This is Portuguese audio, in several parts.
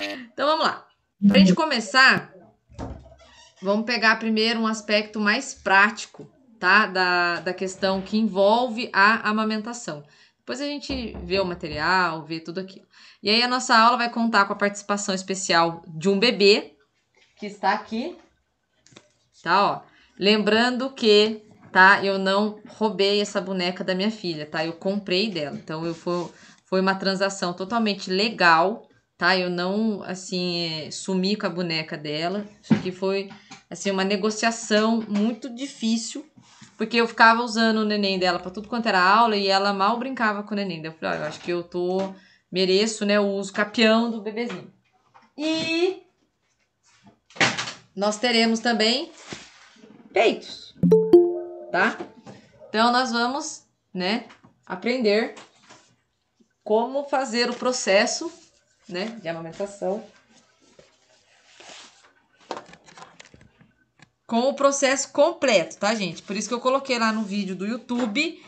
Então vamos lá. Para a gente começar, vamos pegar primeiro um aspecto mais prático, tá? Da, da questão que envolve a amamentação. Depois a gente vê o material, vê tudo aquilo. E aí a nossa aula vai contar com a participação especial de um bebê que está aqui, tá? Ó. Lembrando que, tá? Eu não roubei essa boneca da minha filha, tá? Eu comprei dela. Então eu foi, foi uma transação totalmente legal, tá? Eu não, assim, é, sumi com a boneca dela. Isso aqui foi, assim, uma negociação muito difícil, porque eu ficava usando o neném dela para tudo quanto era aula e ela mal brincava com o neném. eu falei, ó, ah, eu acho que eu tô, mereço, né, o uso capião do bebezinho. E nós teremos também peitos, tá? Então, nós vamos, né, aprender como fazer o processo né, de amamentação. Com o processo completo, tá, gente? Por isso que eu coloquei lá no vídeo do YouTube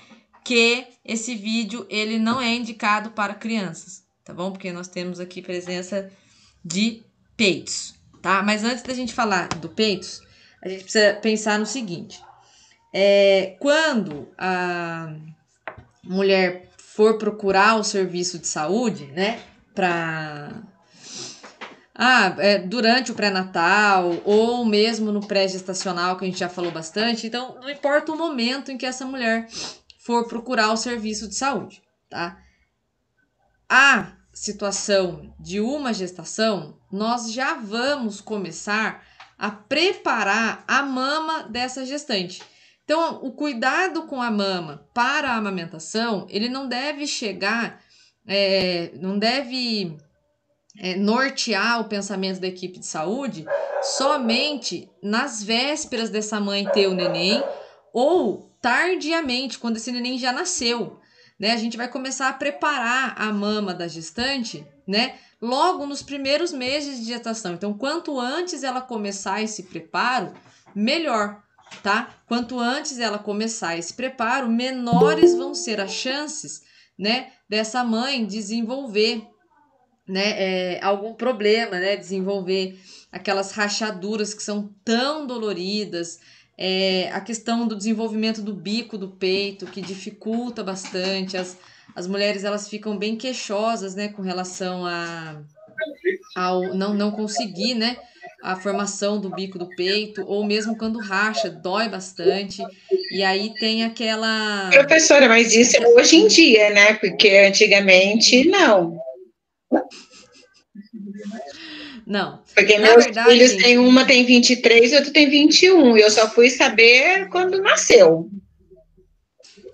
que esse vídeo ele não é indicado para crianças, tá bom? Porque nós temos aqui presença de peitos, tá? Mas antes da gente falar do peitos, a gente precisa pensar no seguinte: é, quando a mulher for procurar o serviço de saúde, né? para ah, é, durante o pré-natal ou mesmo no pré-gestacional, que a gente já falou bastante. Então, não importa o momento em que essa mulher for procurar o serviço de saúde, tá? A situação de uma gestação, nós já vamos começar a preparar a mama dessa gestante. Então, o cuidado com a mama para a amamentação, ele não deve chegar é, não deve é, nortear o pensamento da equipe de saúde somente nas vésperas dessa mãe ter o neném ou tardiamente, quando esse neném já nasceu. Né? A gente vai começar a preparar a mama da gestante, né? Logo nos primeiros meses de gestação. Então, quanto antes ela começar esse preparo, melhor, tá? Quanto antes ela começar esse preparo, menores vão ser as chances né, dessa mãe desenvolver né, é, algum problema, né, desenvolver aquelas rachaduras que são tão doloridas, é, a questão do desenvolvimento do bico do peito, que dificulta bastante, as, as mulheres elas ficam bem queixosas, né, com relação a, ao não, não conseguir, né, a formação do bico do peito, ou mesmo quando racha, dói bastante. E aí tem aquela. Professora, mas isso é hoje em dia, né? Porque antigamente não. Não. Porque Na meus verdade, filhos tem uma tem 23 e outra tem 21. E eu só fui saber quando nasceu.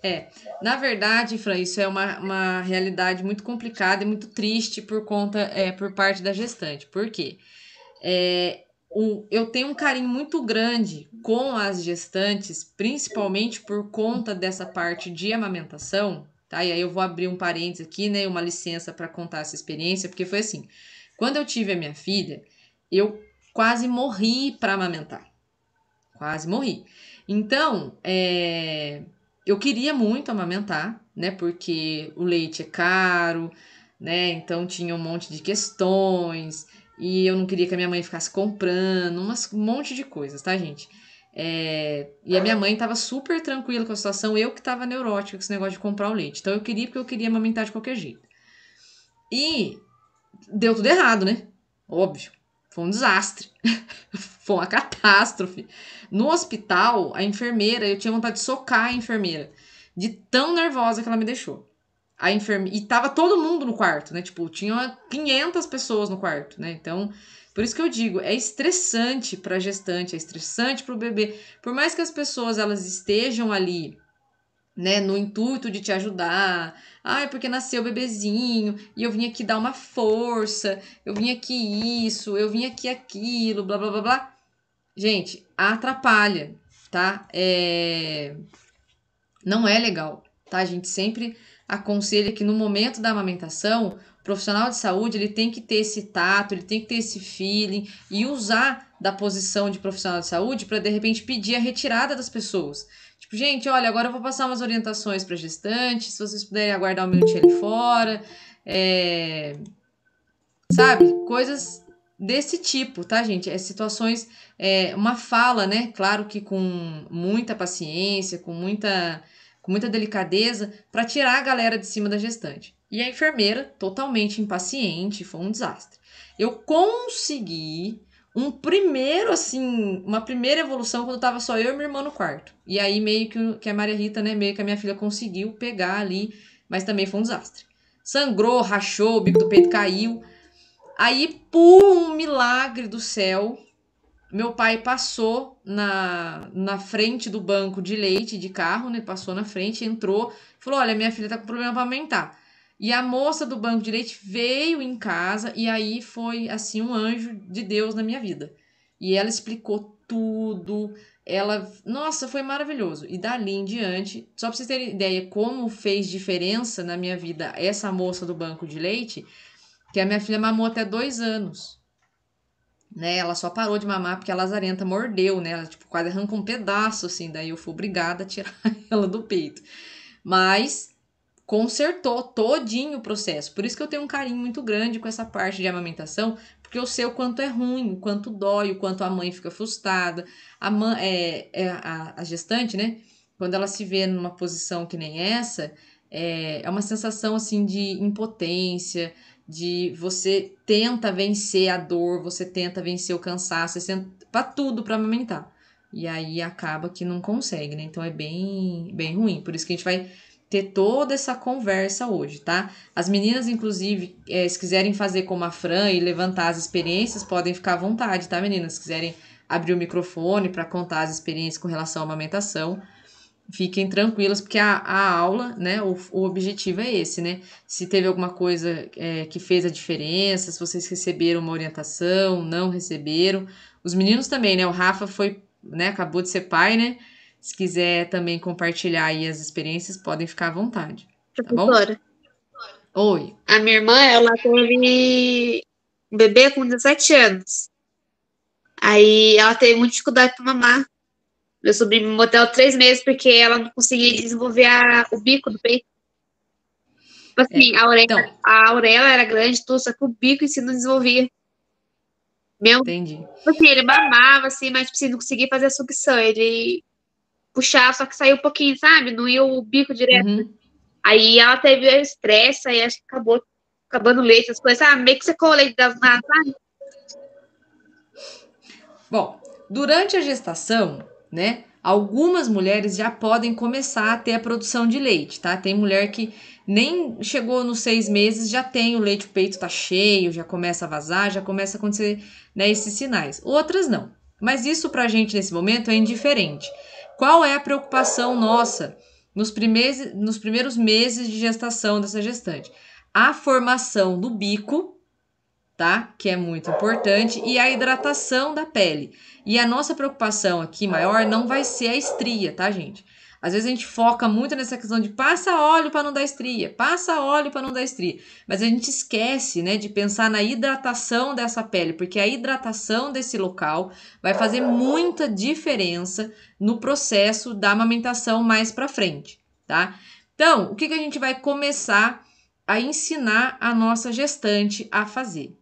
É. Na verdade, Fran, isso é uma, uma realidade muito complicada e muito triste por conta, é, por parte da gestante. Por quê? É, um, eu tenho um carinho muito grande com as gestantes, principalmente por conta dessa parte de amamentação, tá? E aí eu vou abrir um parênteses aqui, né? Uma licença para contar essa experiência, porque foi assim: quando eu tive a minha filha, eu quase morri para amamentar. Quase morri. Então, é, eu queria muito amamentar, né? Porque o leite é caro, né? Então tinha um monte de questões. E eu não queria que a minha mãe ficasse comprando, umas, um monte de coisas, tá, gente? É, e a minha mãe tava super tranquila com a situação, eu que tava neurótica com esse negócio de comprar o leite. Então eu queria porque eu queria amamentar de qualquer jeito. E deu tudo errado, né? Óbvio. Foi um desastre. Foi uma catástrofe. No hospital, a enfermeira, eu tinha vontade de socar a enfermeira, de tão nervosa que ela me deixou a enfermeira. E tava todo mundo no quarto, né? Tipo, tinha 500 pessoas no quarto, né? Então, por isso que eu digo, é estressante para gestante, é estressante para o bebê. Por mais que as pessoas elas estejam ali, né, no intuito de te ajudar. Ah, é porque nasceu o bebezinho e eu vim aqui dar uma força, eu vim aqui isso, eu vim aqui aquilo, blá blá blá blá. Gente, atrapalha, tá? É... Não é legal, tá? A gente sempre aconselha que no momento da amamentação, o profissional de saúde ele tem que ter esse tato, ele tem que ter esse feeling e usar da posição de profissional de saúde para de repente pedir a retirada das pessoas. Tipo, gente, olha, agora eu vou passar umas orientações para gestante, se vocês puderem aguardar um minutinho ali fora, é... sabe? Coisas desse tipo, tá, gente? É situações, é, uma fala, né? Claro que com muita paciência, com muita com muita delicadeza, para tirar a galera de cima da gestante. E a enfermeira, totalmente impaciente, foi um desastre. Eu consegui um primeiro, assim, uma primeira evolução quando tava só eu e minha irmã no quarto. E aí meio que, que a Maria Rita, né, meio que a minha filha conseguiu pegar ali, mas também foi um desastre. Sangrou, rachou, o bico do peito caiu. Aí, por um milagre do céu, meu pai passou na, na frente do banco de leite de carro, né? Passou na frente, entrou, falou: Olha, minha filha tá com problema para aumentar. E a moça do banco de leite veio em casa e aí foi assim um anjo de Deus na minha vida. E ela explicou tudo. Ela, nossa, foi maravilhoso. E dali em diante, só para vocês terem ideia como fez diferença na minha vida essa moça do banco de leite, que a minha filha mamou até dois anos né? Ela só parou de mamar porque a lazarenta mordeu, né? Ela tipo, quase arrancou um pedaço, assim. Daí eu fui obrigada a tirar ela do peito. Mas consertou todinho o processo. Por isso que eu tenho um carinho muito grande com essa parte de amamentação, porque eu sei o quanto é ruim, o quanto dói, o quanto a mãe fica frustrada. A, mãe, é, é a, a gestante, né? Quando ela se vê numa posição que nem essa, é, é uma sensação assim de impotência, de você tenta vencer a dor, você tenta vencer o cansaço, você tenta pra tudo para amamentar. E aí acaba que não consegue, né? Então é bem, bem ruim. Por isso que a gente vai ter toda essa conversa hoje, tá? As meninas, inclusive, é, se quiserem fazer como a Fran e levantar as experiências, podem ficar à vontade, tá, meninas? Se quiserem abrir o microfone para contar as experiências com relação à amamentação, fiquem tranquilas, porque a, a aula, né, o, o, objetivo é esse, né? Se teve alguma coisa é, que fez a diferença, se vocês receberam uma orientação, não receberam. Os meninos também, né? O Rafa foi, né, acabou de ser pai, né? Se quiser também compartilhar aí as experiências, podem ficar à vontade. Tá bom? Oi. A minha irmã, ela teve um bebê com 17 anos. Aí ela teve muita dificuldade para mamar meu sobrinho me motel três meses porque ela não conseguia desenvolver a, o bico do peito. Tipo é, assim, é, a, orelha, então, a orelha era grande, tudo, só que o bico em si não desenvolvia. Meu, Entendi. Tipo assim, ele mamava, assim, mas tipo assim, não conseguia fazer a sucção. Ele puxava, só que saiu um pouquinho, sabe? Não ia o bico direto. Uhum. Aí ela teve estresse, aí acho que acabou acabando o leite, as coisas, ah, meio que secou o leite das natas. Bom, durante a gestação, né? Algumas mulheres já podem começar a ter a produção de leite, tá? Tem mulher que nem chegou nos seis meses, já tem o leite, o peito tá cheio, já começa a vazar, já começa a acontecer né, esses sinais. Outras não. Mas isso pra gente nesse momento é indiferente. Qual é a preocupação nossa nos primeiros, nos primeiros meses de gestação dessa gestante? A formação do bico, tá? Que é muito importante, e a hidratação da pele. E a nossa preocupação aqui maior não vai ser a estria, tá, gente? Às vezes a gente foca muito nessa questão de passa óleo para não dar estria, passa óleo para não dar estria, mas a gente esquece, né, de pensar na hidratação dessa pele, porque a hidratação desse local vai fazer muita diferença no processo da amamentação mais para frente, tá? Então, o que, que a gente vai começar a ensinar a nossa gestante a fazer?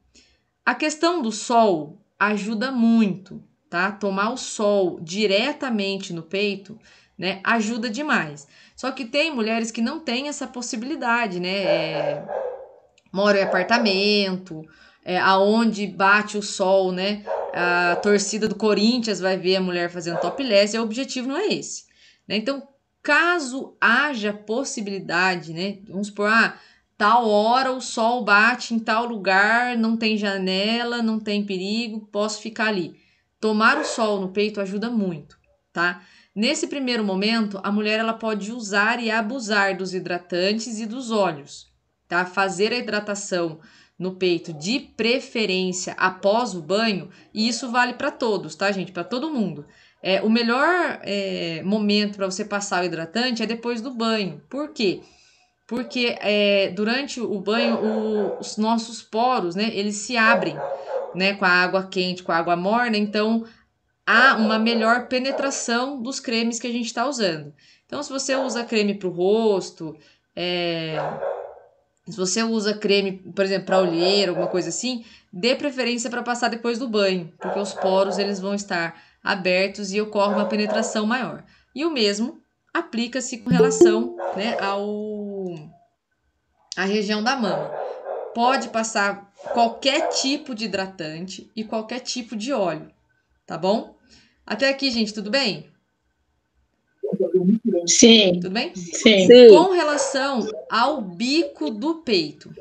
A questão do sol ajuda muito, tá? Tomar o sol diretamente no peito, né, ajuda demais. Só que tem mulheres que não têm essa possibilidade, né? É, moram em apartamento, é, aonde bate o sol, né? A torcida do Corinthians vai ver a mulher fazendo topless e o objetivo não é esse. Né? Então, caso haja possibilidade, né? Vamos supor, ah, tal hora o sol bate em tal lugar, não tem janela, não tem perigo, posso ficar ali. Tomar o sol no peito ajuda muito, tá? Nesse primeiro momento, a mulher ela pode usar e abusar dos hidratantes e dos óleos, tá? Fazer a hidratação no peito, de preferência após o banho, e isso vale para todos, tá, gente? Para todo mundo. É, o melhor é, momento para você passar o hidratante é depois do banho. Por quê? Porque porque é, durante o banho o, os nossos poros, né, eles se abrem, né, com a água quente, com a água morna, então há uma melhor penetração dos cremes que a gente está usando. Então, se você usa creme para o rosto, é, se você usa creme, por exemplo, para olheira, alguma coisa assim, dê preferência para passar depois do banho, porque os poros eles vão estar abertos e ocorre uma penetração maior. E o mesmo aplica-se com relação né, ao a região da mama. Pode passar qualquer tipo de hidratante e qualquer tipo de óleo, tá bom? Até aqui, gente, tudo bem? Sim. Tudo bem? Sim. Com relação ao bico do peito,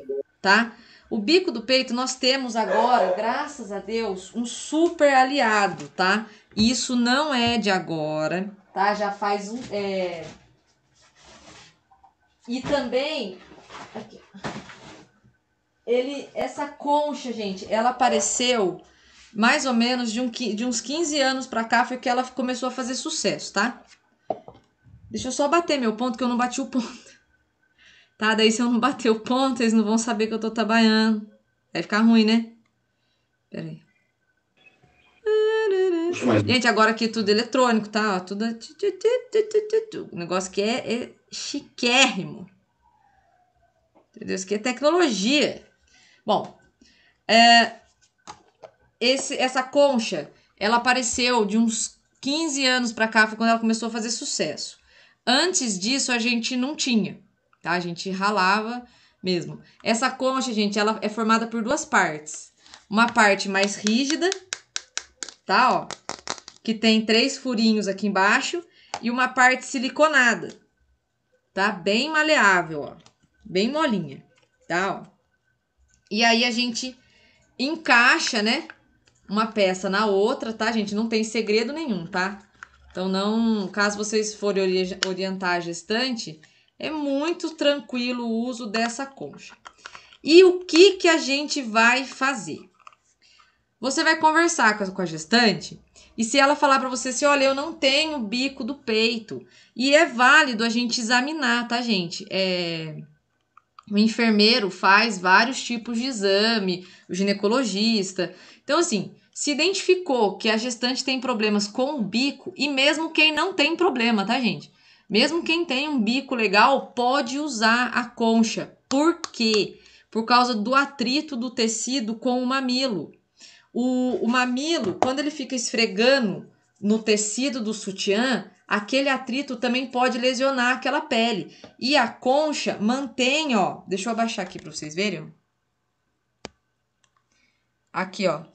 tá? O bico do peito nós temos agora, graças a Deus, um super aliado, tá? Isso não é de agora, tá? Já faz um. É... E também Aqui. Ele, essa concha, gente, ela apareceu mais ou menos de, um, de uns 15 anos pra cá, foi que ela começou a fazer sucesso, tá? Deixa eu só bater meu ponto, que eu não bati o ponto. Tá? Daí se eu não bater o ponto, eles não vão saber que eu tô trabalhando. Vai ficar ruim, né? Pera aí. Gente, agora aqui tudo eletrônico, tá? Tudo. O negócio que é, é chiquérrimo. Entendeu? Isso aqui é tecnologia. Bom, é, esse, essa concha, ela apareceu de uns 15 anos para cá, foi quando ela começou a fazer sucesso. Antes disso, a gente não tinha, tá? A gente ralava mesmo. Essa concha, gente, ela é formada por duas partes. Uma parte mais rígida, tá, ó, que tem três furinhos aqui embaixo, e uma parte siliconada, tá? Bem maleável, ó bem molinha, tá? Ó. E aí a gente encaixa, né? Uma peça na outra, tá, gente? Não tem segredo nenhum, tá? Então, não, caso vocês forem ori orientar a gestante, é muito tranquilo o uso dessa concha. E o que, que a gente vai fazer? Você vai conversar com a, com a gestante e se ela falar para você assim, olha, eu não tenho bico do peito. E é válido a gente examinar, tá, gente? É, o enfermeiro faz vários tipos de exame, o ginecologista. Então, assim, se identificou que a gestante tem problemas com o bico, e mesmo quem não tem problema, tá, gente? Mesmo quem tem um bico legal pode usar a concha. Por quê? Por causa do atrito do tecido com o mamilo. O, o mamilo, quando ele fica esfregando no tecido do sutiã, aquele atrito também pode lesionar aquela pele. E a concha mantém, ó, deixa eu abaixar aqui para vocês verem. Aqui, ó.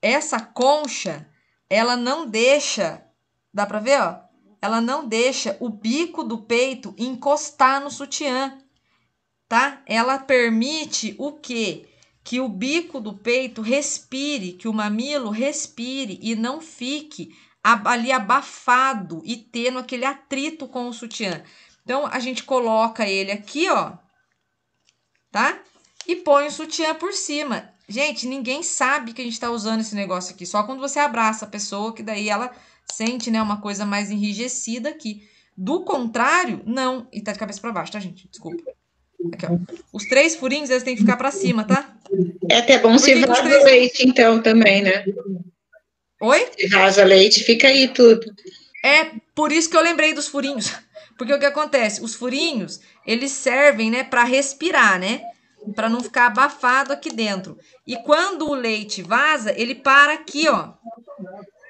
Essa concha, ela não deixa, dá para ver, ó? Ela não deixa o bico do peito encostar no sutiã, tá? Ela permite o quê? que o bico do peito respire, que o mamilo respire e não fique ali abafado e tendo aquele atrito com o sutiã. Então, a gente coloca ele aqui, ó, tá? E põe o sutiã por cima. Gente, ninguém sabe que a gente tá usando esse negócio aqui. Só quando você abraça a pessoa, que daí ela sente, né, uma coisa mais enrijecida aqui. Do contrário, não. E tá de cabeça para baixo, tá, gente? Desculpa. Aqui, ó. Os três furinhos, eles têm que ficar para cima, tá? É até bom se três... leite, então, também, né? Oi? Rasa leite, fica aí tudo. É por isso que eu lembrei dos furinhos. Porque o que acontece? Os furinhos, eles servem, né, para respirar, né? Para não ficar abafado aqui dentro. E quando o leite vaza, ele para aqui, ó.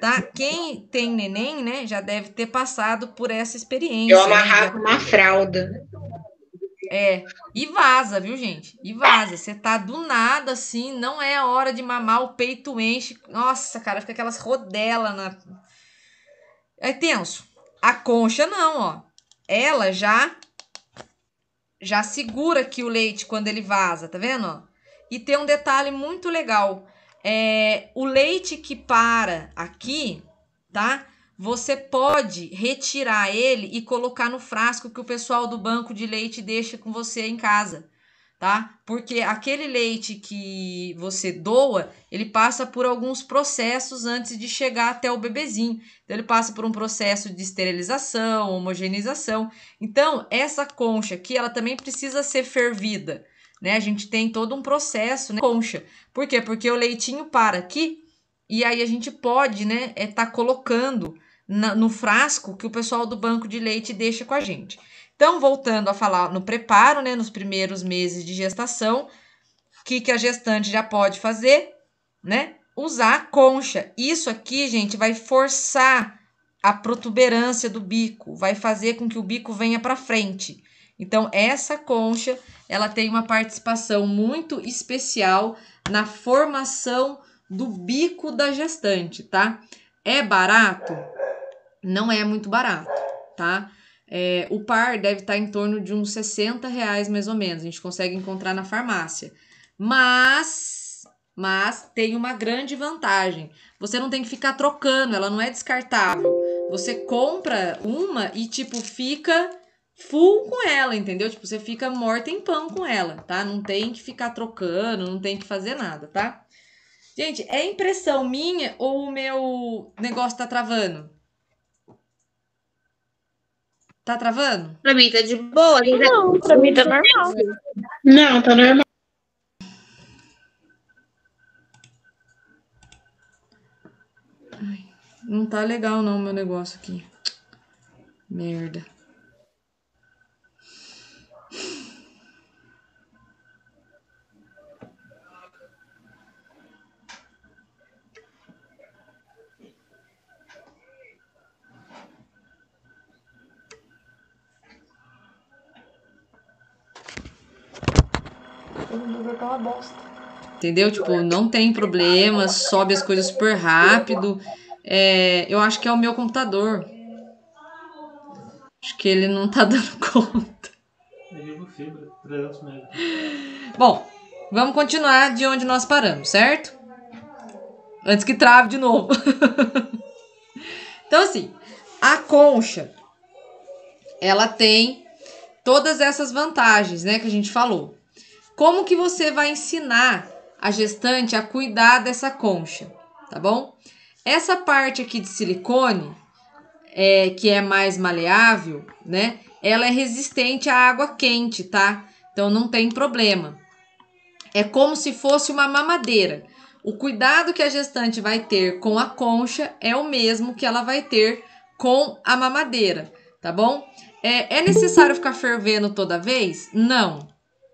Tá? Quem tem neném, né, já deve ter passado por essa experiência. Eu né? amarrava né? uma fralda. É. E vaza, viu, gente? E vaza. Você tá do nada assim, não é a hora de mamar, o peito enche. Nossa, cara, fica aquelas rodelas na. É tenso. A concha não, ó. Ela já já segura aqui o leite quando ele vaza, tá vendo? E tem um detalhe muito legal. É, o leite que para aqui, tá? você pode retirar ele e colocar no frasco que o pessoal do banco de leite deixa com você em casa, tá? Porque aquele leite que você doa, ele passa por alguns processos antes de chegar até o bebezinho. Então, ele passa por um processo de esterilização, homogeneização. Então, essa concha aqui, ela também precisa ser fervida, né? A gente tem todo um processo, né? Concha. Por quê? Porque o leitinho para aqui e aí a gente pode, né, é tá colocando na, no frasco que o pessoal do banco de leite deixa com a gente. Então, voltando a falar no preparo, né, nos primeiros meses de gestação, o que, que a gestante já pode fazer? Né? Usar a concha. Isso aqui, gente, vai forçar a protuberância do bico, vai fazer com que o bico venha para frente. Então, essa concha, ela tem uma participação muito especial na formação do bico da gestante, tá? É barato? não é muito barato, tá? É, o par deve estar tá em torno de uns 60 reais mais ou menos. A gente consegue encontrar na farmácia. Mas, mas tem uma grande vantagem. Você não tem que ficar trocando, ela não é descartável. Você compra uma e, tipo, fica full com ela, entendeu? Tipo, você fica morta em pão com ela, tá? Não tem que ficar trocando, não tem que fazer nada, tá? Gente, é impressão minha ou o meu negócio tá travando? Tá travando? Pra mim tá de boa. É não, pra mim tá normal. Não, tá normal. não tá legal não meu negócio aqui. Merda. bosta. Entendeu? Então, tipo, é não tem tipo, problema, é tipo, sobe as coisas super rápido. É, eu acho que é o meu computador. Acho que ele não tá dando conta. Bom, vamos continuar de onde nós paramos, certo? Antes que trave de novo. então, assim, a concha, ela tem todas essas vantagens, né, que a gente falou. Como que você vai ensinar a gestante a cuidar dessa concha, tá bom? Essa parte aqui de silicone, é, que é mais maleável, né? Ela é resistente à água quente, tá? Então não tem problema. É como se fosse uma mamadeira. O cuidado que a gestante vai ter com a concha é o mesmo que ela vai ter com a mamadeira, tá bom? É, é necessário ficar fervendo toda vez? Não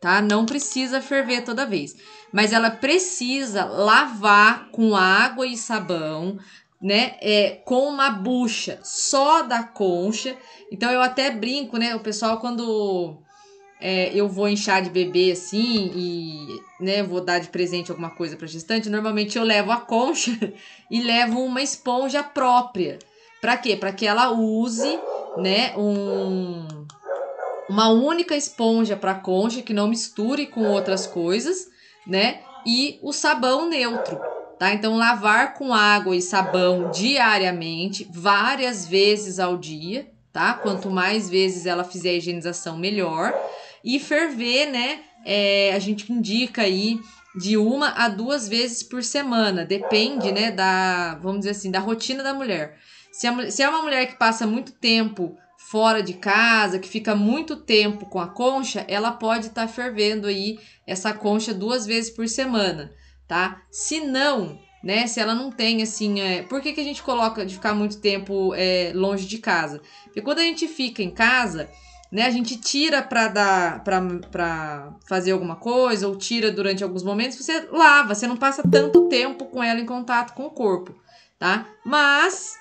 tá? Não precisa ferver toda vez, mas ela precisa lavar com água e sabão, né? É, com uma bucha só da concha. Então eu até brinco, né? O pessoal quando é, eu vou inchar de bebê assim e né, vou dar de presente alguma coisa para gestante, normalmente eu levo a concha e levo uma esponja própria. Para quê? Para que ela use, né, um uma única esponja para concha que não misture com outras coisas, né? E o sabão neutro, tá? Então lavar com água e sabão diariamente, várias vezes ao dia, tá? Quanto mais vezes ela fizer a higienização, melhor. E ferver, né? É, a gente indica aí de uma a duas vezes por semana, depende, né? Da, vamos dizer assim, da rotina da mulher. Se, a, se é uma mulher que passa muito tempo fora de casa, que fica muito tempo com a concha, ela pode estar tá fervendo aí essa concha duas vezes por semana, tá? Se não, né? Se ela não tem assim, é... por que, que a gente coloca de ficar muito tempo é, longe de casa? Porque quando a gente fica em casa, né? A gente tira para dar, para fazer alguma coisa ou tira durante alguns momentos, você lava, você não passa tanto tempo com ela em contato com o corpo, tá? Mas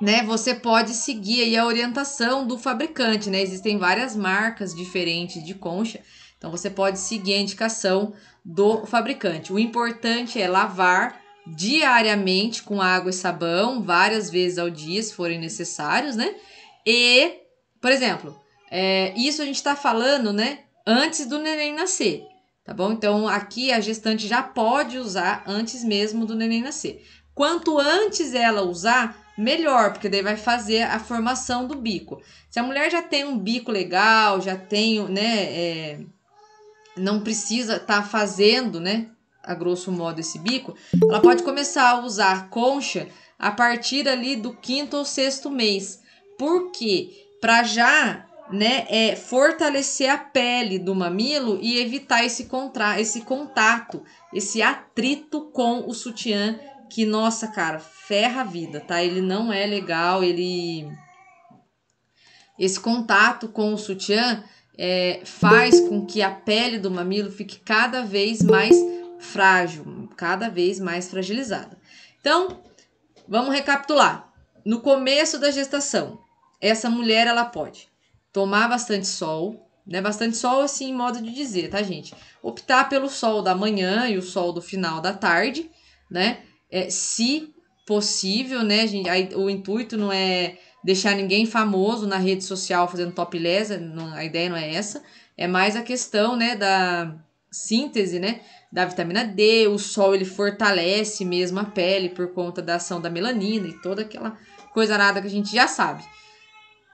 né, você pode seguir aí a orientação do fabricante, né? Existem várias marcas diferentes de concha, então você pode seguir a indicação do fabricante. O importante é lavar diariamente com água e sabão, várias vezes ao dia, se forem necessários, né? E, por exemplo, é, isso a gente está falando, né? Antes do neném nascer, tá bom? Então aqui a gestante já pode usar antes mesmo do neném nascer. Quanto antes ela usar, melhor, porque daí vai fazer a formação do bico. Se a mulher já tem um bico legal, já tem, né, é, não precisa estar tá fazendo, né, a grosso modo esse bico, ela pode começar a usar concha a partir ali do quinto ou sexto mês. Por quê? Para já né, é fortalecer a pele do mamilo e evitar esse, contra, esse contato, esse atrito com o sutiã que, nossa, cara, ferra a vida, tá? Ele não é legal, ele. Esse contato com o sutiã é, faz com que a pele do mamilo fique cada vez mais frágil, cada vez mais fragilizada. Então, vamos recapitular. No começo da gestação, essa mulher ela pode tomar bastante sol, né? Bastante sol, assim, modo de dizer, tá, gente? Optar pelo sol da manhã e o sol do final da tarde, né? é, se possível, né? Gente, aí, o intuito não é deixar ninguém famoso na rede social fazendo top não, a ideia não é essa. É mais a questão, né, da síntese, né, da vitamina D. O sol ele fortalece mesmo a pele por conta da ação da melanina e toda aquela coisa nada que a gente já sabe.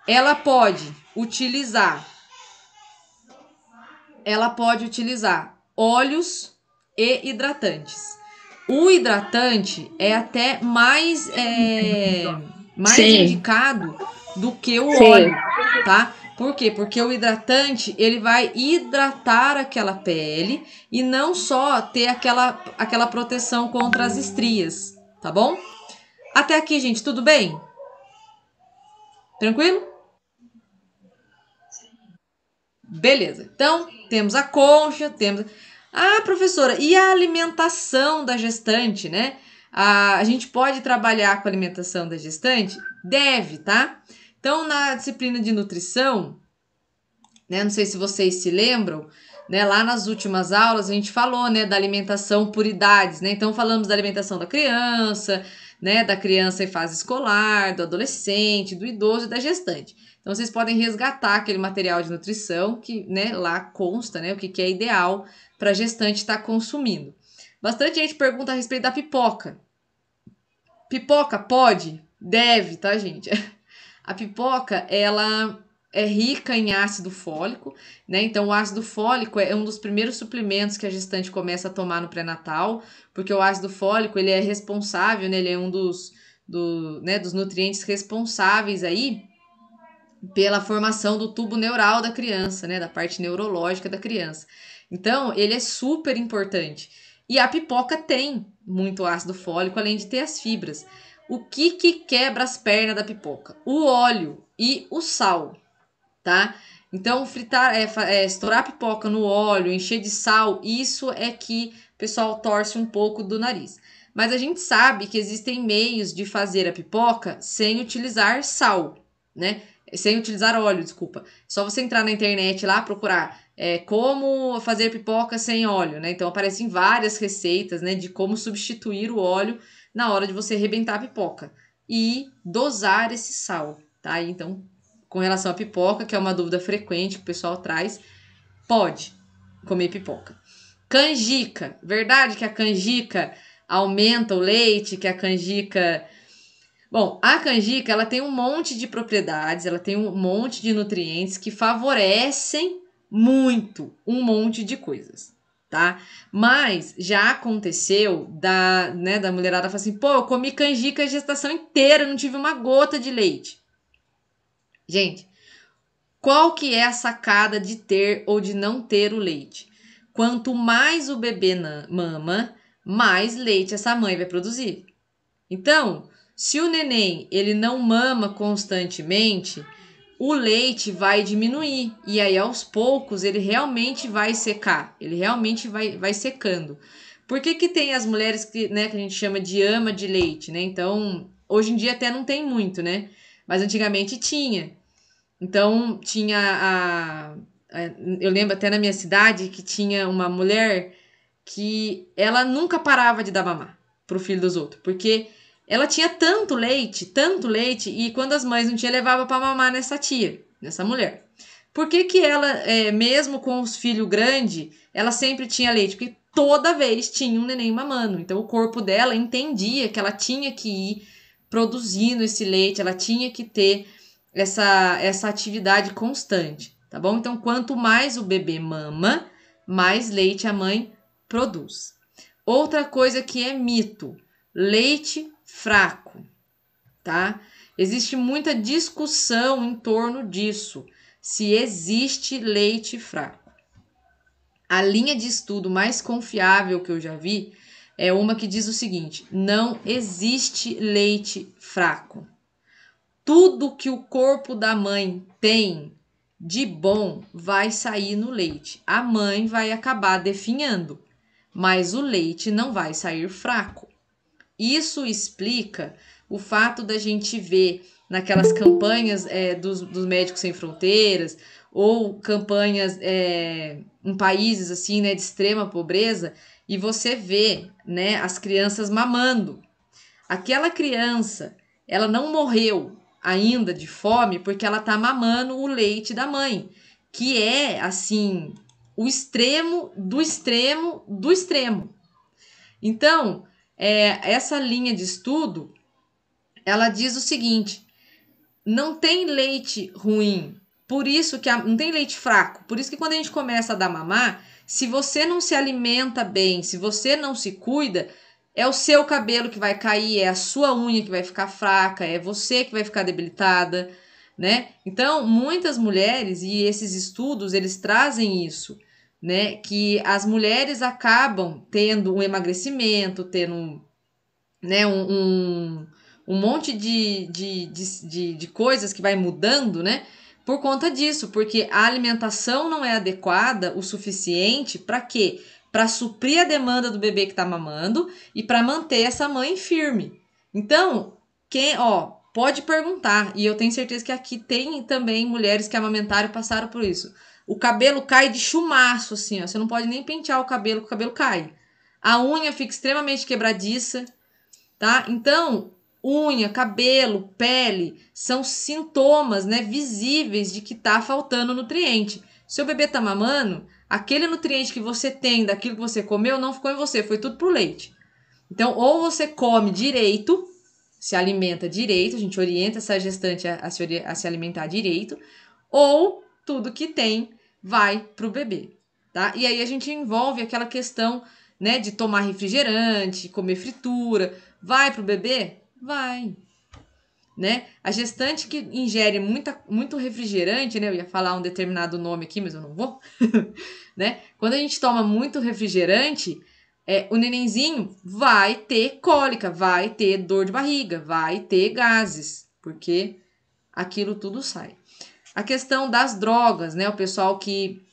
Ela pode utilizar ela pode utilizar óleos e hidratantes o hidratante é até mais, é, mais Sim. indicado do que o Sim. óleo, tá? Por quê? Porque o hidratante ele vai hidratar aquela pele e não só ter aquela, aquela proteção contra as estrias, tá bom? Até aqui, gente, tudo bem? Tranquilo? Beleza. Então, temos a concha, temos. Ah, professora, e a alimentação da gestante, né? A, a gente pode trabalhar com a alimentação da gestante? Deve, tá? Então, na disciplina de nutrição, né? Não sei se vocês se lembram, né? Lá nas últimas aulas a gente falou, né, da alimentação por idades, né? Então falamos da alimentação da criança, né, da criança em fase escolar, do adolescente, do idoso e da gestante. Então vocês podem resgatar aquele material de nutrição que né, lá consta né, o que, que é ideal para gestante estar tá consumindo. Bastante gente pergunta a respeito da pipoca. Pipoca pode? Deve, tá, gente? A pipoca, ela é rica em ácido fólico, né? Então, o ácido fólico é um dos primeiros suplementos que a gestante começa a tomar no pré-natal, porque o ácido fólico, ele é responsável, né? Ele é um dos, do, né, dos nutrientes responsáveis aí pela formação do tubo neural da criança, né, da parte neurológica da criança. Então, ele é super importante. E a pipoca tem muito ácido fólico, além de ter as fibras. O que que quebra as pernas da pipoca? O óleo e o sal, tá? Então, fritar, é, é, estourar a pipoca no óleo, encher de sal, isso é que o pessoal torce um pouco do nariz. Mas a gente sabe que existem meios de fazer a pipoca sem utilizar sal, né? sem utilizar óleo, desculpa. só você entrar na internet lá, procurar é, como fazer pipoca sem óleo, né? Então aparecem várias receitas, né, de como substituir o óleo na hora de você arrebentar a pipoca e dosar esse sal, tá? Então, com relação à pipoca, que é uma dúvida frequente que o pessoal traz, pode comer pipoca. Canjica, verdade que a canjica aumenta o leite, que a canjica Bom, a canjica ela tem um monte de propriedades, ela tem um monte de nutrientes que favorecem muito um monte de coisas, tá? Mas já aconteceu da, né, da mulherada falar assim, pô, eu comi canjica a gestação inteira, não tive uma gota de leite. Gente, qual que é a sacada de ter ou de não ter o leite? Quanto mais o bebê mama, mais leite essa mãe vai produzir. Então, se o neném ele não mama constantemente, o leite vai diminuir e aí aos poucos ele realmente vai secar, ele realmente vai, vai secando. Por que, que tem as mulheres que, né, que a gente chama de ama de leite, né? Então, hoje em dia até não tem muito, né? Mas antigamente tinha. Então, tinha a, a eu lembro até na minha cidade que tinha uma mulher que ela nunca parava de dar mamar pro filho dos outros, porque ela tinha tanto leite, tanto leite, e quando as mães não tinham, levava para mamar nessa tia, nessa mulher. Por que, que ela, é, mesmo com os filhos grandes, ela sempre tinha leite? Porque toda vez tinha um neném mamando. Então o corpo dela entendia que ela tinha que ir produzindo esse leite, ela tinha que ter essa, essa atividade constante, tá bom? Então, quanto mais o bebê mama, mais leite a mãe produz. Outra coisa que é mito: leite fraco, tá? Existe muita discussão em torno disso, se existe leite fraco. A linha de estudo mais confiável que eu já vi é uma que diz o seguinte: não existe leite fraco. Tudo que o corpo da mãe tem de bom vai sair no leite. A mãe vai acabar definhando, mas o leite não vai sair fraco. Isso explica o fato da gente ver naquelas campanhas é, dos, dos, médicos sem fronteiras ou campanhas é, em países assim, né, de extrema pobreza, e você vê, né, as crianças mamando. Aquela criança, ela não morreu ainda de fome porque ela tá mamando o leite da mãe, que é assim, o extremo do extremo do extremo. Então, é, essa linha de estudo ela diz o seguinte: não tem leite ruim, por isso que a, não tem leite fraco, por isso que quando a gente começa a dar mamar, se você não se alimenta bem, se você não se cuida, é o seu cabelo que vai cair, é a sua unha que vai ficar fraca, é você que vai ficar debilitada, né? Então, muitas mulheres e esses estudos, eles trazem isso né, que as mulheres acabam tendo um emagrecimento, tendo né, um, um, um monte de, de, de, de, de coisas que vai mudando, né? Por conta disso, porque a alimentação não é adequada o suficiente para quê? Para suprir a demanda do bebê que está mamando e para manter essa mãe firme. Então, quem, ó, pode perguntar, e eu tenho certeza que aqui tem também mulheres que amamentaram e passaram por isso. O cabelo cai de chumaço, assim, ó. Você não pode nem pentear o cabelo, o cabelo cai. A unha fica extremamente quebradiça, tá? Então, unha, cabelo, pele são sintomas, né, visíveis de que tá faltando nutriente. Seu bebê tá mamando, aquele nutriente que você tem daquilo que você comeu não ficou em você, foi tudo pro leite. Então, ou você come direito, se alimenta direito, a gente orienta essa gestante a, a, se, a se alimentar direito, ou tudo que tem vai para o bebê, tá? E aí a gente envolve aquela questão, né, de tomar refrigerante, comer fritura, vai para o bebê? Vai. Né? A gestante que ingere muita, muito refrigerante, né? Eu ia falar um determinado nome aqui, mas eu não vou. né? Quando a gente toma muito refrigerante, é, o nenenzinho vai ter cólica, vai ter dor de barriga, vai ter gases, porque aquilo tudo sai. A questão das drogas, né? O pessoal que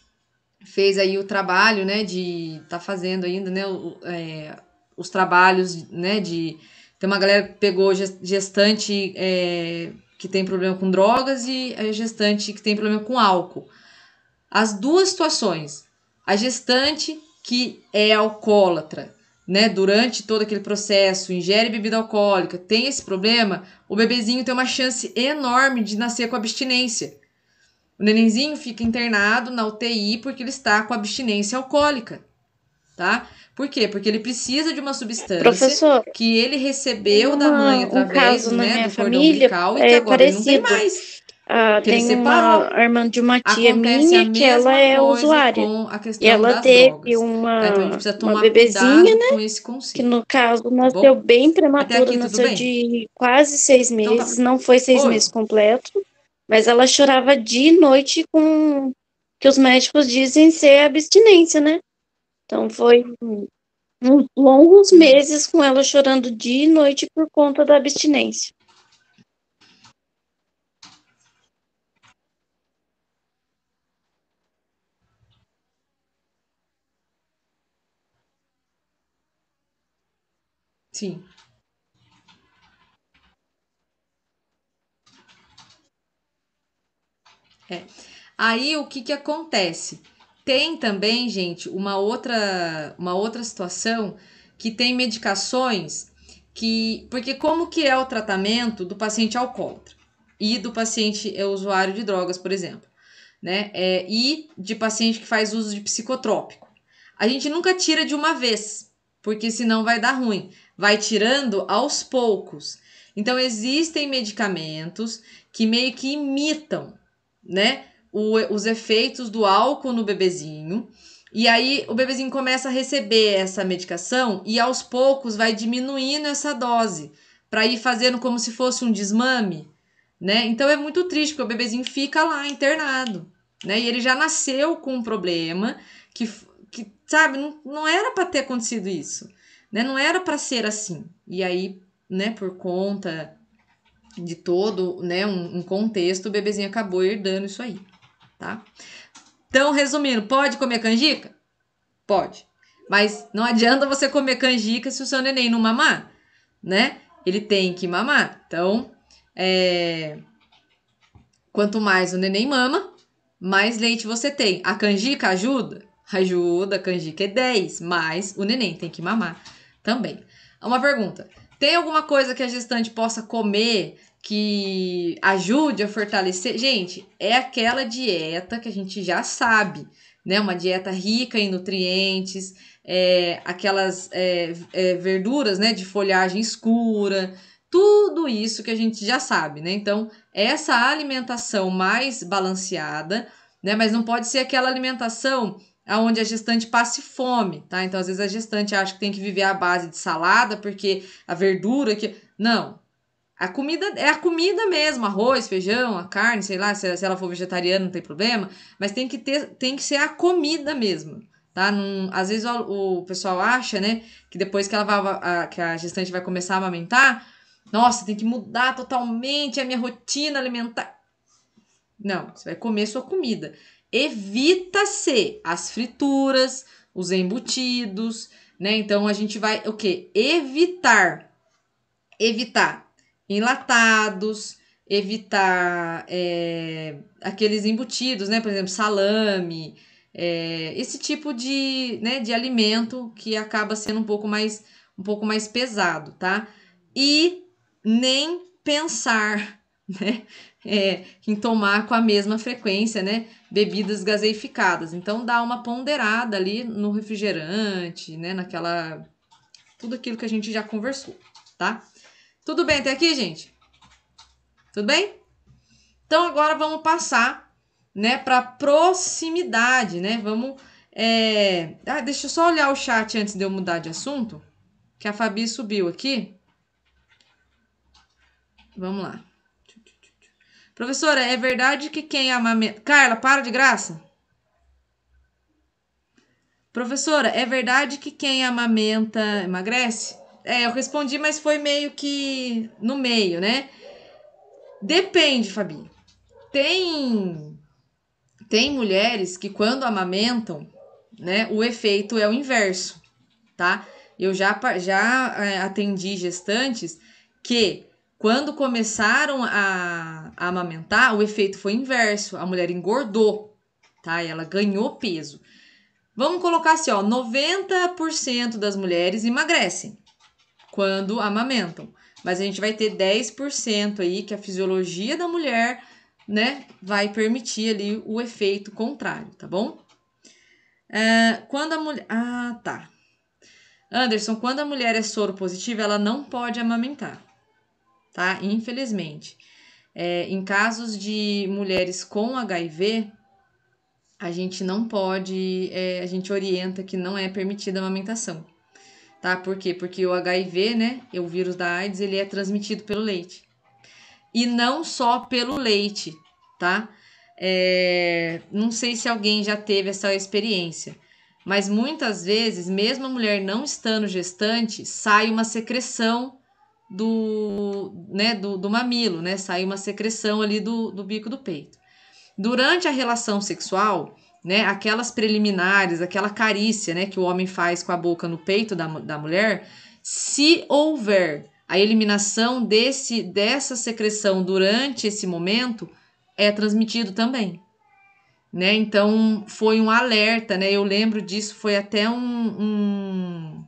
fez aí o trabalho, né? De tá fazendo ainda, né? O, é, os trabalhos, né? De tem uma galera que pegou gestante é, que tem problema com drogas e a gestante que tem problema com álcool. As duas situações, a gestante que é alcoólatra, né, durante todo aquele processo, ingere bebida alcoólica, tem esse problema, o bebezinho tem uma chance enorme de nascer com abstinência. O nenenzinho fica internado na UTI porque ele está com abstinência alcoólica, tá? Por quê? Porque ele precisa de uma substância Professor, que ele recebeu uma, da mãe através um né, do família umbilical é e que agora parecido. não tem mais. Ah, tem uma irmã de uma tia Acontece minha que ela é usuária. e ela teve uma, então uma bebezinha, né? que no caso nasceu Bom, bem prematuro, nasceu bem. de quase seis meses, então, tá. não foi seis Oi. meses completo. Mas ela chorava de noite com que os médicos dizem ser abstinência, né? Então foi uns longos meses com ela chorando de noite por conta da abstinência. Sim. É. Aí o que, que acontece? Tem também, gente, uma outra, uma outra situação que tem medicações que. Porque como que é o tratamento do paciente alcoólatra e do paciente é, usuário de drogas, por exemplo, né? É, e de paciente que faz uso de psicotrópico. A gente nunca tira de uma vez, porque senão vai dar ruim. Vai tirando aos poucos. Então, existem medicamentos que meio que imitam né, o, os efeitos do álcool no bebezinho. E aí o bebezinho começa a receber essa medicação e aos poucos vai diminuindo essa dose para ir fazendo como se fosse um desmame, né? Então é muito triste porque o bebezinho fica lá internado, né? E ele já nasceu com um problema que, que sabe, não, não era para ter acontecido isso, né? Não era para ser assim. E aí, né, por conta de todo né, um, um contexto, o bebezinho acabou herdando isso aí, tá? Então, resumindo, pode comer canjica? Pode. Mas não adianta você comer canjica se o seu neném não mamar, né? Ele tem que mamar. Então, é... quanto mais o neném mama, mais leite você tem. A canjica ajuda? Ajuda, a canjica é 10, mas o neném tem que mamar também. Uma pergunta. Tem alguma coisa que a gestante possa comer que ajude a fortalecer? Gente, é aquela dieta que a gente já sabe, né? Uma dieta rica em nutrientes, é, aquelas é, é, verduras, né? De folhagem escura, tudo isso que a gente já sabe, né? Então, essa alimentação mais balanceada, né? Mas não pode ser aquela alimentação onde a gestante passe fome, tá? Então, às vezes a gestante acha que tem que viver à base de salada, porque a verdura que. Não. A comida é a comida mesmo, arroz, feijão, a carne, sei lá, se, se ela for vegetariana não tem problema, mas tem que ter, tem que ser a comida mesmo, tá? Num, às vezes o, o, pessoal acha, né, que depois que ela vai, a, que a gestante vai começar a amamentar, nossa, tem que mudar totalmente a minha rotina alimentar. Não, você vai comer sua comida evita-se as frituras, os embutidos, né? Então a gente vai o que? Evitar, evitar enlatados, evitar é, aqueles embutidos, né? Por exemplo, salame, é, esse tipo de, né, de alimento que acaba sendo um pouco mais um pouco mais pesado, tá? E nem pensar, né? é, em tomar com a mesma frequência, né? Bebidas gaseificadas. Então dá uma ponderada ali no refrigerante, né? Naquela. Tudo aquilo que a gente já conversou, tá? Tudo bem até aqui, gente? Tudo bem? Então agora vamos passar, né, para proximidade, né? Vamos. É... Ah, deixa eu só olhar o chat antes de eu mudar de assunto, que a Fabi subiu aqui. Vamos lá. Professora, é verdade que quem amamenta. Carla, para de graça. Professora, é verdade que quem amamenta emagrece? É, eu respondi, mas foi meio que no meio, né? Depende, Fabi. Tem tem mulheres que quando amamentam, né, o efeito é o inverso, tá? Eu já já é, atendi gestantes que quando começaram a, a amamentar, o efeito foi inverso. A mulher engordou, tá? E ela ganhou peso. Vamos colocar assim, ó, 90% das mulheres emagrecem quando amamentam. Mas a gente vai ter 10% aí que a fisiologia da mulher, né, vai permitir ali o efeito contrário, tá bom? É, quando a mulher. Ah, tá. Anderson, quando a mulher é soro positiva, ela não pode amamentar tá? Infelizmente. É, em casos de mulheres com HIV, a gente não pode, é, a gente orienta que não é permitida a amamentação, tá? Por quê? Porque o HIV, né, é o vírus da AIDS, ele é transmitido pelo leite. E não só pelo leite, tá? É, não sei se alguém já teve essa experiência, mas muitas vezes, mesmo a mulher não estando gestante, sai uma secreção do, né, do, do mamilo, né? Sai uma secreção ali do, do bico do peito. Durante a relação sexual, né, aquelas preliminares, aquela carícia, né, que o homem faz com a boca no peito da, da mulher, se houver a eliminação desse dessa secreção durante esse momento, é transmitido também. Né? Então foi um alerta, né? Eu lembro disso, foi até um, um,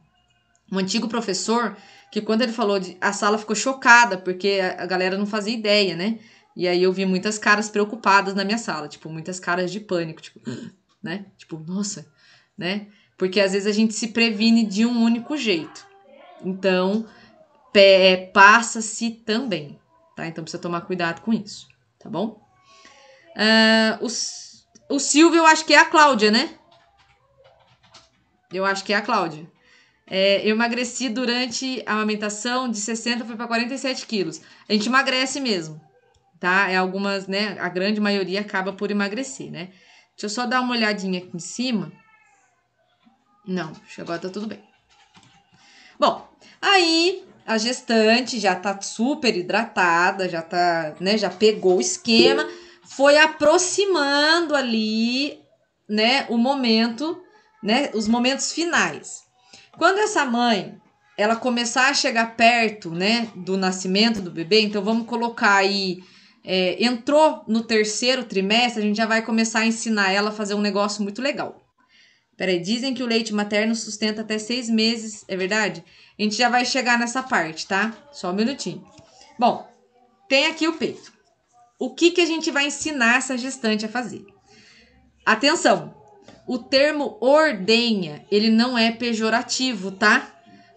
um antigo professor que quando ele falou, de, a sala ficou chocada, porque a, a galera não fazia ideia, né? E aí eu vi muitas caras preocupadas na minha sala, tipo, muitas caras de pânico, tipo, hum. né? Tipo, nossa, né? Porque às vezes a gente se previne de um único jeito. Então, é, passa-se também, tá? Então precisa tomar cuidado com isso, tá bom? Uh, o, o Silvio, eu acho que é a Cláudia, né? Eu acho que é a Cláudia. É, eu emagreci durante a amamentação de 60 foi para 47 quilos. A gente emagrece mesmo, tá? É algumas, né? A grande maioria acaba por emagrecer, né? Deixa eu só dar uma olhadinha aqui em cima. Não, agora tá tudo bem. Bom, aí a gestante já tá super hidratada, já tá, né? Já pegou o esquema, foi aproximando ali, né? O momento, né? Os momentos finais. Quando essa mãe ela começar a chegar perto, né, do nascimento do bebê, então vamos colocar aí é, entrou no terceiro trimestre, a gente já vai começar a ensinar ela a fazer um negócio muito legal. Peraí, dizem que o leite materno sustenta até seis meses, é verdade? A gente já vai chegar nessa parte, tá? Só um minutinho. Bom, tem aqui o peito. O que, que a gente vai ensinar essa gestante a fazer? Atenção, o termo ordenha, ele não é pejorativo, tá?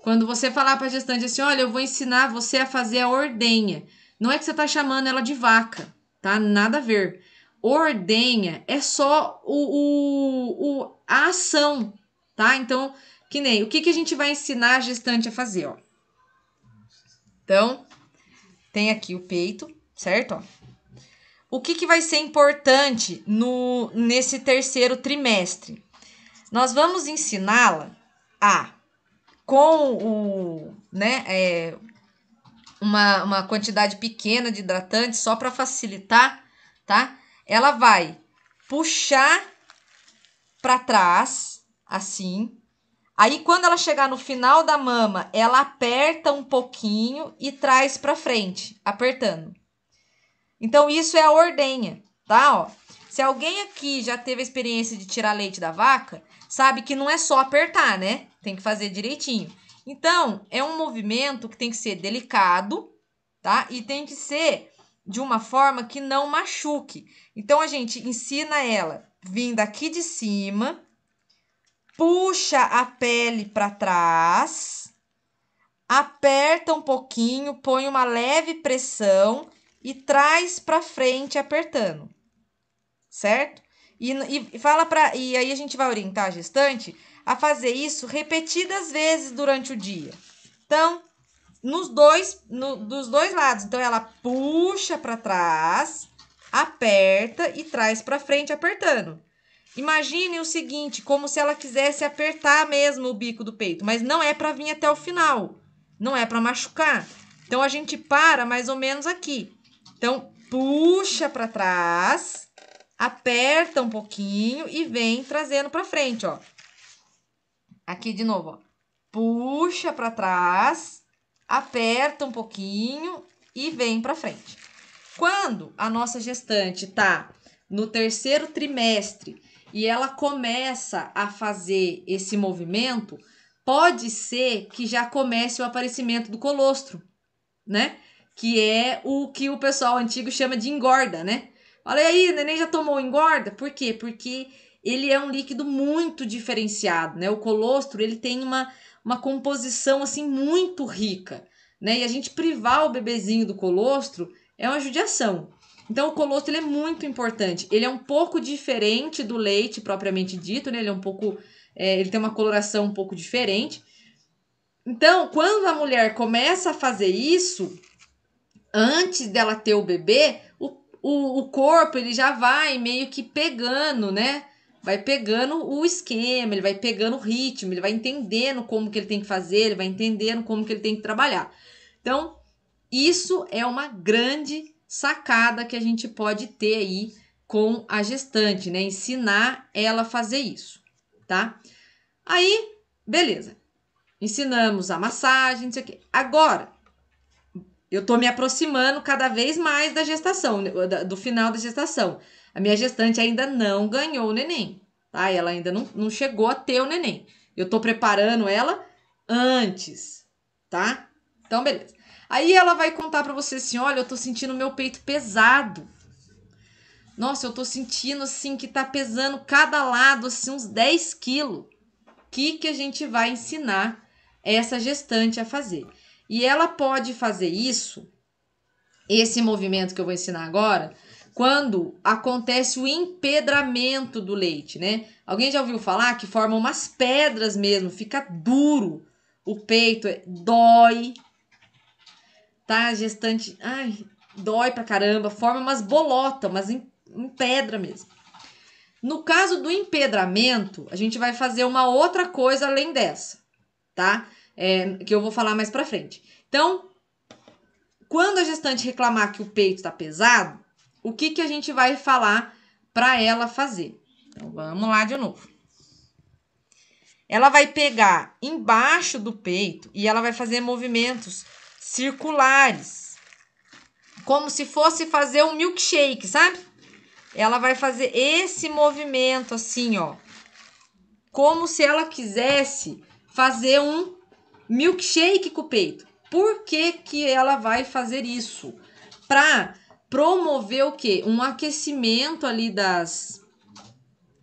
Quando você falar para a gestante assim, olha, eu vou ensinar você a fazer a ordenha, não é que você está chamando ela de vaca, tá? Nada a ver. Ordenha é só o, o, o, a ação, tá? Então, que nem, o que, que a gente vai ensinar a gestante a fazer, ó? Então, tem aqui o peito, certo? Ó o que, que vai ser importante no, nesse terceiro trimestre? Nós vamos ensiná-la a, com o, né, é, uma, uma quantidade pequena de hidratante, só para facilitar, tá? Ela vai puxar para trás, assim. Aí, quando ela chegar no final da mama, ela aperta um pouquinho e traz para frente, apertando. Então, isso é a ordenha, tá? Ó, se alguém aqui já teve a experiência de tirar leite da vaca, sabe que não é só apertar, né? Tem que fazer direitinho. Então, é um movimento que tem que ser delicado, tá? E tem que ser de uma forma que não machuque. Então, a gente ensina ela vindo aqui de cima, puxa a pele para trás, aperta um pouquinho, põe uma leve pressão e traz para frente apertando, certo? E, e fala para e aí a gente vai orientar a gestante a fazer isso repetidas vezes durante o dia. Então, nos dois, no, dos dois lados. Então, ela puxa para trás, aperta e traz para frente apertando. Imagine o seguinte, como se ela quisesse apertar mesmo o bico do peito, mas não é para vir até o final, não é para machucar. Então a gente para mais ou menos aqui. Então, puxa para trás, aperta um pouquinho e vem trazendo para frente, ó. Aqui de novo, ó. Puxa para trás, aperta um pouquinho e vem para frente. Quando a nossa gestante tá no terceiro trimestre e ela começa a fazer esse movimento, pode ser que já comece o aparecimento do colostro, né? que é o que o pessoal antigo chama de engorda, né? Olha aí, o neném já tomou engorda? Por quê? Porque ele é um líquido muito diferenciado, né? O colostro, ele tem uma, uma composição, assim, muito rica, né? E a gente privar o bebezinho do colostro é uma judiação. Então, o colostro, ele é muito importante. Ele é um pouco diferente do leite propriamente dito, né? Ele é um pouco... É, ele tem uma coloração um pouco diferente. Então, quando a mulher começa a fazer isso, antes dela ter o bebê, o, o, o corpo ele já vai meio que pegando, né? Vai pegando o esquema, ele vai pegando o ritmo, ele vai entendendo como que ele tem que fazer, ele vai entendendo como que ele tem que trabalhar. Então, isso é uma grande sacada que a gente pode ter aí com a gestante, né? Ensinar ela a fazer isso, tá? Aí, beleza. Ensinamos a massagem, não sei o quê. Agora, eu tô me aproximando cada vez mais da gestação, né, do final da gestação. A minha gestante ainda não ganhou o neném, tá? Ela ainda não, não chegou a ter o neném. Eu tô preparando ela antes, tá? Então, beleza. Aí ela vai contar para você assim: olha, eu tô sentindo meu peito pesado. Nossa, eu tô sentindo assim que tá pesando cada lado, assim, uns 10 quilos. O que, que a gente vai ensinar essa gestante a fazer? E ela pode fazer isso, esse movimento que eu vou ensinar agora, quando acontece o empedramento do leite, né? Alguém já ouviu falar que forma umas pedras mesmo, fica duro o peito, é, dói, tá? Gestante, ai, dói pra caramba, forma umas bolota, mas em, em pedra mesmo. No caso do empedramento, a gente vai fazer uma outra coisa além dessa, tá? é, que eu vou falar mais pra frente. Então, quando a gestante reclamar que o peito tá pesado, o que, que a gente vai falar para ela fazer? Então, vamos lá de novo. Ela vai pegar embaixo do peito e ela vai fazer movimentos circulares, como se fosse fazer um milkshake, sabe? Ela vai fazer esse movimento assim, ó, como se ela quisesse fazer um milkshake com peito. Por que, que ela vai fazer isso? Para promover o quê? Um aquecimento ali das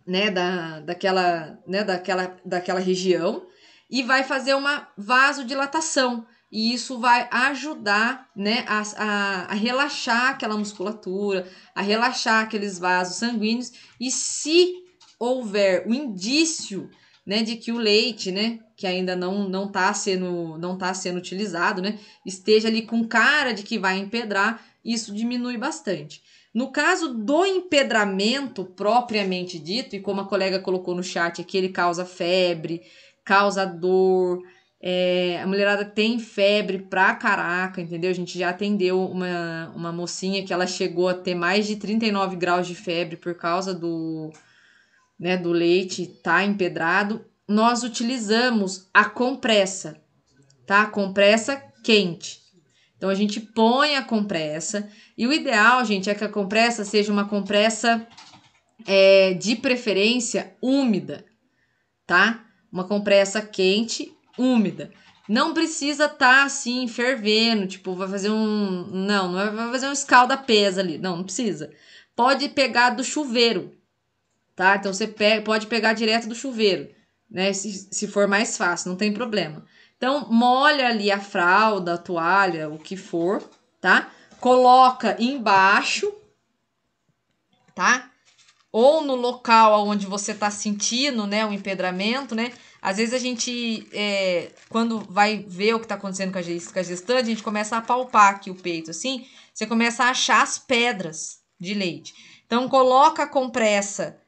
né, da, daquela, né, daquela, daquela região e vai fazer uma vasodilatação. E isso vai ajudar né, a, a, a relaxar aquela musculatura, a relaxar aqueles vasos sanguíneos. E se houver o indício né, de que o leite, né, que ainda não não está sendo não tá sendo utilizado, né, esteja ali com cara de que vai empedrar, isso diminui bastante. No caso do empedramento propriamente dito, e como a colega colocou no chat aqui, ele causa febre, causa dor, é, a mulherada tem febre pra caraca, entendeu? A gente já atendeu uma, uma mocinha que ela chegou a ter mais de 39 graus de febre por causa do, né, do leite tá empedrado, nós utilizamos a compressa, tá? A compressa quente. Então a gente põe a compressa e o ideal, gente, é que a compressa seja uma compressa é, de preferência úmida, tá? Uma compressa quente, úmida. Não precisa estar tá, assim fervendo, tipo, vai fazer um. Não, não é, vai fazer um escalda-pesa ali. Não, não precisa. Pode pegar do chuveiro, tá? Então você pe pode pegar direto do chuveiro, né? Se, se for mais fácil, não tem problema. Então, molha ali a fralda, a toalha, o que for, tá? Coloca embaixo, tá? Ou no local onde você tá sentindo, né, o empedramento, né? Às vezes a gente, é, quando vai ver o que tá acontecendo com a, gestante, a gente começa a palpar aqui o peito, assim. Você começa a achar as pedras de leite. Então, coloca a compressa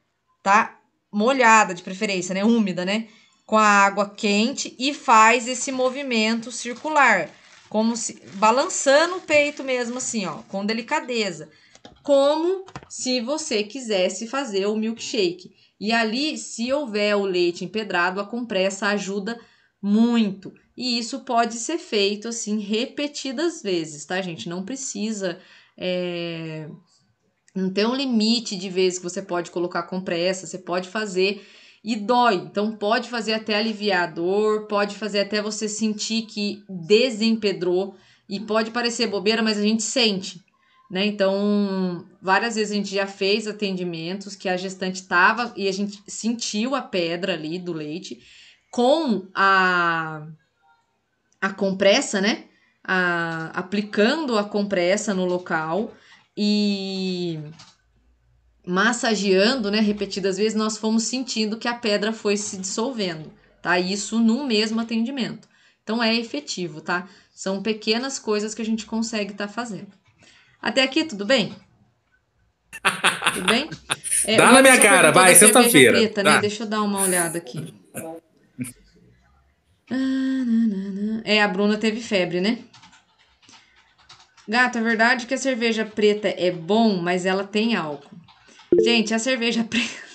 tá? Molhada de preferência, né? Úmida, né? Com a água quente e faz esse movimento circular, como se balançando o peito mesmo assim, ó, com delicadeza, como se você quisesse fazer o milkshake. E ali, se houver o leite empedrado, a compressa ajuda muito. E isso pode ser feito assim repetidas vezes, tá, gente? Não precisa é, não tem um limite de vezes que você pode colocar compressa, você pode fazer e dói. Então pode fazer até aliviar a dor, pode fazer até você sentir que desempedrou e pode parecer bobeira, mas a gente sente, né? Então, várias vezes a gente já fez atendimentos que a gestante tava e a gente sentiu a pedra ali do leite com a a compressa, né? A, aplicando a compressa no local e massageando, né, repetidas vezes, nós fomos sentindo que a pedra foi se dissolvendo, tá? Isso no mesmo atendimento. Então é efetivo, tá? São pequenas coisas que a gente consegue estar tá fazendo. Até aqui, tudo bem? Tudo bem? É, Dá na minha cara, vai, sexta-feira. Né? Deixa eu dar uma olhada aqui. Ah, é, a Bruna teve febre, né? Gato, é verdade que a cerveja preta é bom, mas ela tem álcool. Gente, a cerveja preta.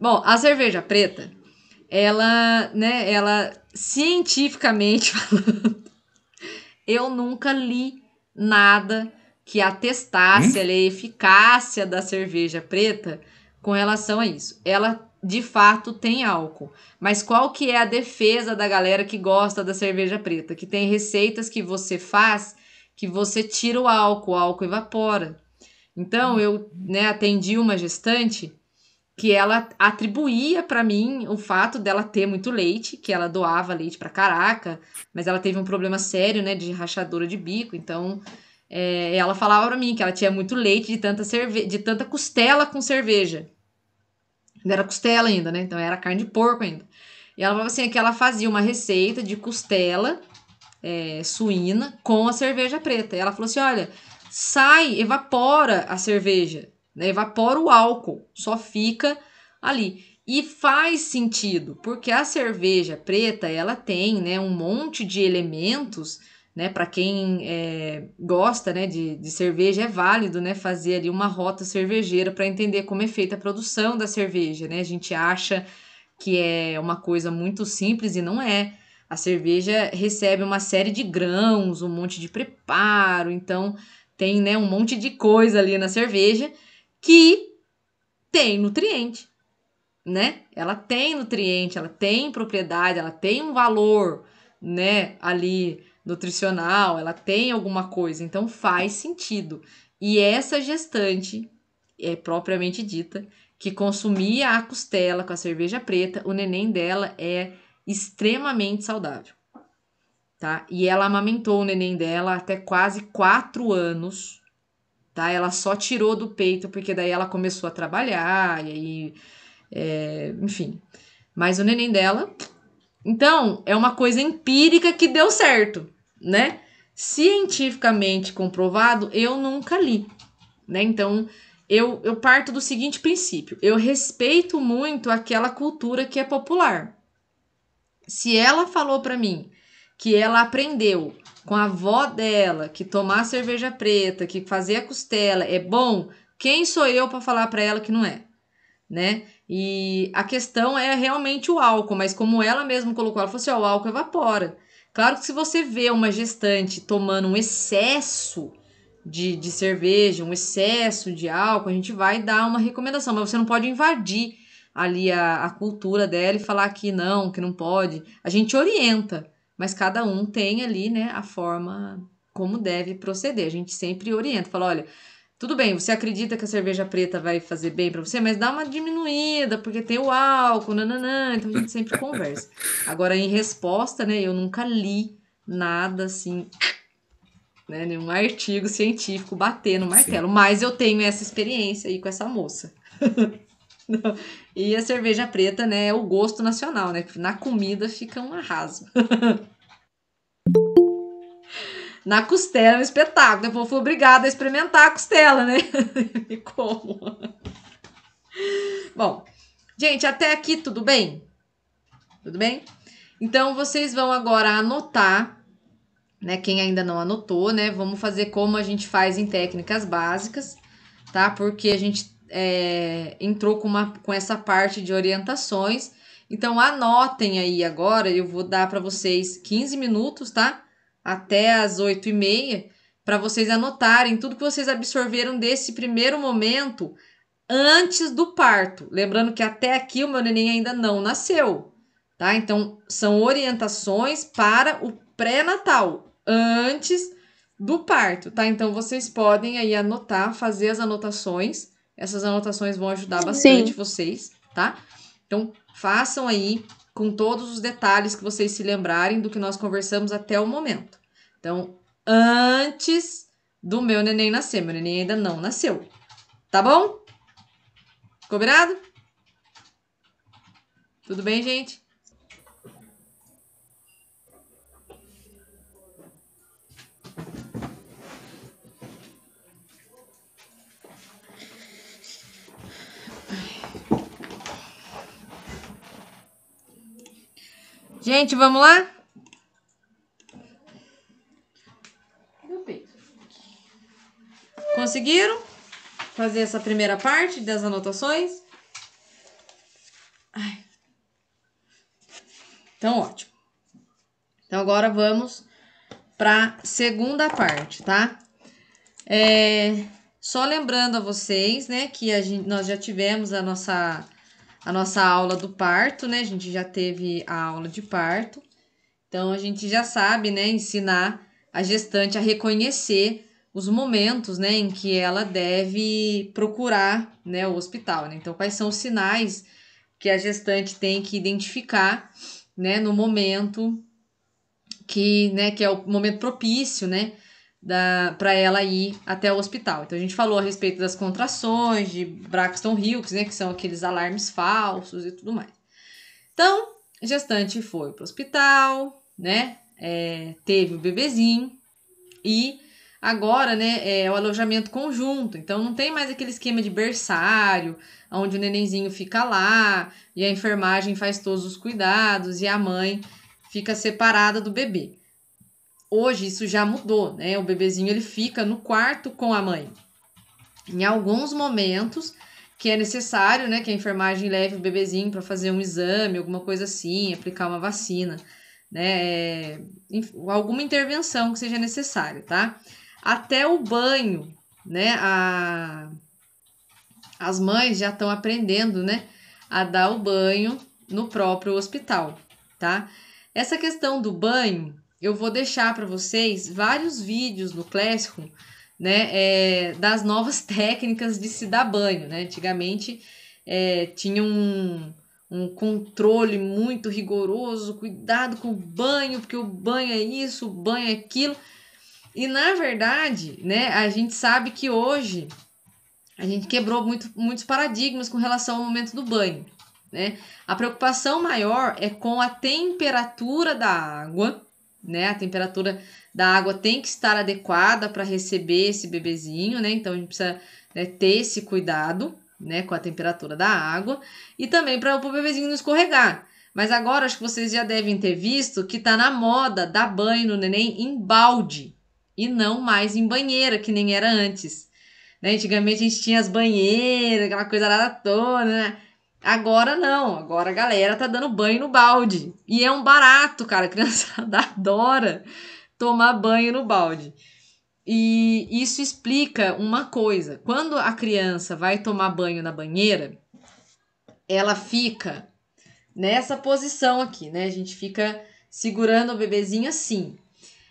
bom, a cerveja preta, ela, né, ela cientificamente falando, eu nunca li nada que atestasse hum? a eficácia da cerveja preta com relação a isso. Ela de fato tem álcool. Mas qual que é a defesa da galera que gosta da cerveja preta? Que tem receitas que você faz que você tira o álcool, o álcool evapora. Então eu né, atendi uma gestante que ela atribuía para mim o fato dela ter muito leite, que ela doava leite para caraca, mas ela teve um problema sério, né, de rachadura de bico, então é, ela falava para mim que ela tinha muito leite de tanta cerve de tanta costela com cerveja. Não era costela ainda, né? Então era carne de porco ainda. E ela falava assim: é que ela fazia uma receita de costela é, suína com a cerveja preta. E ela falou assim: olha, sai, evapora a cerveja, né? evapora o álcool, só fica ali. E faz sentido, porque a cerveja preta ela tem né, um monte de elementos né? Para quem é, gosta né, de, de cerveja, é válido né, fazer ali uma rota cervejeira para entender como é feita a produção da cerveja. Né? A gente acha que é uma coisa muito simples e não é. A cerveja recebe uma série de grãos, um monte de preparo, então tem né, um monte de coisa ali na cerveja que tem nutriente, né? Ela tem nutriente, ela tem propriedade, ela tem um valor, né, ali nutricional, ela tem alguma coisa, então faz sentido. E essa gestante é propriamente dita que consumia a costela com a cerveja preta, o neném dela é extremamente saudável. Tá? E ela amamentou o neném dela até quase 4 anos, tá? Ela só tirou do peito porque daí ela começou a trabalhar e aí, é, enfim. Mas o neném dela, então é uma coisa empírica que deu certo né? Cientificamente comprovado, eu nunca li, né? Então, eu, eu parto do seguinte princípio: eu respeito muito aquela cultura que é popular. Se ela falou para mim que ela aprendeu com a avó dela que tomar cerveja preta, que fazer a costela é bom, quem sou eu para falar para ela que não é, né? E a questão é realmente o álcool, mas como ela mesma colocou, ela falou assim: ó, o álcool evapora. Claro que se você vê uma gestante tomando um excesso de, de cerveja, um excesso de álcool, a gente vai dar uma recomendação, mas você não pode invadir ali a, a cultura dela e falar que não, que não pode. A gente orienta, mas cada um tem ali, né, a forma como deve proceder. A gente sempre orienta, fala, olha, tudo bem, você acredita que a cerveja preta vai fazer bem para você, mas dá uma diminuída, porque tem o álcool, nananã, então a gente sempre conversa. Agora, em resposta, né, eu nunca li nada assim, né, nenhum artigo científico bater no martelo, Sim. mas eu tenho essa experiência aí com essa moça. E a cerveja preta, né, é o gosto nacional, né? Na comida fica um arraso. na costela, no é espetáculo. Depois eu fui obrigada a experimentar a costela, né? e como? Bom, gente, até aqui tudo bem? Tudo bem? Então, vocês vão agora anotar, né? Quem ainda não anotou, né? Vamos fazer como a gente faz em técnicas básicas, tá? Porque a gente é, entrou com, uma, com essa parte de orientações. Então, anotem aí agora, eu vou dar para vocês 15 minutos, tá? até as oito e meia para vocês anotarem tudo que vocês absorveram desse primeiro momento antes do parto. Lembrando que até aqui o meu neném ainda não nasceu, tá? Então são orientações para o pré-natal, antes do parto, tá? Então vocês podem aí anotar, fazer as anotações. Essas anotações vão ajudar bastante Sim. vocês, tá? Então façam aí com todos os detalhes que vocês se lembrarem do que nós conversamos até o momento. Então, antes do meu neném nascer, meu neném ainda não nasceu. Tá bom? Combinado? Tudo bem, gente? Gente, vamos lá? Conseguiram fazer essa primeira parte das anotações? Ai. Então, ótimo. Então, agora vamos para segunda parte, tá? É, só lembrando a vocês, né, que a gente, nós já tivemos a nossa a nossa aula do parto, né? A gente já teve a aula de parto. Então a gente já sabe, né, ensinar a gestante a reconhecer os momentos, né, em que ela deve procurar, né, o hospital, né? Então quais são os sinais que a gestante tem que identificar, né, no momento que, né, que é o momento propício, né, para ela ir até o hospital. Então a gente falou a respeito das contrações de Braxton Hicks, né, que são aqueles alarmes falsos e tudo mais. Então, gestante foi para o hospital, né? É, teve o bebezinho e agora, né, é o alojamento conjunto. Então não tem mais aquele esquema de berçário, onde o nenenzinho fica lá e a enfermagem faz todos os cuidados e a mãe fica separada do bebê. Hoje isso já mudou, né? O bebezinho ele fica no quarto com a mãe. Em alguns momentos que é necessário, né, que a enfermagem leve o bebezinho para fazer um exame, alguma coisa assim, aplicar uma vacina, né, é, alguma intervenção que seja necessária, tá? Até o banho, né, a... as mães já estão aprendendo, né, a dar o banho no próprio hospital, tá? Essa questão do banho eu vou deixar para vocês vários vídeos no clássico né, é, das novas técnicas de se dar banho, né? Antigamente é, tinha um, um controle muito rigoroso, cuidado com o banho, porque o banho é isso, o banho é aquilo. E na verdade, né, a gente sabe que hoje a gente quebrou muito, muitos paradigmas com relação ao momento do banho. Né? A preocupação maior é com a temperatura da água né? A temperatura da água tem que estar adequada para receber esse bebezinho, né? Então a gente precisa né, ter esse cuidado, né, com a temperatura da água e também para o bebezinho não escorregar. Mas agora acho que vocês já devem ter visto que tá na moda dar banho no neném em balde e não mais em banheira, que nem era antes. Né? Antigamente a gente tinha as banheiras, aquela coisa lá toda, né? Agora não, agora a galera tá dando banho no balde. E é um barato, cara. A criançada adora tomar banho no balde. E isso explica uma coisa: quando a criança vai tomar banho na banheira, ela fica nessa posição aqui, né? A gente fica segurando o bebezinho assim.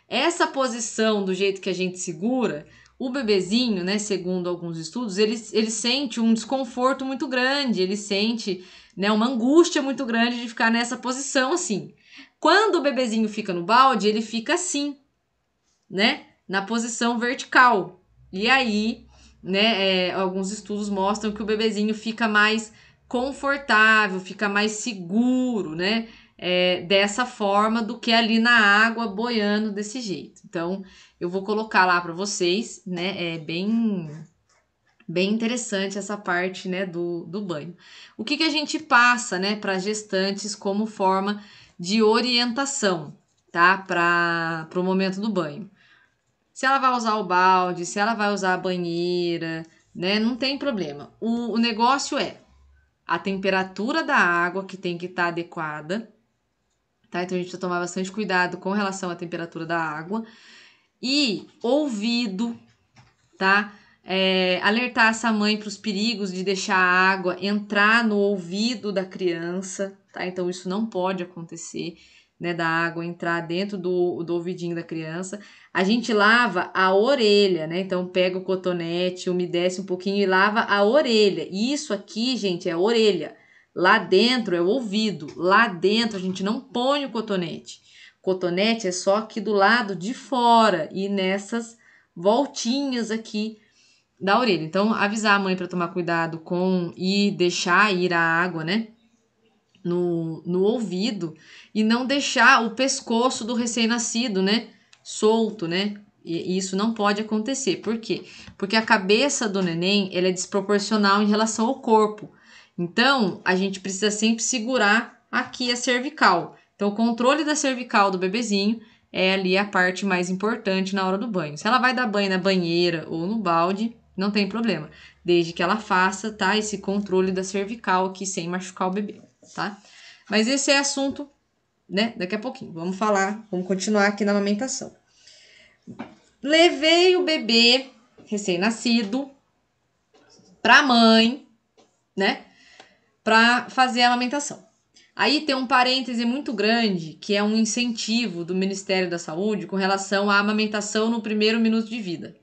Essa posição, do jeito que a gente segura, o bebezinho, né, segundo alguns estudos, ele, ele sente um desconforto muito grande, ele sente né, uma angústia muito grande de ficar nessa posição assim. Quando o bebezinho fica no balde, ele fica assim, né, na posição vertical. E aí, né, é, alguns estudos mostram que o bebezinho fica mais confortável, fica mais seguro, né? É, dessa forma do que ali na água boiando desse jeito. Então, eu vou colocar lá para vocês, né? É bem bem interessante essa parte, né, do, do banho. O que que a gente passa, né, para gestantes como forma de orientação, tá? Para o momento do banho. Se ela vai usar o balde, se ela vai usar a banheira, né? Não tem problema. O, o negócio é a temperatura da água que tem que estar tá adequada, tá? Então a gente precisa tomar bastante cuidado com relação à temperatura da água e ouvido, tá? É, alertar essa mãe para os perigos de deixar a água entrar no ouvido da criança, tá? Então isso não pode acontecer, né? Da água entrar dentro do, do ouvidinho da criança. A gente lava a orelha, né? Então pega o cotonete, umedece um pouquinho e lava a orelha. Isso aqui, gente, é a orelha. Lá dentro é o ouvido. Lá dentro a gente não põe o cotonete cotonete é só aqui do lado de fora e nessas voltinhas aqui da orelha. Então, avisar a mãe para tomar cuidado com e deixar ir a água, né? No, no ouvido e não deixar o pescoço do recém-nascido, né? Solto, né? E isso não pode acontecer. Por quê? Porque a cabeça do neném ela é desproporcional em relação ao corpo. Então, a gente precisa sempre segurar aqui a cervical. Então, o controle da cervical do bebezinho é ali a parte mais importante na hora do banho. Se ela vai dar banho na banheira ou no balde, não tem problema, desde que ela faça, tá? Esse controle da cervical aqui sem machucar o bebê, tá? Mas esse é assunto, né? Daqui a pouquinho. Vamos falar, vamos continuar aqui na amamentação. Levei o bebê recém-nascido para a mãe, né? Para fazer a amamentação. Aí tem um parêntese muito grande, que é um incentivo do Ministério da Saúde com relação à amamentação no primeiro minuto de vida.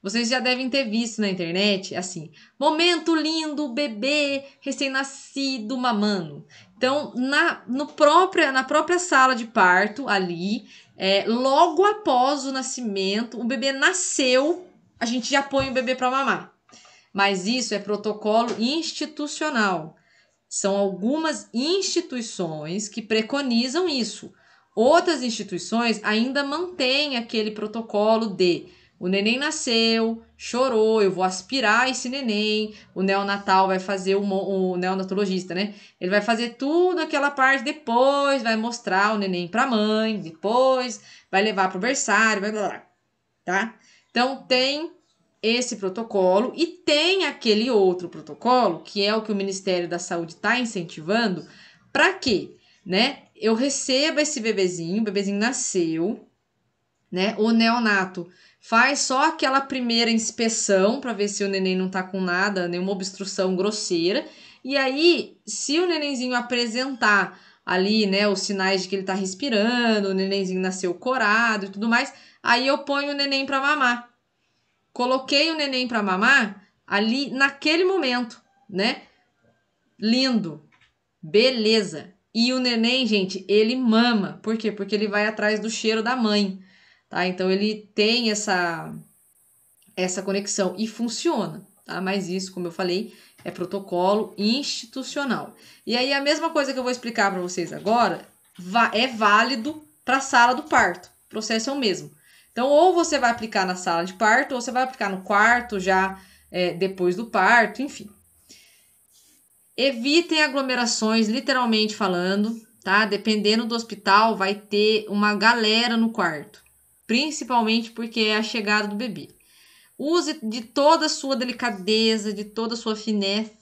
Vocês já devem ter visto na internet, assim, momento lindo, bebê recém-nascido mamando. Então, na, no própria, na própria sala de parto, ali, é, logo após o nascimento, o bebê nasceu, a gente já põe o bebê para mamar. Mas isso é protocolo institucional. São algumas instituições que preconizam isso. Outras instituições ainda mantêm aquele protocolo de o neném nasceu, chorou, eu vou aspirar esse neném. O neonatal vai fazer, o, o neonatologista, né? Ele vai fazer tudo aquela parte depois, vai mostrar o neném para a mãe, depois vai levar para o berçário, vai lá, tá? Então, tem esse protocolo e tem aquele outro protocolo, que é o que o Ministério da Saúde está incentivando, para quê? Né? Eu receba esse bebezinho, o bebezinho nasceu, né? O neonato faz só aquela primeira inspeção para ver se o neném não tá com nada, nenhuma obstrução grosseira. E aí, se o nenenzinho apresentar ali, né, os sinais de que ele tá respirando, o nenenzinho nasceu corado e tudo mais, aí eu ponho o neném para mamar. Coloquei o neném para mamar ali naquele momento, né? Lindo. Beleza. E o neném, gente, ele mama. Por quê? Porque ele vai atrás do cheiro da mãe, tá? Então ele tem essa essa conexão e funciona, tá? Mas isso, como eu falei, é protocolo institucional. E aí a mesma coisa que eu vou explicar para vocês agora é válido para a sala do parto. O processo é o mesmo. Então, ou você vai aplicar na sala de parto, ou você vai aplicar no quarto já é, depois do parto, enfim. Evitem aglomerações, literalmente falando, tá? Dependendo do hospital, vai ter uma galera no quarto, principalmente porque é a chegada do bebê. Use de toda a sua delicadeza, de toda a sua finesse,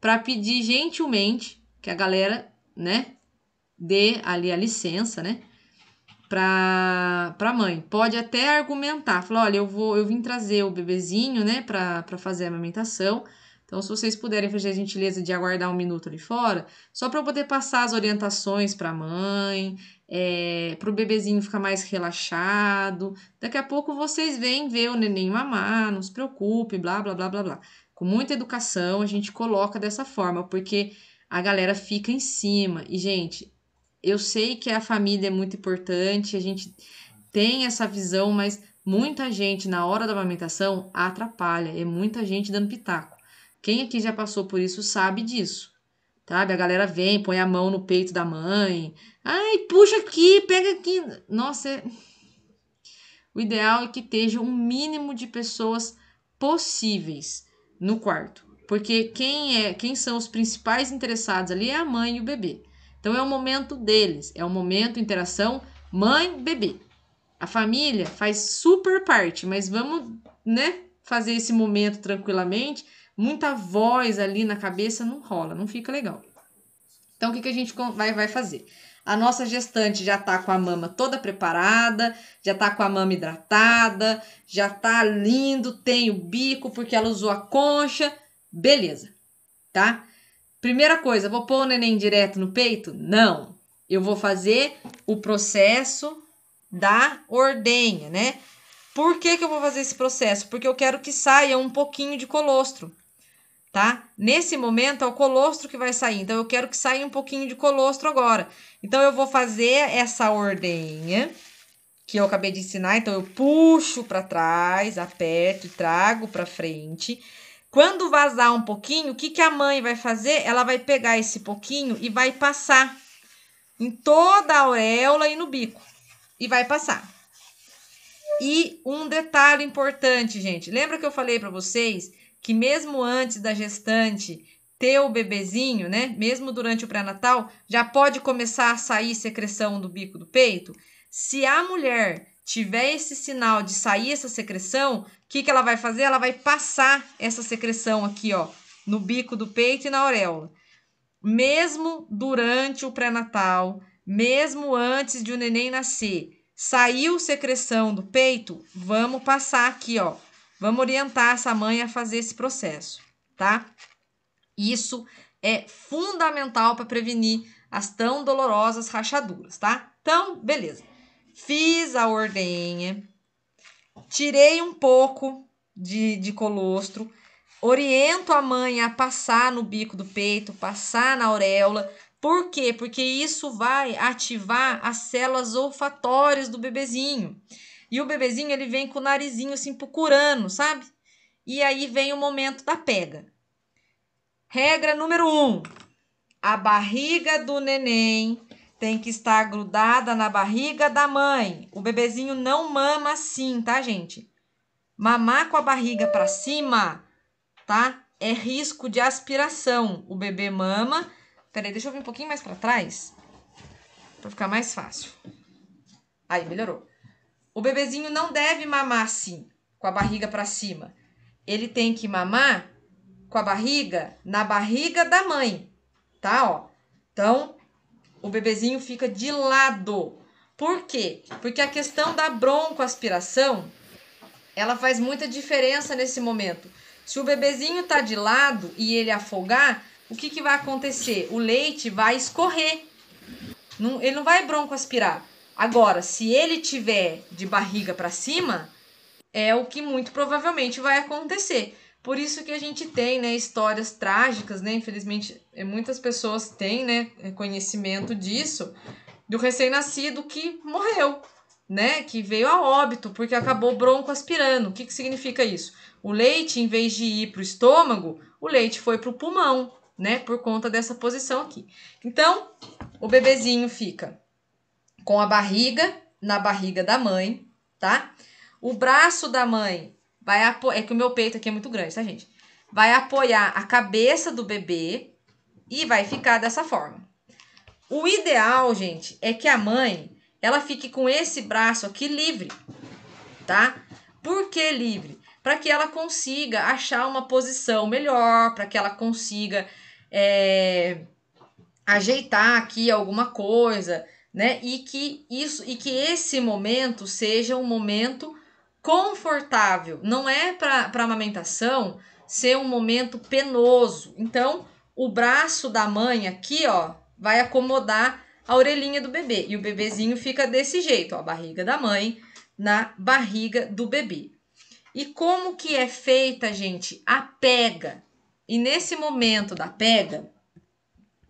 para pedir gentilmente que a galera, né, dê ali a licença, né? para a mãe. Pode até argumentar, falar, olha, eu vou, eu vim trazer o bebezinho, né, para fazer a amamentação. Então, se vocês puderem fazer a gentileza de aguardar um minuto ali fora, só para eu poder passar as orientações para a mãe, é, para o bebezinho ficar mais relaxado. Daqui a pouco vocês vêm ver o neném mamar, não se preocupe, blá, blá, blá, blá, blá. Com muita educação, a gente coloca dessa forma, porque a galera fica em cima. E, gente, eu sei que a família é muito importante, a gente tem essa visão, mas muita gente na hora da amamentação atrapalha, é muita gente dando pitaco. Quem aqui já passou por isso sabe disso. Sabe? A galera vem, põe a mão no peito da mãe. Ai, puxa aqui, pega aqui. Nossa, é... o ideal é que esteja um mínimo de pessoas possíveis no quarto. Porque quem é, quem são os principais interessados ali é a mãe e o bebê. Então é o momento deles, é o momento interação mãe-bebê. A família faz super parte, mas vamos, né, fazer esse momento tranquilamente. Muita voz ali na cabeça não rola, não fica legal. Então o que, que a gente vai, vai fazer? A nossa gestante já tá com a mama toda preparada, já tá com a mama hidratada, já tá lindo, tem o bico porque ela usou a concha, beleza, tá? Primeira coisa, vou pôr o neném direto no peito? Não. Eu vou fazer o processo da ordenha, né? Por que, que eu vou fazer esse processo? Porque eu quero que saia um pouquinho de colostro, tá? Nesse momento é o colostro que vai sair, então eu quero que saia um pouquinho de colostro agora. Então eu vou fazer essa ordenha que eu acabei de ensinar, então eu puxo para trás, aperto e trago para frente. Quando vazar um pouquinho, o que, que a mãe vai fazer? Ela vai pegar esse pouquinho e vai passar em toda a auréola e no bico. E vai passar. E um detalhe importante, gente. Lembra que eu falei para vocês que mesmo antes da gestante ter o bebezinho, né? Mesmo durante o pré-natal, já pode começar a sair secreção do bico do peito? Se a mulher tiver esse sinal de sair essa secreção, o que, que ela vai fazer? Ela vai passar essa secreção aqui, ó, no bico do peito e na auréola. Mesmo durante o pré-natal, mesmo antes de o neném nascer, saiu secreção do peito, vamos passar aqui, ó. Vamos orientar essa mãe a fazer esse processo, tá? Isso é fundamental para prevenir as tão dolorosas rachaduras, tá? Então, beleza fiz a ordenha, tirei um pouco de, de colostro, oriento a mãe a passar no bico do peito, passar na auréola. Por quê? Porque isso vai ativar as células olfatórias do bebezinho. E o bebezinho ele vem com o narizinho assim procurando, sabe? E aí vem o momento da pega. Regra número um: a barriga do neném tem que estar grudada na barriga da mãe. O bebezinho não mama assim, tá, gente? Mamar com a barriga para cima, tá? É risco de aspiração. O bebê mama. Peraí, deixa eu vir um pouquinho mais para trás. Pra ficar mais fácil. Aí, melhorou. O bebezinho não deve mamar assim, com a barriga para cima. Ele tem que mamar com a barriga na barriga da mãe, tá? Ó. Então, o bebezinho fica de lado. Por quê? Porque a questão da broncoaspiração, ela faz muita diferença nesse momento. Se o bebezinho tá de lado e ele afogar, o que, que vai acontecer? O leite vai escorrer. Não, ele não vai broncoaspirar. Agora, se ele tiver de barriga para cima, é o que muito provavelmente vai acontecer. Por isso que a gente tem né, histórias trágicas, né? Infelizmente, é, muitas pessoas têm né, é, conhecimento disso, do recém-nascido que morreu, né? Que veio a óbito porque acabou broncoaspirando. O que, que significa isso? O leite, em vez de ir para o estômago, o leite foi para o pulmão, né? Por conta dessa posição aqui. Então, o bebezinho fica com a barriga na barriga da mãe, tá? O braço da mãe vai apoiar. É que o meu peito aqui é muito grande, tá, gente? Vai apoiar a cabeça do bebê e vai ficar dessa forma. O ideal, gente, é que a mãe ela fique com esse braço aqui livre, tá? Por que livre? Para que ela consiga achar uma posição melhor, para que ela consiga é, ajeitar aqui alguma coisa, né? E que isso e que esse momento seja um momento confortável. Não é para a amamentação ser um momento penoso. Então, o braço da mãe aqui, ó, vai acomodar a orelhinha do bebê. E o bebezinho fica desse jeito, ó, a barriga da mãe na barriga do bebê. E como que é feita, gente, a pega? E nesse momento da pega,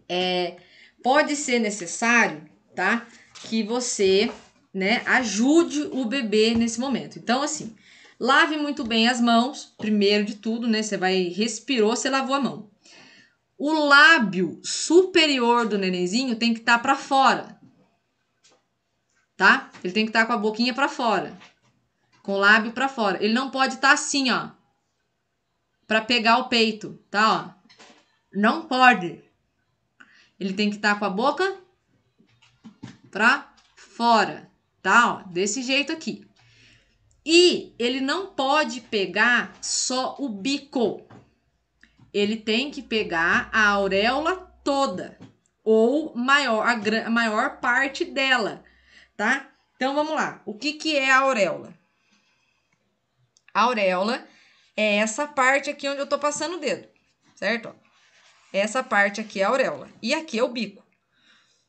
é, pode ser necessário, tá? Que você, né, ajude o bebê nesse momento. Então, assim, lave muito bem as mãos, primeiro de tudo, né? Você vai, respirou, você lavou a mão o lábio superior do nenenzinho tem que estar tá para fora. Tá? Ele tem que estar tá com a boquinha para fora. Com o lábio para fora. Ele não pode estar tá assim, ó. Para pegar o peito, tá, ó. Não pode. Ele tem que estar tá com a boca para fora, tá, ó. Desse jeito aqui. E ele não pode pegar só o bico ele tem que pegar a auréola toda ou maior a, a maior parte dela, tá? Então vamos lá. O que que é a auréola? A auréola é essa parte aqui onde eu tô passando o dedo, certo? Essa parte aqui é a auréola e aqui é o bico.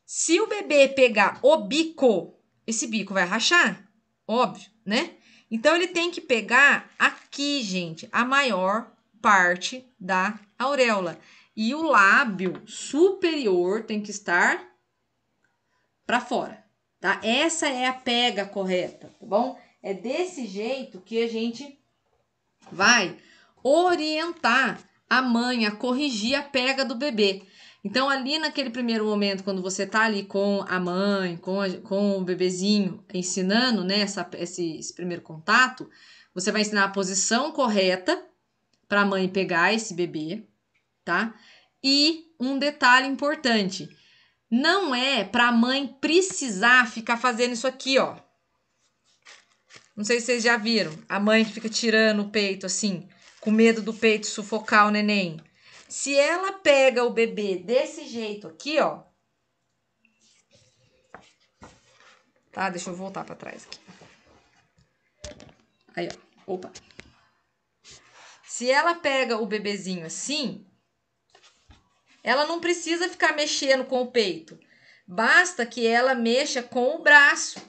Se o bebê pegar o bico, esse bico vai rachar, óbvio, né? Então ele tem que pegar aqui, gente, a maior parte da auréola. E o lábio superior tem que estar para fora, tá? Essa é a pega correta, tá bom? É desse jeito que a gente vai orientar a mãe a corrigir a pega do bebê. Então, ali naquele primeiro momento, quando você tá ali com a mãe, com, a, com o bebezinho, ensinando né, essa, esse, esse primeiro contato, você vai ensinar a posição correta para a mãe pegar esse bebê, tá? E um detalhe importante: não é para a mãe precisar ficar fazendo isso aqui, ó. Não sei se vocês já viram, a mãe que fica tirando o peito assim, com medo do peito sufocar o neném. Se ela pega o bebê desse jeito aqui, ó. Tá, deixa eu voltar para trás aqui. Aí, ó. Opa. Se ela pega o bebezinho assim, ela não precisa ficar mexendo com o peito. Basta que ela mexa com o braço.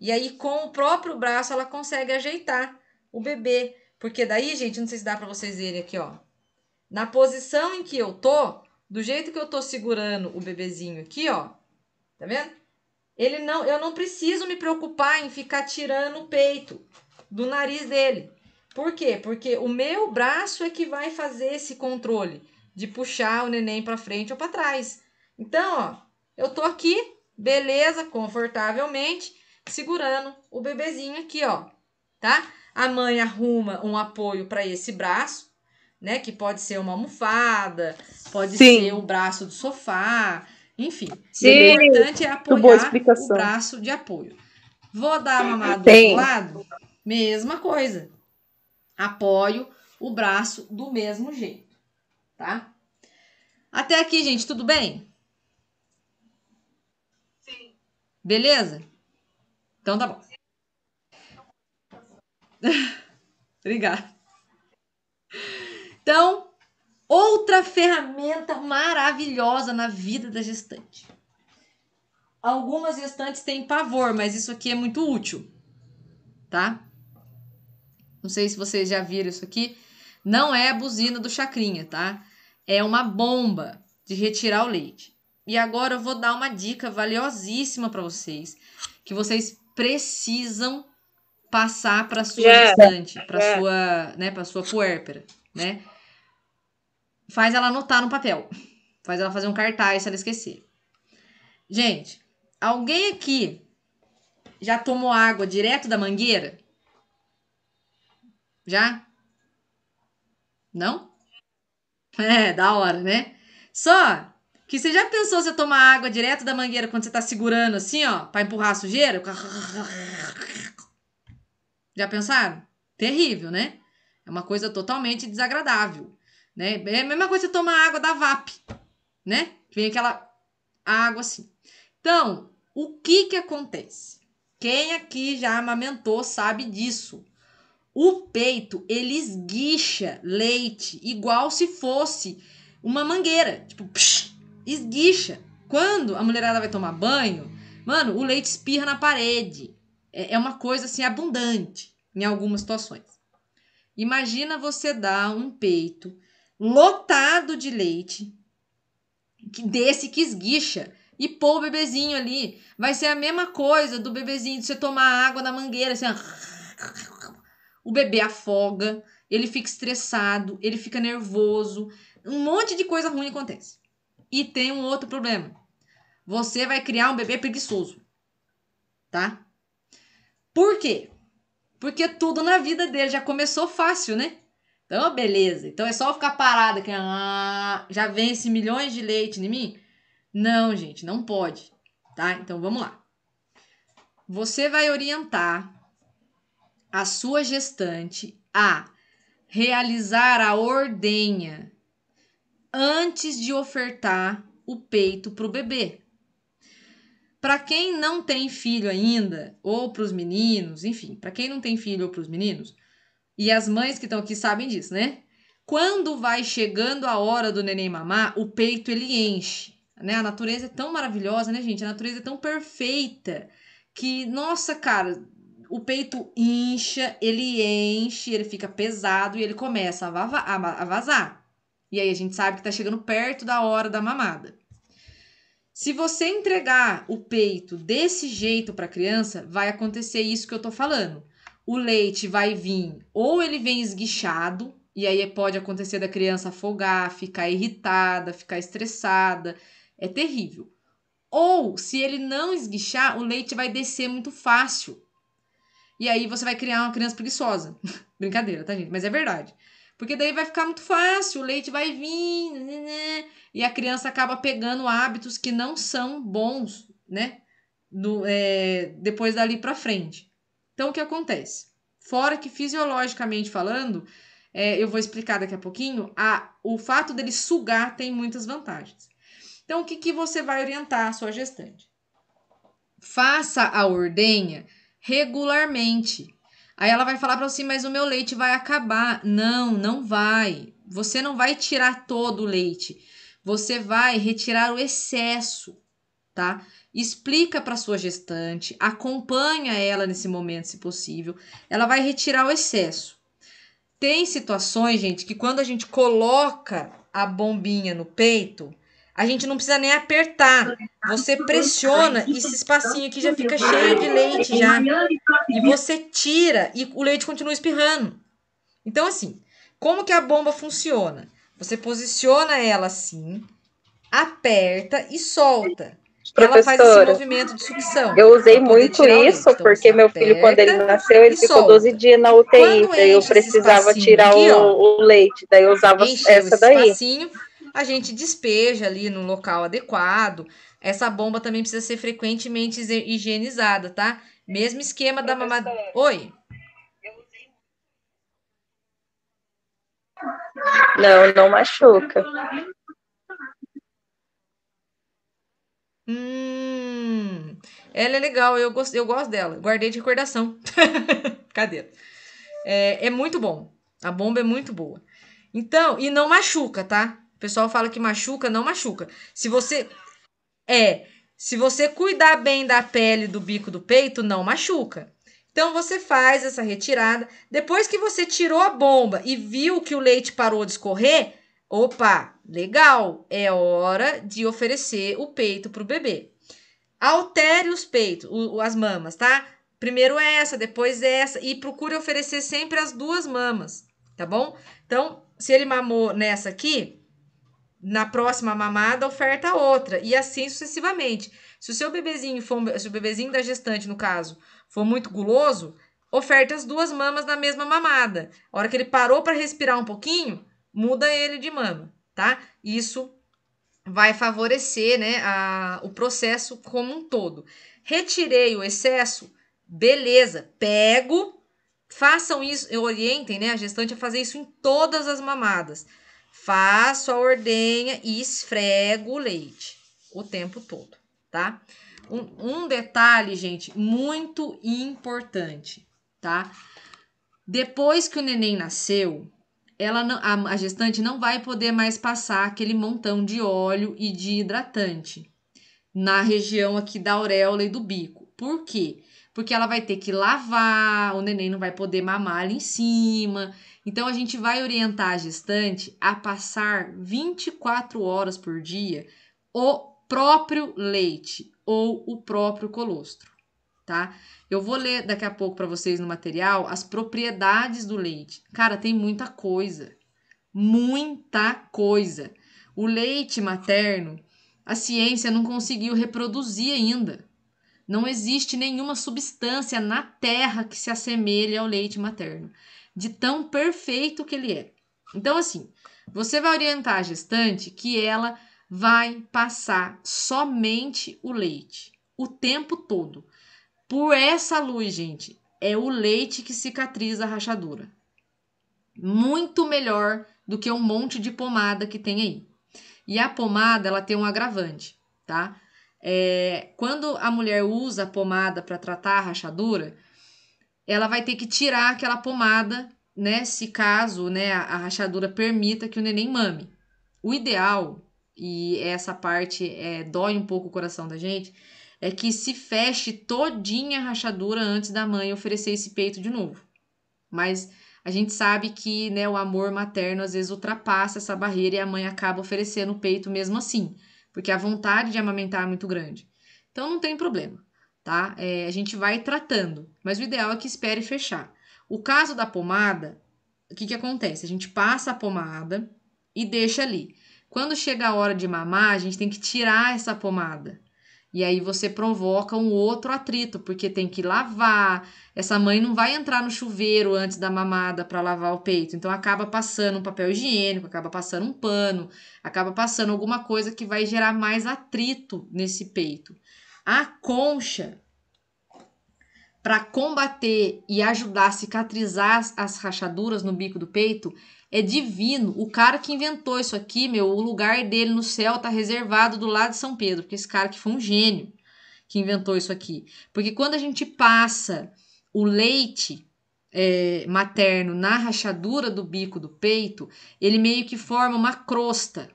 E aí, com o próprio braço, ela consegue ajeitar o bebê. Porque daí, gente, não sei se dá para vocês verem aqui, ó. Na posição em que eu tô, do jeito que eu tô segurando o bebezinho aqui, ó. Tá vendo? Ele não, eu não preciso me preocupar em ficar tirando o peito do nariz dele. Por quê? Porque o meu braço é que vai fazer esse controle de puxar o neném para frente ou para trás. Então, ó, eu tô aqui, beleza, confortavelmente, segurando o bebezinho aqui, ó, tá? A mãe arruma um apoio para esse braço, né, que pode ser uma almofada, pode Sim. ser o braço do sofá, enfim. Sim. O importante é apoiar o braço de apoio. Vou dar a mamada Sim. do lado, mesma coisa apoio o braço do mesmo jeito, tá? Até aqui, gente, tudo bem? Sim. Beleza? Então tá bom. Obrigada. Então, outra ferramenta maravilhosa na vida da gestante. Algumas gestantes têm pavor, mas isso aqui é muito útil, tá? Não sei se vocês já viram isso aqui. Não é a buzina do chacrinha, tá? É uma bomba de retirar o leite. E agora eu vou dar uma dica valiosíssima para vocês, que vocês precisam passar para sua gestante, para yeah. sua, né, para sua puérpera, né? Faz ela anotar no papel. Faz ela fazer um cartaz se ela esquecer. Gente, alguém aqui já tomou água direto da mangueira? Já? Não? É, da hora, né? Só que você já pensou você tomar água direto da mangueira quando você tá segurando assim, ó, para empurrar a sujeira? Já pensaram? Terrível, né? É uma coisa totalmente desagradável, né? É a mesma coisa você tomar água da VAP, né? Vem aquela água assim. Então, o que que acontece? Quem aqui já amamentou sabe disso. O peito, ele esguicha leite, igual se fosse uma mangueira. Tipo, psh, esguicha. Quando a mulherada vai tomar banho, mano, o leite espirra na parede. É, é uma coisa assim abundante em algumas situações. Imagina você dar um peito lotado de leite, desse que esguicha e pôr o bebezinho ali. Vai ser a mesma coisa do bebezinho de você tomar água na mangueira, assim, ó o bebê afoga, ele fica estressado, ele fica nervoso, um monte de coisa ruim acontece. E tem um outro problema. Você vai criar um bebê preguiçoso. Tá? Por quê? Porque tudo na vida dele já começou fácil, né? Então, beleza. Então é só ficar parada que ah, já vence milhões de leite em mim? Não, gente, não pode, tá? Então vamos lá. Você vai orientar a sua gestante a realizar a ordenha antes de ofertar o peito para o bebê. Para quem não tem filho ainda, ou para os meninos, enfim, para quem não tem filho ou para os meninos, e as mães que estão aqui sabem disso, né? Quando vai chegando a hora do neném mamar, o peito ele enche, né? A natureza é tão maravilhosa, né, gente? A natureza é tão perfeita que, nossa, cara, o peito incha, ele enche, ele fica pesado e ele começa a, vazar. E aí a gente sabe que tá chegando perto da hora da mamada. Se você entregar o peito desse jeito para a criança, vai acontecer isso que eu tô falando. O leite vai vir, ou ele vem esguichado, e aí pode acontecer da criança afogar, ficar irritada, ficar estressada. É terrível. Ou, se ele não esguichar, o leite vai descer muito fácil. E aí você vai criar uma criança preguiçosa. Brincadeira, tá, gente? Mas é verdade. Porque daí vai ficar muito fácil, o leite vai vir, né? né, né. e a criança acaba pegando hábitos que não são bons, né? No, é, depois dali para frente. Então, o que acontece? Fora que fisiologicamente falando, é, eu vou explicar daqui a pouquinho, a, o fato dele sugar tem muitas vantagens. Então, o que, que você vai orientar a sua gestante? Faça a ordenha regularmente. Aí ela vai falar para você, mas o meu leite vai acabar. Não, não vai. Você não vai tirar todo o leite. Você vai retirar o excesso, tá? Explica para sua gestante, acompanha ela nesse momento, se possível. Ela vai retirar o excesso. Tem situações, gente, que quando a gente coloca a bombinha no peito, a gente não precisa nem apertar. Tá você pressiona e esse espacinho aqui já fica cheio de leite já. E você tira e o leite continua espirrando. Então, assim, como que a bomba funciona? Você posiciona ela assim, aperta e solta. Professora, ela faz esse movimento de sucção. Eu usei muito isso, então, porque meu filho, quando ele nasceu, ele ficou 12 dias na UTI. daí eu precisava tirar aqui, o, o, leite. Daí eu usava essa daí a gente despeja ali no local adequado. Essa bomba também precisa ser frequentemente higienizada, tá? Mesmo esquema da mamadeira. Oi. Não, não machuca. Hum, ela é legal, eu gosto, eu gosto dela. Guardei de recordação. Cadê? É, é muito bom. A bomba é muito boa. Então, e não machuca, tá? pessoal fala que machuca, não machuca. Se você. É. Se você cuidar bem da pele do bico do peito, não machuca. Então você faz essa retirada. Depois que você tirou a bomba e viu que o leite parou de escorrer, opa, legal, é hora de oferecer o peito para o bebê. Altere os peitos, as mamas, tá? Primeiro essa, depois essa e procure oferecer sempre as duas mamas, tá bom? Então, se ele mamou nessa aqui, na próxima mamada oferta outra e assim sucessivamente. Se o seu bebezinho for, se o bebezinho da gestante no caso for muito guloso, oferta as duas mamas na mesma mamada. A hora que ele parou para respirar um pouquinho, muda ele de mama, tá? Isso vai favorecer, né, a, o processo como um todo. Retirei o excesso, beleza, pego. Façam isso, orientem, né, a gestante a fazer isso em todas as mamadas. Faço a ordenha e esfrego o leite o tempo todo, tá? Um, um detalhe, gente, muito importante, tá? Depois que o neném nasceu, ela não, a, a gestante não vai poder mais passar aquele montão de óleo e de hidratante na região aqui da auréola e do bico. Por quê? porque ela vai ter que lavar, o neném não vai poder mamar ali em cima. Então a gente vai orientar a gestante a passar 24 horas por dia o próprio leite ou o próprio colostro, tá? Eu vou ler daqui a pouco para vocês no material as propriedades do leite. Cara, tem muita coisa. Muita coisa. O leite materno, a ciência não conseguiu reproduzir ainda. Não existe nenhuma substância na terra que se assemelhe ao leite materno, de tão perfeito que ele é. Então, assim, você vai orientar a gestante que ela vai passar somente o leite o tempo todo. Por essa luz, gente, é o leite que cicatriza a rachadura. Muito melhor do que um monte de pomada que tem aí. E a pomada, ela tem um agravante, tá? É, quando a mulher usa a pomada para tratar a rachadura, ela vai ter que tirar aquela pomada, né? Se caso né, a rachadura permita que o neném mame. O ideal, e essa parte é, dói um pouco o coração da gente, é que se feche todinha a rachadura antes da mãe oferecer esse peito de novo. Mas a gente sabe que né, o amor materno às vezes ultrapassa essa barreira e a mãe acaba oferecendo o peito mesmo assim porque a vontade de amamentar é muito grande. Então não tem problema, tá? É, a gente vai tratando, mas o ideal é que espere fechar. O caso da pomada, o que, que acontece? A gente passa a pomada e deixa ali. Quando chega a hora de mamar, a gente tem que tirar essa pomada. E aí você provoca um outro atrito, porque tem que lavar. Essa mãe não vai entrar no chuveiro antes da mamada para lavar o peito. Então acaba passando um papel higiênico, acaba passando um pano, acaba passando alguma coisa que vai gerar mais atrito nesse peito. A concha para combater e ajudar a cicatrizar as, rachaduras no bico do peito, é divino. O cara que inventou isso aqui, meu, o lugar dele no céu tá reservado do lado de São Pedro, porque esse cara que foi um gênio que inventou isso aqui. Porque quando a gente passa o leite é, materno na rachadura do bico do peito, ele meio que forma uma crosta,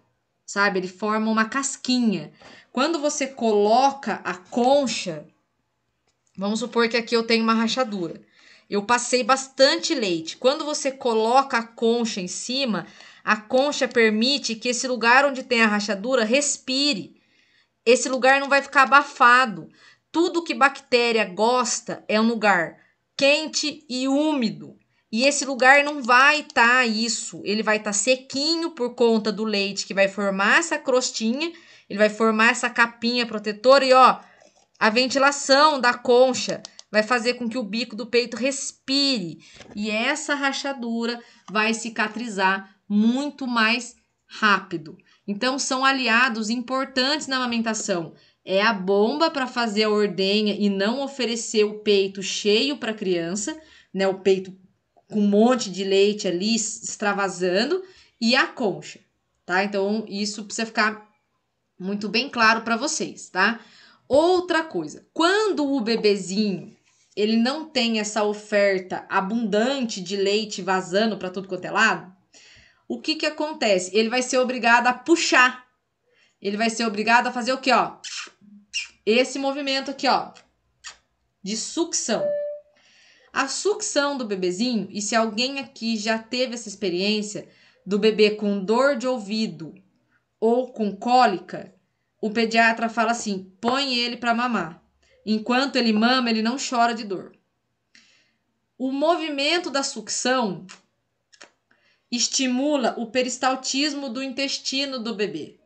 sabe? Ele forma uma casquinha. Quando você coloca a concha, vamos supor que aqui eu tenho uma rachadura. Eu passei bastante leite. Quando você coloca a concha em cima, a concha permite que esse lugar onde tem a rachadura respire. Esse lugar não vai ficar abafado. Tudo que bactéria gosta é um lugar quente e úmido. E esse lugar não vai estar tá isso, ele vai estar tá sequinho por conta do leite que vai formar essa crostinha, ele vai formar essa capinha protetora e ó, a ventilação da concha vai fazer com que o bico do peito respire e essa rachadura vai cicatrizar muito mais rápido. Então, são aliados importantes na amamentação. É a bomba para fazer a ordenha e não oferecer o peito cheio para a criança, né? O peito com um monte de leite ali extravasando e a concha, tá? Então, isso precisa ficar muito bem claro para vocês, tá? Outra coisa, quando o bebezinho ele não tem essa oferta abundante de leite vazando para tudo quanto é lado, o que que acontece? Ele vai ser obrigado a puxar. Ele vai ser obrigado a fazer o que, ó? Esse movimento aqui, ó, de sucção. A sucção do bebezinho, e se alguém aqui já teve essa experiência do bebê com dor de ouvido ou com cólica, o pediatra fala assim: põe ele para mamar. Enquanto ele mama, ele não chora de dor. O movimento da sucção estimula o peristaltismo do intestino do bebê,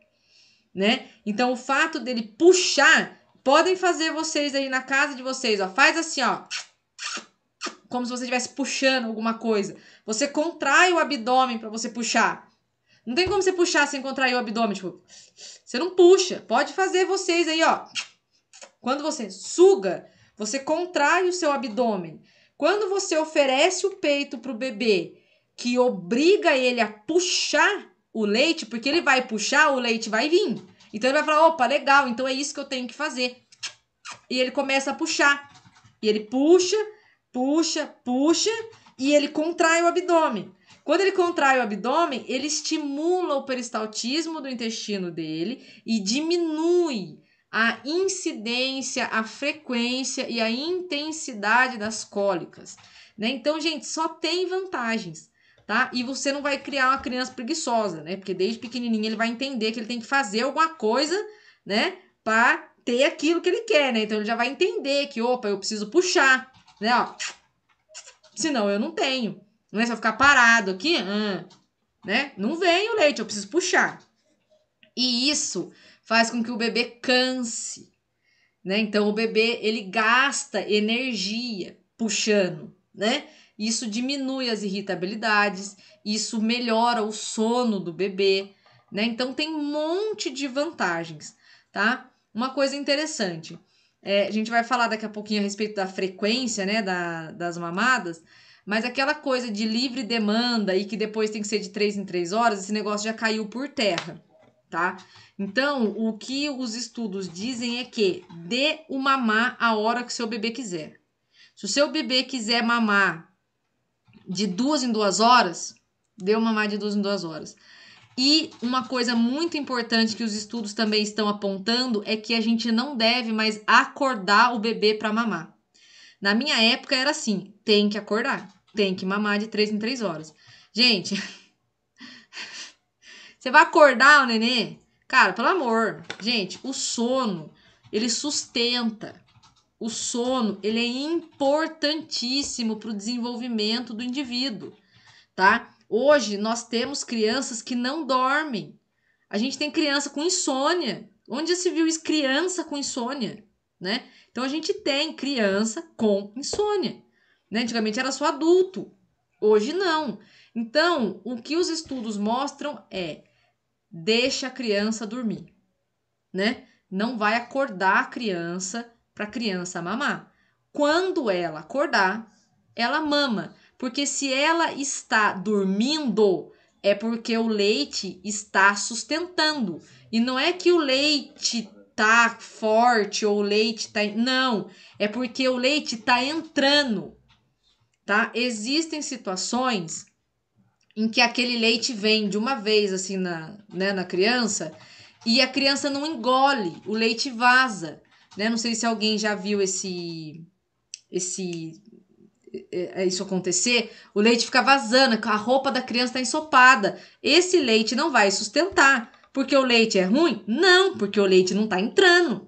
né? Então o fato dele puxar, podem fazer vocês aí na casa de vocês, ó, faz assim, ó, como se você estivesse puxando alguma coisa. Você contrai o abdômen para você puxar. Não tem como você puxar sem contrair o abdômen, tipo, você não puxa. Pode fazer vocês aí, ó. Quando você suga, você contrai o seu abdômen. Quando você oferece o peito para o bebê, que obriga ele a puxar o leite, porque ele vai puxar, o leite vai vir. Então ele vai falar: opa, legal, então é isso que eu tenho que fazer. E ele começa a puxar. E ele puxa, puxa, puxa, e ele contrai o abdômen. Quando ele contrai o abdômen, ele estimula o peristaltismo do intestino dele e diminui a incidência, a frequência e a intensidade das cólicas. Né? Então, gente, só tem vantagens, tá? E você não vai criar uma criança preguiçosa, né? Porque desde pequenininho ele vai entender que ele tem que fazer alguma coisa, né? Para ter aquilo que ele quer, né? Então ele já vai entender que, opa, eu preciso puxar, né? Ó, senão eu não tenho. Não é só ficar parado aqui, hum, né? Não vem o leite, eu preciso puxar. E isso faz com que o bebê canse, né? Então o bebê ele gasta energia puxando, né? Isso diminui as irritabilidades, isso melhora o sono do bebê, né? Então tem um monte de vantagens, tá? Uma coisa interessante, é, a gente vai falar daqui a pouquinho a respeito da frequência, né, da, das mamadas, mas aquela coisa de livre demanda e que depois tem que ser de três em três horas, esse negócio já caiu por terra tá? Então, o que os estudos dizem é que dê o mamar a hora que seu bebê quiser. Se o seu bebê quiser mamar de duas em duas horas, dê o mamar de duas em duas horas. E uma coisa muito importante que os estudos também estão apontando é que a gente não deve mais acordar o bebê para mamar. Na minha época era assim: tem que acordar, tem que mamar de três em três horas. Gente, Você vai acordar o nenê? Cara, pelo amor. Gente, o sono, ele sustenta. O sono, ele é importantíssimo para o desenvolvimento do indivíduo, tá? Hoje, nós temos crianças que não dormem. A gente tem criança com insônia. Onde se viu isso? Criança com insônia, né? Então, a gente tem criança com insônia. Né? Antigamente era só adulto, hoje não. Então, o que os estudos mostram é deixa a criança dormir, né? Não vai acordar a criança para a criança mamar. Quando ela acordar, ela mama, porque se ela está dormindo, é porque o leite está sustentando. E não é que o leite tá forte ou o leite tá. Não, é porque o leite tá entrando, tá? Existem situações em que aquele leite vem de uma vez assim na, né, na criança e a criança não engole, o leite vaza, né? Não sei se alguém já viu esse esse é, é, isso acontecer, o leite fica vazando, a roupa da criança está ensopada. Esse leite não vai sustentar. Porque o leite é ruim? Não, porque o leite não está entrando.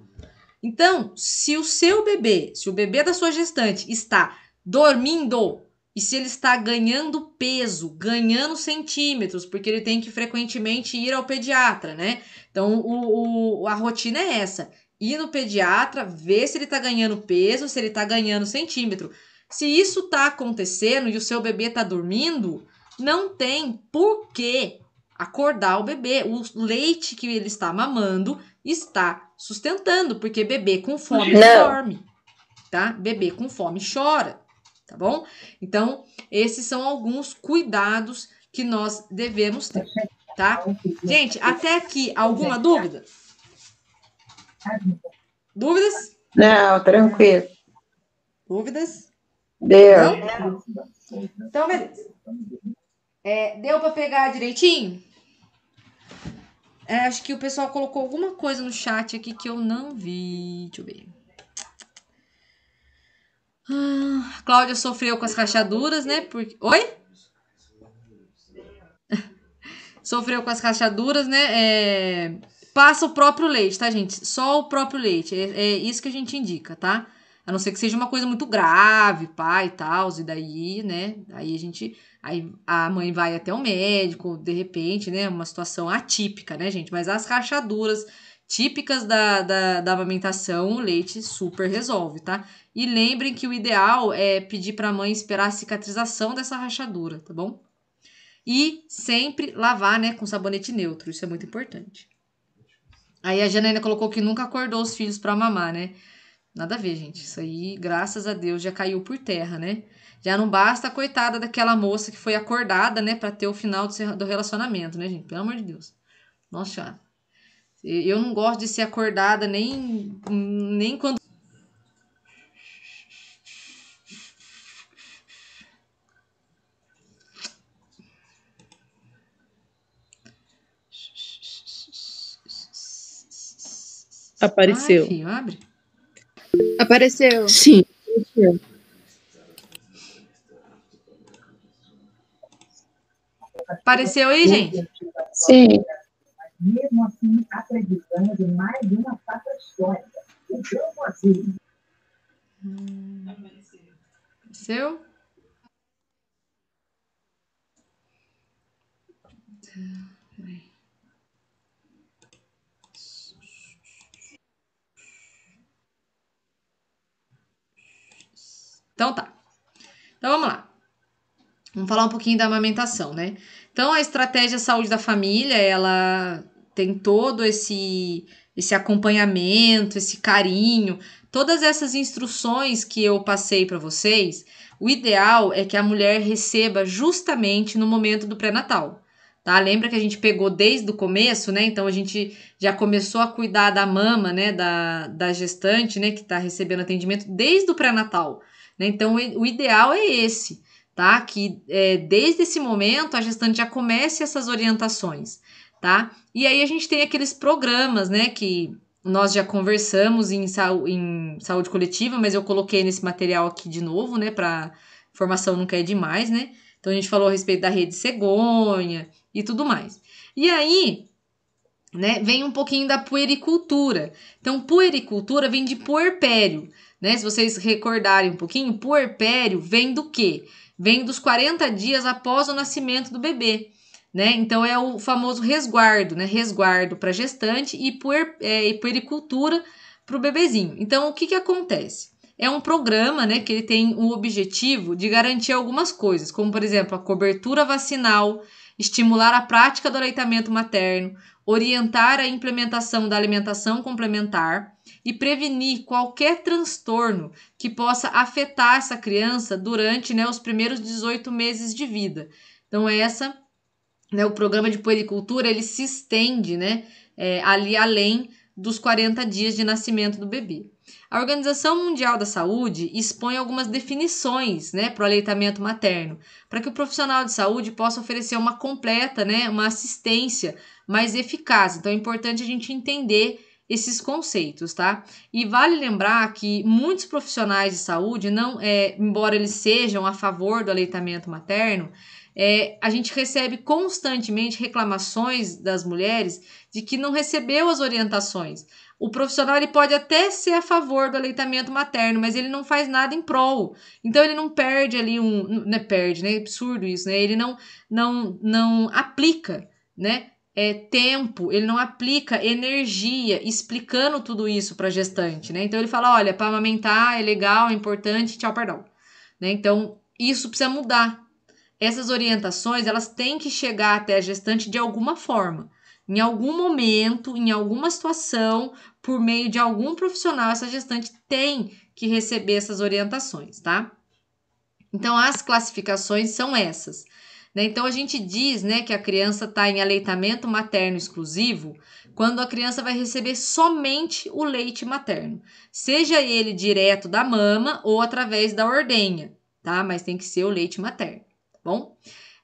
Então, se o seu bebê, se o bebê da sua gestante está dormindo e se ele está ganhando peso, ganhando centímetros, porque ele tem que frequentemente ir ao pediatra, né? Então o, o a rotina é essa: ir no pediatra, ver se ele está ganhando peso, se ele está ganhando centímetro. Se isso está acontecendo e o seu bebê está dormindo, não tem por que acordar o bebê. O leite que ele está mamando está sustentando, porque bebê com fome não. dorme, tá? Bebê com fome chora tá bom? Então, esses são alguns cuidados que nós devemos ter, tá? Gente, até aqui, alguma dúvida? Dúvidas? Não, tranquilo. Dúvidas? Deu. Não? Então, beleza. É, deu para pegar direitinho? É, acho que o pessoal colocou alguma coisa no chat aqui que eu não vi. Deixa eu ver. Ah, Cláudia sofreu com as rachaduras, né? Porque... Oi? sofreu com as rachaduras, né? É... Passa o próprio leite, tá, gente? Só o próprio leite. É, é, isso que a gente indica, tá? A não ser que seja uma coisa muito grave, pai e tal, e daí, né? Aí a gente. Aí a mãe vai até o médico, de repente, né? Uma situação atípica, né, gente? Mas as rachaduras típicas da, da, da, amamentação, o leite super resolve, tá? E lembrem que o ideal é pedir para a mãe esperar a cicatrização dessa rachadura, tá bom? E sempre lavar, né, com sabonete neutro, isso é muito importante. Aí a Janaína colocou que nunca acordou os filhos para mamar, né? Nada a ver, gente. Isso aí, graças a Deus, já caiu por terra, né? Já não basta a coitada daquela moça que foi acordada, né, para ter o final do relacionamento, né, gente? Pelo amor de Deus. Nossa senhora. Eu não gosto de ser acordada nem, nem quando. Apareceu. Ah, abre. Apareceu. Sim. Apareceu aí, gente? Sim mesmo assim tá acreditamos em mais uma faca histórica, o Branco Azul. Hum. Seu? Então tá. Então vamos lá. Vamos falar um pouquinho da amamentação, né? Então a estratégia saúde da família, ela tem todo esse esse acompanhamento, esse carinho, todas essas instruções que eu passei para vocês, o ideal é que a mulher receba justamente no momento do pré-natal. Tá? Lembra que a gente pegou desde o começo, né? Então a gente já começou a cuidar da mama, né? Da, da gestante, né? Que está recebendo atendimento desde o pré-natal. Né? Então o ideal é esse tá? Que é, desde esse momento a gestante já comece essas orientações, tá? E aí a gente tem aqueles programas, né, que nós já conversamos em, saúde, em saúde coletiva, mas eu coloquei nesse material aqui de novo, né, para formação nunca é demais, né? Então a gente falou a respeito da rede cegonha e tudo mais. E aí, né, vem um pouquinho da puericultura. Então, puericultura vem de puerpério, né? Se vocês recordarem um pouquinho, puerpério vem do quê? vem dos 40 dias após o nascimento do bebê. Né? Então é o famoso resguardo, né? Resguardo para gestante e, puer, é, e puericultura para o bebezinho. Então o que, que acontece? É um programa né, que ele tem o objetivo de garantir algumas coisas, como por exemplo a cobertura vacinal, estimular a prática do aleitamento materno, orientar a implementação da alimentação complementar, e prevenir qualquer transtorno que possa afetar essa criança durante né, os primeiros 18 meses de vida. Então, essa, né, o programa de puericultura, ele se estende né, é, ali além dos 40 dias de nascimento do bebê. A Organização Mundial da Saúde expõe algumas definições né, para o aleitamento materno, para que o profissional de saúde possa oferecer uma completa, né, uma assistência mais eficaz. Então é importante a gente entender esses conceitos, tá? E vale lembrar que muitos profissionais de saúde, não, é, embora eles sejam a favor do aleitamento materno, é, a gente recebe constantemente reclamações das mulheres de que não recebeu as orientações. O profissional ele pode até ser a favor do aleitamento materno, mas ele não faz nada em prol. Então ele não perde ali um, né, perde, né? É absurdo isso, né? Ele não não não aplica, né? é, tempo, ele não aplica energia explicando tudo isso para a gestante, né? Então ele fala, olha, para amamentar é legal, é importante, tchau, perdão. Né? Então isso precisa mudar. Essas orientações elas têm que chegar até a gestante de alguma forma, em algum momento, em alguma situação, por meio de algum profissional, essa gestante tem que receber essas orientações, tá? Então as classificações são essas. Né? Então a gente diz né, que a criança está em aleitamento materno exclusivo quando a criança vai receber somente o leite materno, seja ele direto da mama ou através da ordenha, tá? Mas tem que ser o leite materno, tá bom?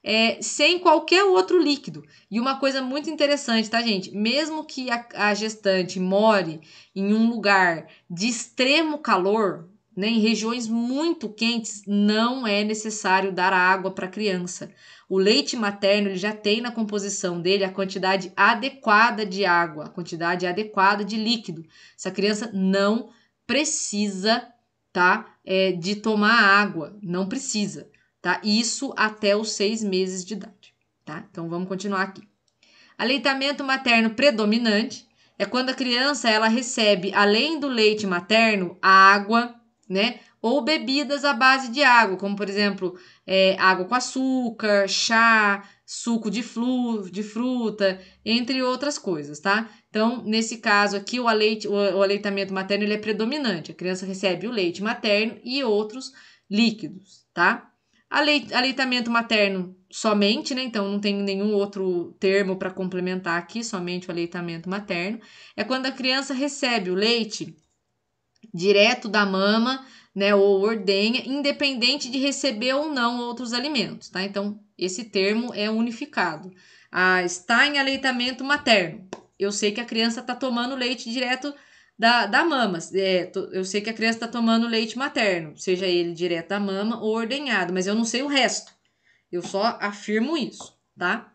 É, sem qualquer outro líquido. E uma coisa muito interessante, tá, gente? Mesmo que a, a gestante more em um lugar de extremo calor, né? Em regiões muito quentes, não é necessário dar água para a criança. O leite materno ele já tem na composição dele a quantidade adequada de água, a quantidade adequada de líquido. Essa criança não precisa tá, é, de tomar água, não precisa. Tá? Isso até os seis meses de idade. Tá? Então vamos continuar aqui. Aleitamento materno predominante é quando a criança ela recebe, além do leite materno, água, né? Ou bebidas à base de água, como por exemplo, é, água com açúcar, chá, suco de, flu, de fruta, entre outras coisas, tá? Então, nesse caso aqui, o, aleite, o, aleitamento materno ele é predominante. A criança recebe o leite materno e outros líquidos, tá? Aleit, aleitamento materno somente, né? Então, não tem nenhum outro termo para complementar aqui, somente o aleitamento materno. É quando a criança recebe o leite direto da mama, né, ou ordenha, independente de receber ou não outros alimentos, tá? Então, esse termo é unificado. Ah, está em aleitamento materno. Eu sei que a criança está tomando leite direto da, da mama. É, eu sei que a criança está tomando leite materno, seja ele direto da mama ou ordenhado, mas eu não sei o resto. Eu só afirmo isso, tá?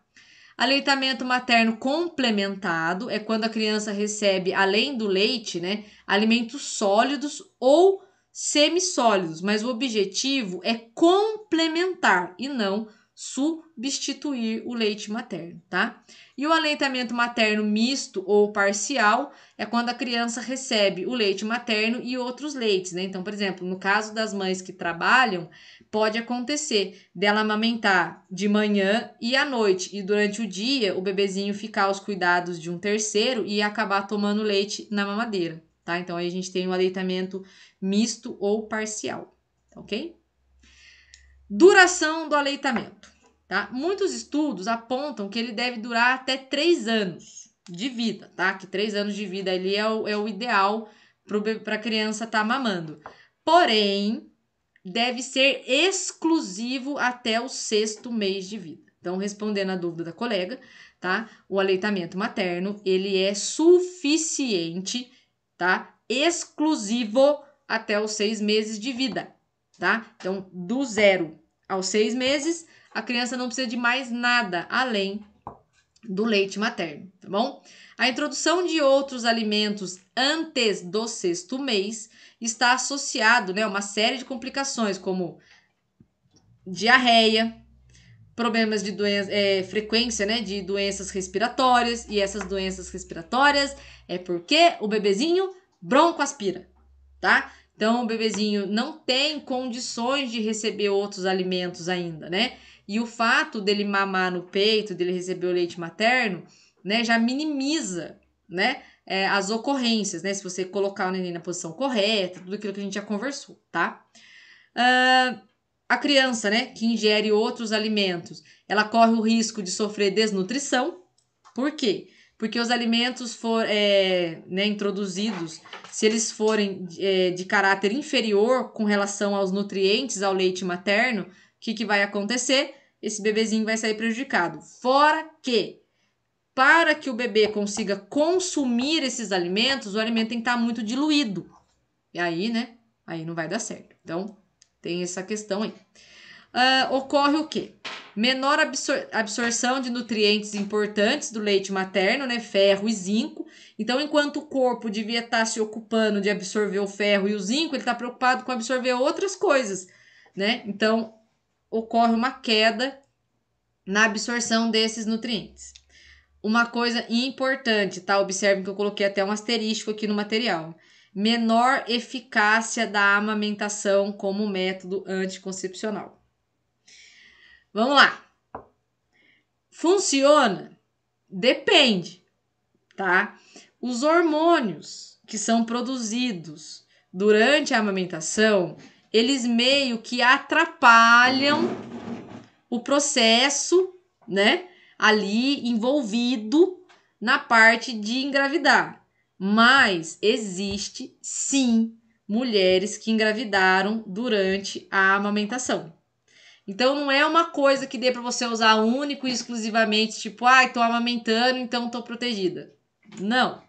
Aleitamento materno complementado é quando a criança recebe, além do leite, né, alimentos sólidos ou semissólidos, mas o objetivo é complementar e não substituir o leite materno, tá? E o aleitamento materno misto ou parcial é quando a criança recebe o leite materno e outros leites, né? Então, por exemplo, no caso das mães que trabalham, pode acontecer dela amamentar de manhã e à noite, e durante o dia o bebezinho ficar aos cuidados de um terceiro e acabar tomando leite na mamadeira, tá? Então aí a gente tem um aleitamento misto ou parcial, tá ok? Duração do aleitamento, tá? Muitos estudos apontam que ele deve durar até três anos de vida, tá? Que três anos de vida ali é o, é o ideal para a criança estar tá mamando. Porém, deve ser exclusivo até o sexto mês de vida. Então, respondendo à dúvida da colega, tá? O aleitamento materno, ele é suficiente, tá? Exclusivo até os seis meses de vida, tá? Então, do zero aos seis meses, a criança não precisa de mais nada além do leite materno, tá bom? A introdução de outros alimentos antes do sexto mês está associado, né, a uma série de complicações como diarreia, problemas de doença, é, frequência, né, de doenças respiratórias e essas doenças respiratórias é porque o bebezinho broncoaspira, tá? Então o bebezinho não tem condições de receber outros alimentos ainda, né? E o fato dele mamar no peito, dele receber o leite materno, né, já minimiza, né, é, as ocorrências, né, se você colocar o neném na posição correta, tudo aquilo que a gente já conversou, tá? Uh, a criança, né, que ingere outros alimentos, ela corre o risco de sofrer desnutrição. Por quê? Porque os alimentos for, é, né, introduzidos, se eles forem é, de caráter inferior com relação aos nutrientes ao leite materno, que, que vai acontecer? Esse bebezinho vai sair prejudicado. Fora que, para que o bebê consiga consumir esses alimentos, o alimento tem que estar muito diluído. E aí, né? Aí não vai dar certo. Então, tem essa questão aí. Uh, ocorre o quê? Menor absor absorção de nutrientes importantes do leite materno, né? Ferro e zinco. Então, enquanto o corpo devia estar se ocupando de absorver o ferro e o zinco, ele está preocupado com absorver outras coisas, né? Então, ocorre uma queda na absorção desses nutrientes. Uma coisa importante, tá? Observem que eu coloquei até um asterisco aqui no material. Menor eficácia da amamentação como método anticoncepcional. Vamos lá. Funciona? Depende, tá? Os hormônios que são produzidos durante a amamentação eles meio que atrapalham o processo, né? Ali envolvido na parte de engravidar. Mas existe sim mulheres que engravidaram durante a amamentação. Então não é uma coisa que dê para você usar único e exclusivamente, tipo, ai, ah, tô amamentando, então tô protegida. Não,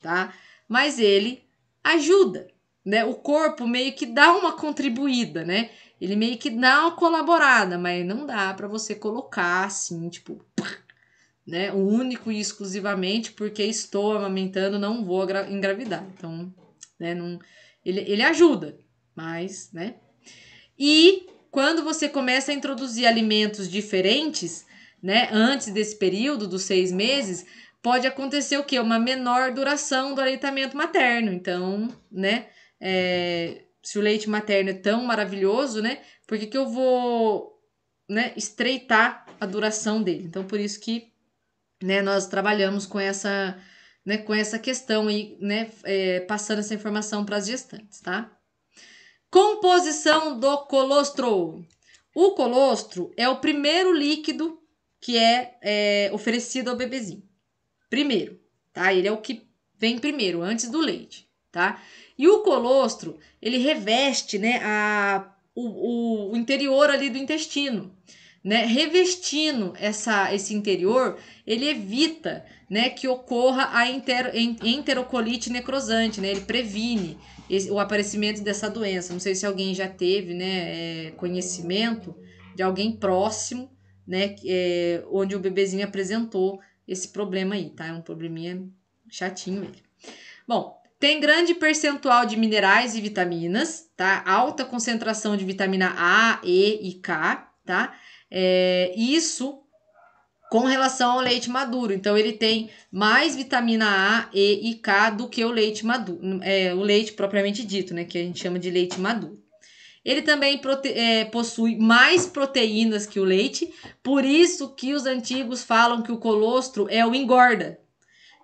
tá? Mas ele ajuda né, o corpo meio que dá uma contribuída, né? Ele meio que dá uma colaborada, mas não dá para você colocar assim, tipo, pá, né, único e exclusivamente porque estou amamentando, não vou engravidar. Então, né, não, ele, ele ajuda, mas, né? E quando você começa a introduzir alimentos diferentes, né, antes desse período dos seis meses, pode acontecer o quê? Uma menor duração do aleitamento materno. Então, né, é, se o leite materno é tão maravilhoso, né? Por que, que eu vou né, estreitar a duração dele? Então, por isso que né, nós trabalhamos com essa, né, com essa questão aí, né, é, passando essa informação para as gestantes, tá? Composição do colostro. O colostro é o primeiro líquido que é, é oferecido ao bebezinho. Primeiro, tá? Ele é o que vem primeiro, antes do leite, tá? E o colostro, ele reveste né, a, o, o interior ali do intestino. Né? Revestindo essa, esse interior, ele evita né, que ocorra a enter, enterocolite necrosante, né? ele previne esse, o aparecimento dessa doença. Não sei se alguém já teve né, é, conhecimento de alguém próximo né, é, onde o bebezinho apresentou esse problema aí, tá? É um probleminha chatinho ele. Bom, tem grande percentual de minerais e vitaminas, tá? Alta concentração de vitamina A, E e K, tá? É, isso com relação ao leite maduro. Então, ele tem mais vitamina A, E e K do que o leite maduro, é, o leite propriamente dito, né? Que a gente chama de leite maduro. Ele também é, possui mais proteínas que o leite, por isso que os antigos falam que o colostro é o engorda,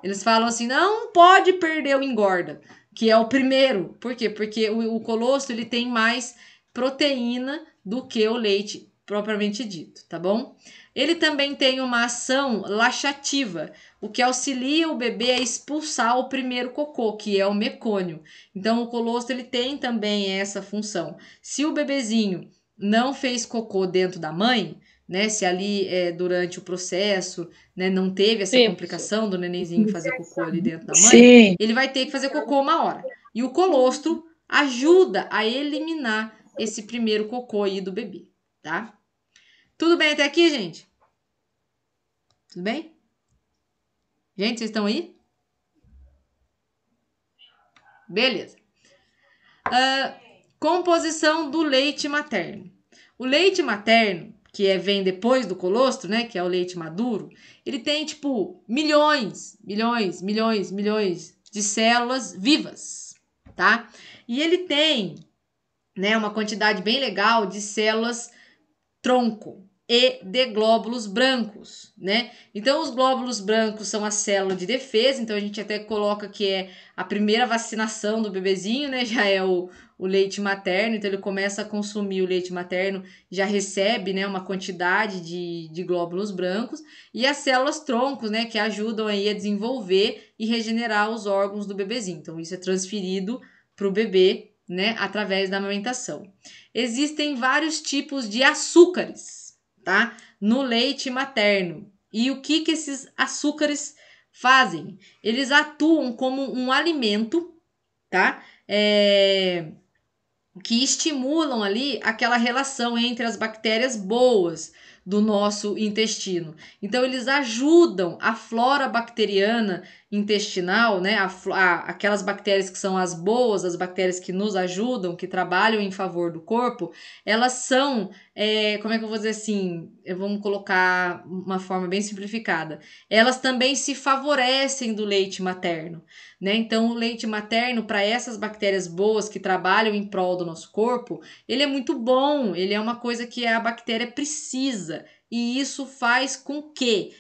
eles falam assim: não pode perder o engorda, que é o primeiro. Por quê? Porque o, o colostro ele tem mais proteína do que o leite propriamente dito, tá bom? Ele também tem uma ação laxativa, o que auxilia o bebê a expulsar o primeiro cocô, que é o mecônio. Então o colostro ele tem também essa função. Se o bebezinho não fez cocô dentro da mãe, né? Se ali é, durante o processo, né, não teve essa Sim. complicação do nenenzinho fazer cocô ali dentro da mãe, Sim. ele vai ter que fazer cocô uma hora. E o colostro ajuda a eliminar esse primeiro cocô aí do bebê, tá? Tudo bem até aqui, gente? Tudo bem? Gente, vocês estão aí? Beleza. Uh, composição do leite materno. O leite materno que é, vem depois do colostro, né, que é o leite maduro, ele tem tipo milhões, milhões, milhões, milhões de células vivas, tá? E ele tem, né, uma quantidade bem legal de células tronco e de glóbulos brancos, né? Então os glóbulos brancos são a célula de defesa, então a gente até coloca que é a primeira vacinação do bebezinho, né? Já é o, o leite materno, então ele começa a consumir o leite materno, já recebe né, uma quantidade de, de glóbulos brancos, e as células troncos, né, que ajudam aí a desenvolver e regenerar os órgãos do bebezinho. Então, isso é transferido para o bebê né, através da amamentação. Existem vários tipos de açúcares tá, no leite materno. E o que, que esses açúcares fazem? Eles atuam como um alimento, tá? É, que estimulam ali aquela relação entre as bactérias boas do nosso intestino. Então, eles ajudam a flora bacteriana intestinal, né, a, a, aquelas bactérias que são as boas, as bactérias que nos ajudam, que trabalham em favor do corpo, elas são, é, como é que eu vou dizer assim, vamos colocar uma forma bem simplificada, elas também se favorecem do leite materno, né? Então, o leite materno para essas bactérias boas que trabalham em prol do nosso corpo, ele é muito bom, ele é uma coisa que a bactéria precisa e isso faz com que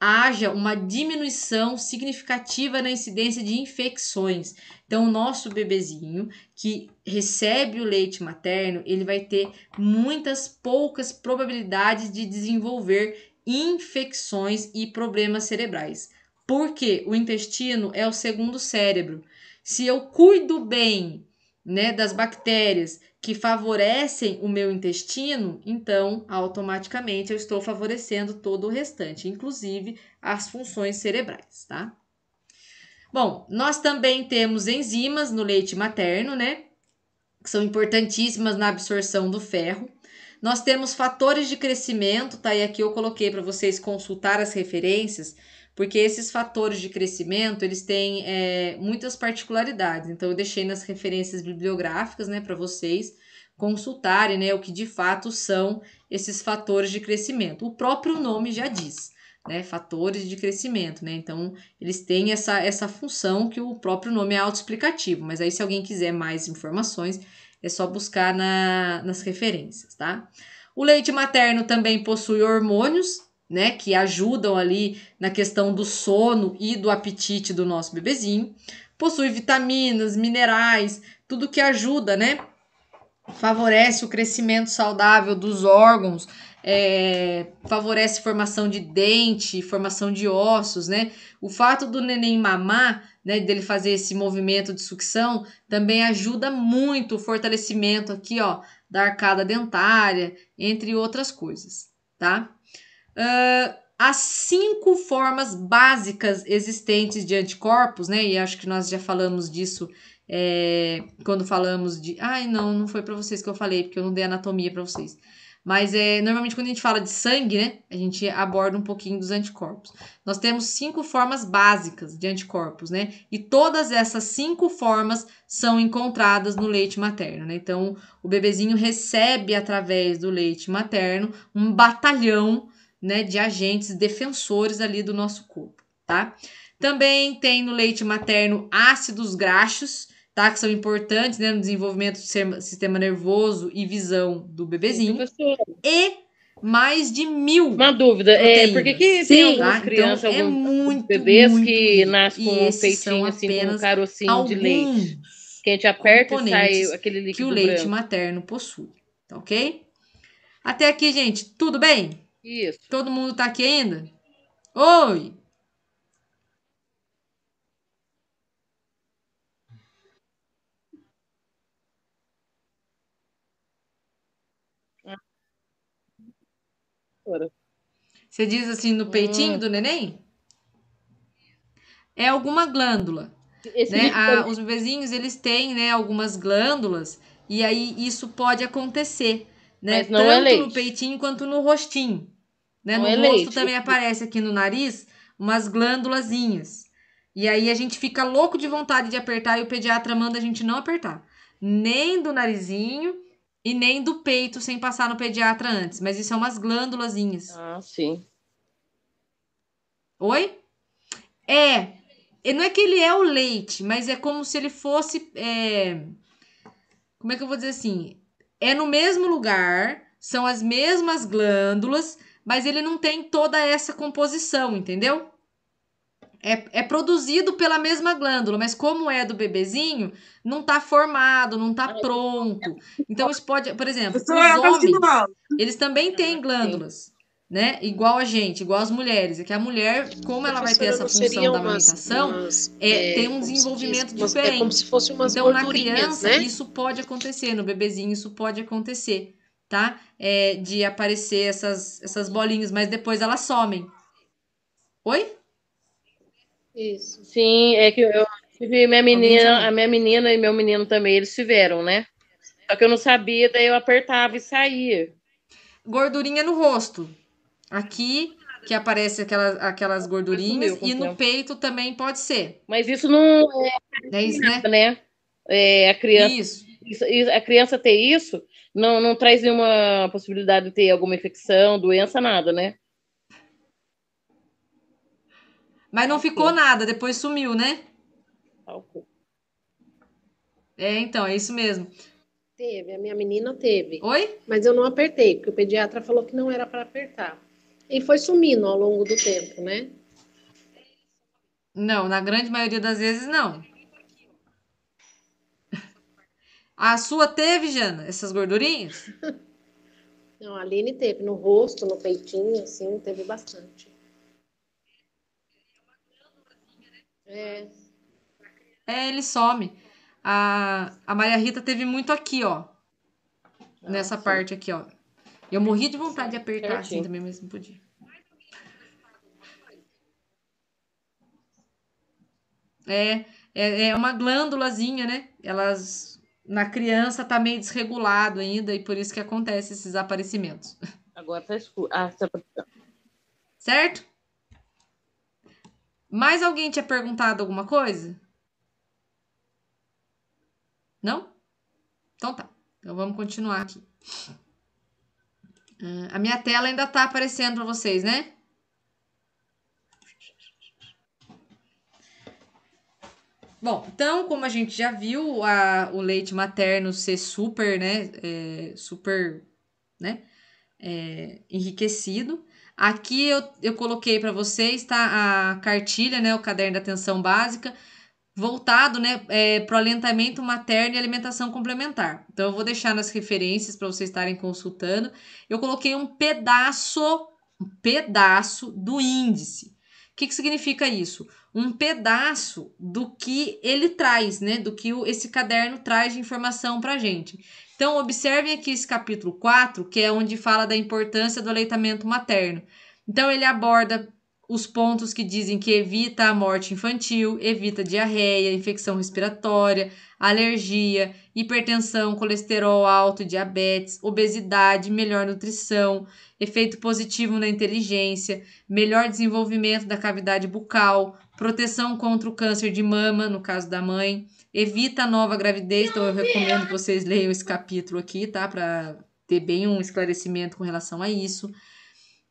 haja uma diminuição significativa na incidência de infecções. Então, o nosso bebezinho que recebe o leite materno, ele vai ter muitas poucas probabilidades de desenvolver infecções e problemas cerebrais. Porque o intestino é o segundo cérebro. Se eu cuido bem né, das bactérias que favorecem o meu intestino, então automaticamente eu estou favorecendo todo o restante, inclusive as funções cerebrais, tá? Bom, nós também temos enzimas no leite materno, né? Que são importantíssimas na absorção do ferro. Nós temos fatores de crescimento, tá? E aqui eu coloquei para vocês consultar as referências porque esses fatores de crescimento eles têm é, muitas particularidades. Então eu deixei nas referências bibliográficas, né, para vocês consultarem, né, o que de fato são esses fatores de crescimento. O próprio nome já diz, né, fatores de crescimento, né. Então eles têm essa essa função que o próprio nome é autoexplicativo. Mas aí se alguém quiser mais informações é só buscar na, nas referências, tá? O leite materno também possui hormônios né, que ajudam ali na questão do sono e do apetite do nosso bebezinho. Possui vitaminas, minerais, tudo que ajuda, né? Favorece o crescimento saudável dos órgãos, é, favorece formação de dente, formação de ossos, né? O fato do neném mamar, né, dele fazer esse movimento de sucção, também ajuda muito o fortalecimento aqui, ó, da arcada dentária, entre outras coisas, tá? uh, as cinco formas básicas existentes de anticorpos, né? E acho que nós já falamos disso é, quando falamos de. Ai, não, não foi para vocês que eu falei, porque eu não dei anatomia para vocês. Mas é, normalmente quando a gente fala de sangue, né, a gente aborda um pouquinho dos anticorpos. Nós temos cinco formas básicas de anticorpos, né? E todas essas cinco formas são encontradas no leite materno, né? Então, o bebezinho recebe através do leite materno um batalhão né, de agentes defensores ali do nosso corpo, tá? Também tem no leite materno ácidos graxos, tá? Que são importantes né, no desenvolvimento do sistema nervoso e visão do bebezinho. e mais de mil. Uma dúvida, é, proteínas. é porque que Sim, tem algumas tá? crianças, então, alguns é muito, bebês muito, que nascem com um peitinho assim, com um carocinho de leite. Que a gente aperta e sai aquele líquido. Que o leite branco. materno possui, tá ok? Até aqui, gente, tudo bem? Isso. Todo mundo tá aqui ainda? Oi! Você diz assim no peitinho hum. do neném? É alguma glândula. né? A, ah, os bebezinhos eles têm né, algumas glândulas e aí isso pode acontecer, né? É Tanto é no peitinho quanto no rostinho. Né? É no rosto também aparece aqui no nariz umas glândulazinhas. E aí a gente fica louco de vontade de apertar e o pediatra manda a gente não apertar. Nem do narizinho e nem do peito sem passar no pediatra antes. Mas isso são é umas glândulazinhas. Ah, sim. Oi? É. Não é que ele é o leite, mas é como se ele fosse. É... Como é que eu vou dizer assim? É no mesmo lugar, são as mesmas glândulas, mas ele não tem toda essa composição, entendeu? É, é, produzido pela mesma glândula, mas como é do bebezinho, não está formado, não está é. pronto. Então isso pode, por exemplo, os é homens, eles também têm glândulas, né? Igual a gente, igual as mulheres. É que a mulher, como ela vai ter essa função da amamentação, é, é, tem um desenvolvimento diferente. então na criança né? isso pode acontecer, no bebezinho isso pode acontecer tá? É, de aparecer essas, essas bolinhas, mas depois elas somem. Oi? Isso. Sim, é que eu tive minha menina, a minha menina e meu menino também, eles tiveram, né? Só que eu não sabia, daí eu apertava e saía. Gordurinha no rosto. Aqui que aparece aquelas, aquelas gordurinhas e no peito também pode ser. Mas isso não é, é isso, né? né? É a criança. Isso isso, a criança ter isso não, não traz nenhuma possibilidade de ter alguma infecção, doença, nada, né? Mas não ficou nada, depois sumiu, né? Tá é, então, é isso mesmo. Teve, a minha menina teve. Oi? Mas eu não apertei, porque o pediatra falou que não era para apertar. E foi sumindo ao longo do tempo, né? Não, na grande maioria das vezes não. A sua teve, Jana, essas gordurinhas? Não, a Aline teve no rosto, no peitinho, assim, teve bastante. É. É, ele some. A, a Maria Rita teve muito aqui, ó. Ah, nessa sim. parte aqui, ó. Eu morri de vontade de apertar assim também, mas não podia. É, é, é uma glândulazinha, né? Elas na criança tá meio desregulado ainda e por isso que acontece esses aparecimentos. Agora tá escuro. Ah, tá... Certo? Mais alguém tinha perguntado alguma coisa? Não? Então tá. Então vamos continuar aqui. Ah, a minha tela ainda tá aparecendo para vocês, né? Bom, então, como a gente já viu, a, o leite materno ser super, né, é, super, né, é, enriquecido. Aqui eu, eu coloquei para vocês, tá, a cartilha, né, o caderno da atenção básica, voltado, né, é, para o alentamento materno e alimentação complementar. Então, eu vou deixar nas referências para vocês estarem consultando. Eu coloquei um pedaço, um pedaço do índice. O que, que significa isso? um pedaço do que ele traz, né? Do que esse caderno traz de informação para a gente. Então, observem aqui esse capítulo 4, que é onde fala da importância do aleitamento materno. Então, ele aborda os pontos que dizem que evita a morte infantil, evita diarreia, infecção respiratória, alergia, hipertensão, colesterol alto, diabetes, obesidade, melhor nutrição, efeito positivo na inteligência, melhor desenvolvimento da cavidade bucal, proteção contra o câncer de mama, no caso da mãe, evita a nova gravidez, então eu recomendo que vocês leiam esse capítulo aqui, tá? Para ter bem um esclarecimento com relação a isso.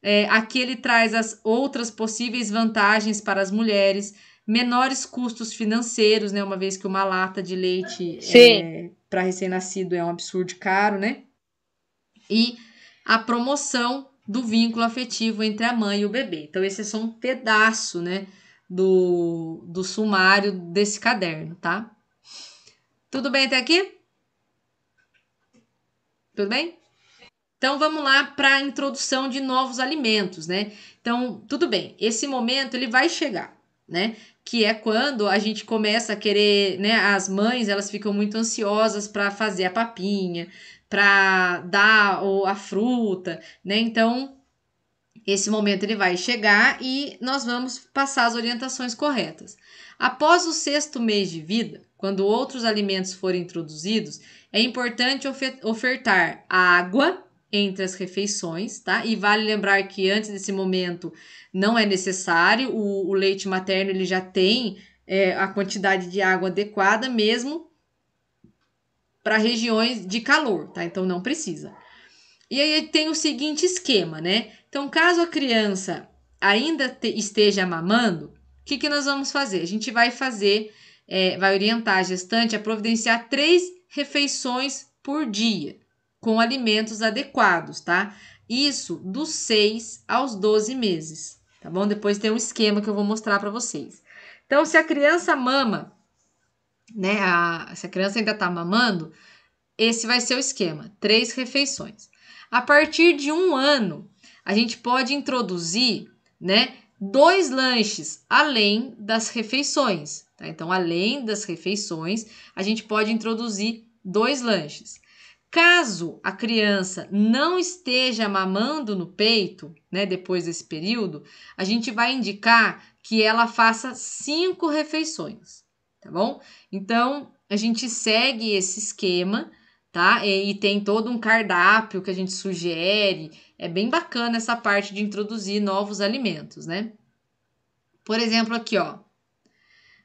É, aqui ele traz as outras possíveis vantagens para as mulheres, menores custos financeiros, né? Uma vez que uma lata de leite é, para recém-nascido é um absurdo caro, né? E a promoção do vínculo afetivo entre a mãe e o bebê. Então, esse é só um pedaço, né? do, do sumário desse caderno, tá? Tudo bem até aqui? Tudo bem? Então vamos lá para a introdução de novos alimentos, né? Então, tudo bem, esse momento ele vai chegar, né? Que é quando a gente começa a querer, né? As mães elas ficam muito ansiosas para fazer a papinha, para dar ou a fruta, né? Então esse momento ele vai chegar e nós vamos passar as orientações corretas. Após o sexto mês de vida, quando outros alimentos forem introduzidos, é importante ofertar água entre as refeições, tá? E vale lembrar que antes desse momento não é necessário, o, o leite materno ele já tem é, a quantidade de água adequada, mesmo para regiões de calor, tá? Então não precisa. E aí tem o seguinte esquema, né? Então, caso a criança ainda te, esteja mamando, o que, que nós vamos fazer? A gente vai fazer, é, vai orientar a gestante a providenciar três refeições por dia, com alimentos adequados, tá? Isso dos 6 aos 12 meses, tá bom? Depois tem um esquema que eu vou mostrar para vocês. Então, se a criança mama, né? A, se a criança ainda tá mamando, esse vai ser o esquema: três refeições. A partir de um ano, a gente pode introduzir, né, dois lanches além das refeições. Tá? Então, além das refeições, a gente pode introduzir dois lanches. Caso a criança não esteja mamando no peito, né, depois desse período, a gente vai indicar que ela faça cinco refeições, tá bom? Então, a gente segue esse esquema tá? E, e, tem todo um cardápio que a gente sugere. É bem bacana essa parte de introduzir novos alimentos, né? Por exemplo, aqui, ó,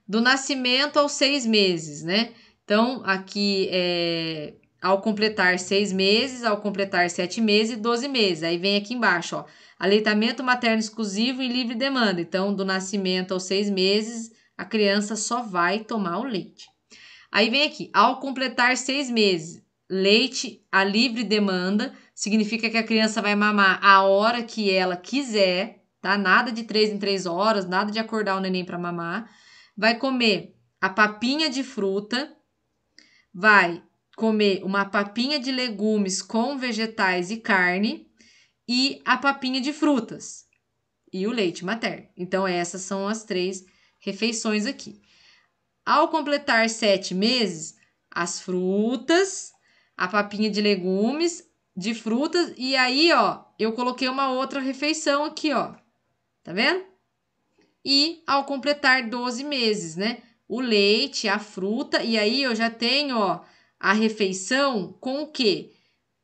do nascimento aos seis meses, né? Então, aqui é ao completar seis meses, ao completar sete meses e doze meses. Aí vem aqui embaixo, ó. Aleitamento materno exclusivo e livre demanda. Então, do nascimento aos seis meses, a criança só vai tomar o leite. Aí vem aqui, ao completar seis meses, leite a livre demanda significa que a criança vai mamar a hora que ela quiser, tá? Nada de três em três horas, nada de acordar o neném para mamar. Vai comer a papinha de fruta, vai comer uma papinha de legumes com vegetais e carne e a papinha de frutas e o leite materno. Então essas são as três refeições aqui. Ao completar sete meses, as frutas a papinha de legumes, de frutas. E aí, ó, eu coloquei uma outra refeição aqui, ó. Tá vendo? E ao completar 12 meses, né? O leite, a fruta. E aí eu já tenho, ó, a refeição com o quê?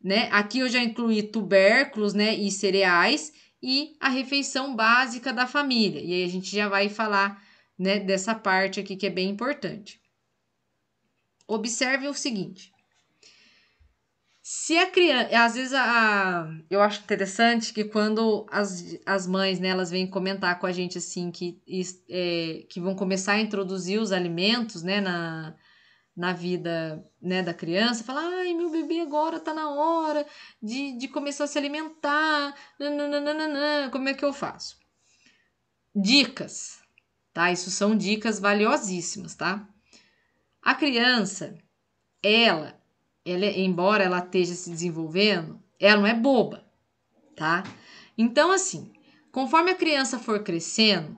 Né? Aqui eu já incluí tubérculos, né? E cereais. E a refeição básica da família. E aí a gente já vai falar, né? Dessa parte aqui que é bem importante. Observe o seguinte. Se a criança. Às vezes a, a, eu acho interessante que quando as, as mães, né, elas vêm comentar com a gente assim que, é, que vão começar a introduzir os alimentos né, na, na vida né, da criança, fala, ai, meu bebê agora tá na hora de, de começar a se alimentar, nananana, como é que eu faço? Dicas, tá? Isso são dicas valiosíssimas, tá? A criança, ela ela, embora ela esteja se desenvolvendo, ela não é boba, tá? Então, assim, conforme a criança for crescendo,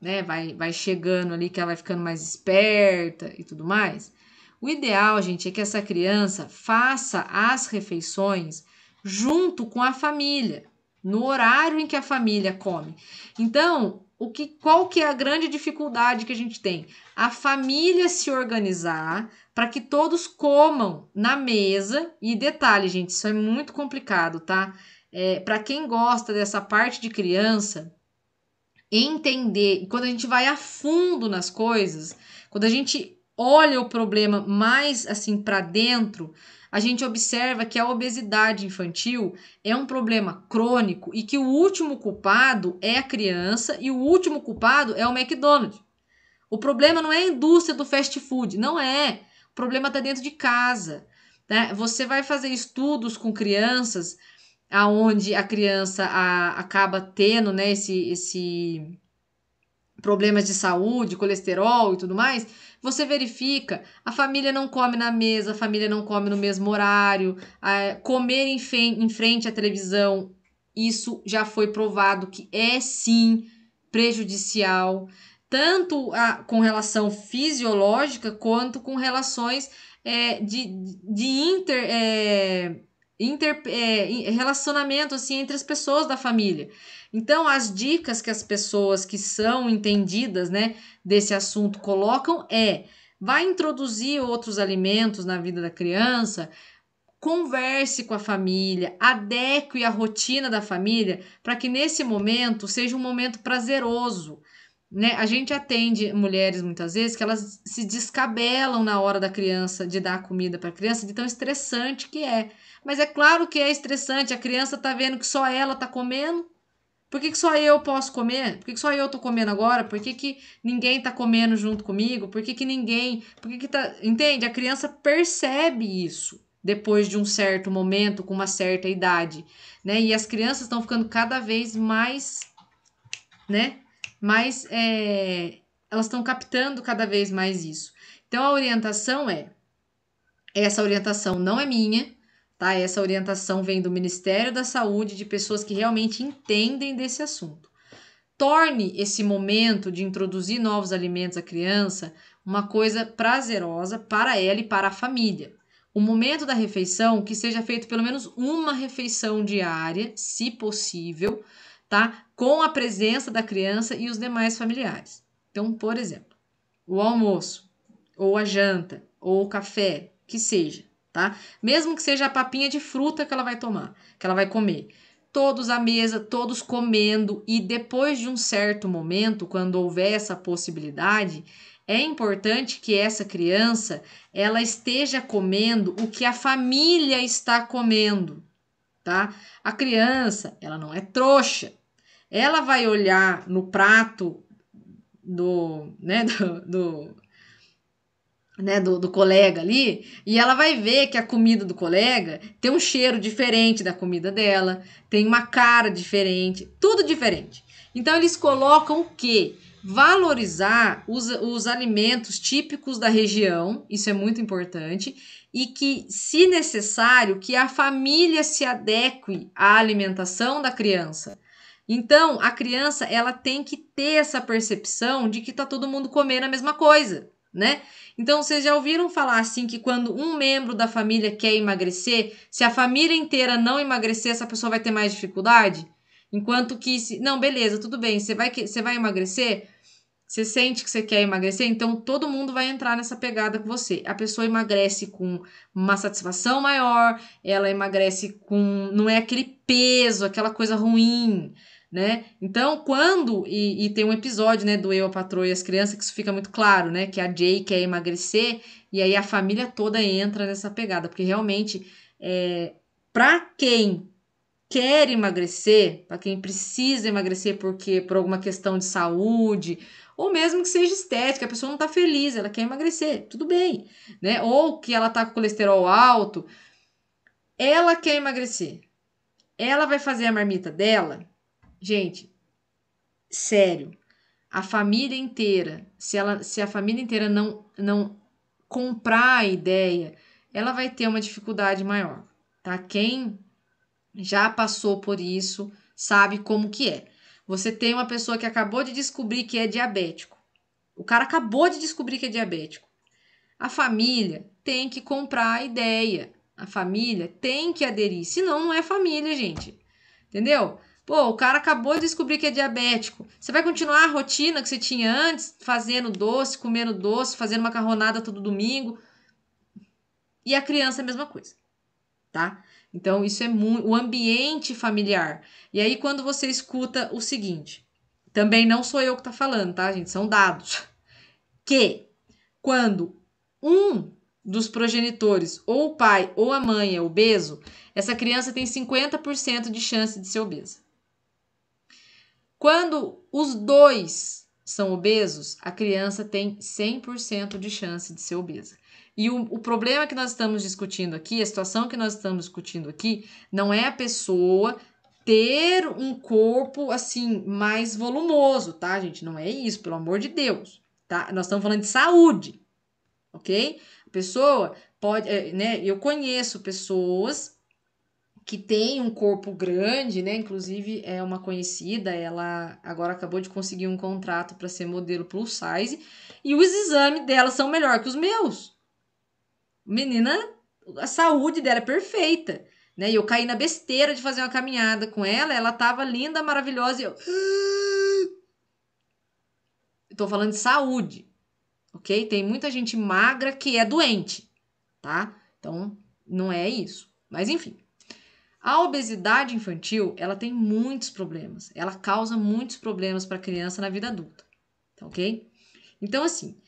né, vai, vai chegando ali que ela vai ficando mais esperta e tudo mais, o ideal, gente, é que essa criança faça as refeições junto com a família, no horário em que a família come. Então, o que, qual que é a grande dificuldade que a gente tem? A família se organizar para que todos comam na mesa. E detalhe, gente, isso é muito complicado, tá? É, para quem gosta dessa parte de criança, entender, quando a gente vai a fundo nas coisas, quando a gente olha o problema mais assim para dentro, a gente observa que a obesidade infantil é um problema crônico e que o último culpado é a criança e o último culpado é o McDonald's. O problema não é a indústria do fast food, não é. O problema está dentro de casa. Né? Você vai fazer estudos com crianças aonde a criança a, acaba tendo né, esse, esse problemas de saúde, colesterol e tudo mais, você verifica, a família não come na mesa, a família não come no mesmo horário, comer em, fe, em frente à televisão, isso já foi provado que é sim prejudicial, tanto a, com relação fisiológica quanto com relações é, de, de inter, é, inter é, relacionamento assim, entre as pessoas da família. Então, as dicas que as pessoas que são entendidas, né, desse assunto colocam é: vai introduzir outros alimentos na vida da criança, converse com a família, adeque a rotina da família para que nesse momento seja um momento prazeroso. Né? A gente atende mulheres muitas vezes que elas se descabelam na hora da criança de dar comida para a criança de tão estressante que é. Mas é claro que é estressante, a criança tá vendo que só ela tá comendo, por que, que só eu posso comer? Por que, que só eu tô comendo agora? Por que, que ninguém tá comendo junto comigo? Por que, que ninguém. Por que, que tá. Entende? A criança percebe isso depois de um certo momento, com uma certa idade, né? E as crianças estão ficando cada vez mais, né? Mais, é, elas estão captando cada vez mais isso. Então a orientação é essa orientação não é minha, Tá? Essa orientação vem do Ministério da Saúde, de pessoas que realmente entendem desse assunto. Torne esse momento de introduzir novos alimentos à criança uma coisa prazerosa para ela e para a família. O momento da refeição que seja feito pelo menos uma refeição diária, se possível, tá? Com a presença da criança e os demais familiares. Então, por exemplo, o almoço, ou a janta, ou o café, que seja tá? Mesmo que seja a papinha de fruta que ela vai tomar, que ela vai comer. Todos à mesa, todos comendo, e depois de um certo momento, quando houver essa possibilidade, é importante que essa criança ela esteja comendo o que a família está comendo, tá? A criança, ela não é trouxa. Ela vai olhar no prato do, né, do, do né, do, do, colega ali, e ela vai ver que a comida do colega tem um cheiro diferente da comida dela, tem uma cara diferente, tudo diferente. Então eles colocam o quê? Valorizar os, os alimentos típicos da região, isso é muito importante, e que, se necessário, que a família se adeque à alimentação da criança. Então, a criança ela tem que ter essa percepção de que tá todo mundo comendo a mesma coisa né? Então vocês já ouviram falar assim que quando um membro da família quer emagrecer, se a família inteira não emagrecer, essa pessoa vai ter mais dificuldade? Enquanto que se, não, beleza, tudo bem, você vai você vai emagrecer, você sente que você quer emagrecer, então todo mundo vai entrar nessa pegada com você. A pessoa emagrece com uma satisfação maior, ela emagrece com não é aquele peso, aquela coisa ruim né? Então, quando e, e tem um episódio, né, do eu a patroa e as crianças que isso fica muito claro, né, que a Jay quer emagrecer e aí a família toda entra nessa pegada, porque realmente é, para quem quer emagrecer, para quem precisa emagrecer porque por alguma questão de saúde, ou mesmo que seja estética, a pessoa não está feliz, ela quer emagrecer, tudo bem, né? Ou que ela está com colesterol alto, ela quer emagrecer. Ela vai fazer a marmita dela Gente, sério, a família inteira, se, ela, se a família inteira não, não comprar a ideia, ela vai ter uma dificuldade maior, tá? Quem já passou por isso sabe como que é. Você tem uma pessoa que acabou de descobrir que é diabético. O cara acabou de descobrir que é diabético. A família tem que comprar a ideia. A família tem que aderir, senão não é família, gente. Entendeu? Pô, o cara acabou de descobrir que é diabético. Você vai continuar a rotina que você tinha antes, fazendo doce, comendo doce, fazendo macarronada todo domingo. E a criança é a mesma coisa, tá? Então, isso é muito. O ambiente familiar. E aí, quando você escuta o seguinte, também não sou eu que tá falando, tá, gente? São dados. Que quando um dos progenitores, ou o pai ou a mãe é obeso, essa criança tem 50% de chance de ser obesa. Quando os dois são obesos, a criança tem 100% de chance de ser obesa. E o, o, problema que nós estamos discutindo aqui, a situação que nós estamos discutindo aqui, não é a pessoa ter um corpo assim mais volumoso, tá, gente? Não é isso, pelo amor de Deus, tá? Nós estamos falando de saúde, ok? A pessoa pode, é, né? Eu conheço pessoas que tem um corpo grande, né? Inclusive é uma conhecida, ela agora acabou de conseguir um contrato para ser modelo plus size e os exames dela são melhor que os meus. Menina, a saúde dela é perfeita, né? E eu caí na besteira de fazer uma caminhada com ela, ela tava linda, maravilhosa e eu Estou ah! falando de saúde, ok? Tem muita gente magra que é doente, tá? Então não é isso. Mas enfim, a obesidade infantil, ela tem muitos problemas. Ela causa muitos problemas para a criança na vida adulta, tá ok? Então, assim,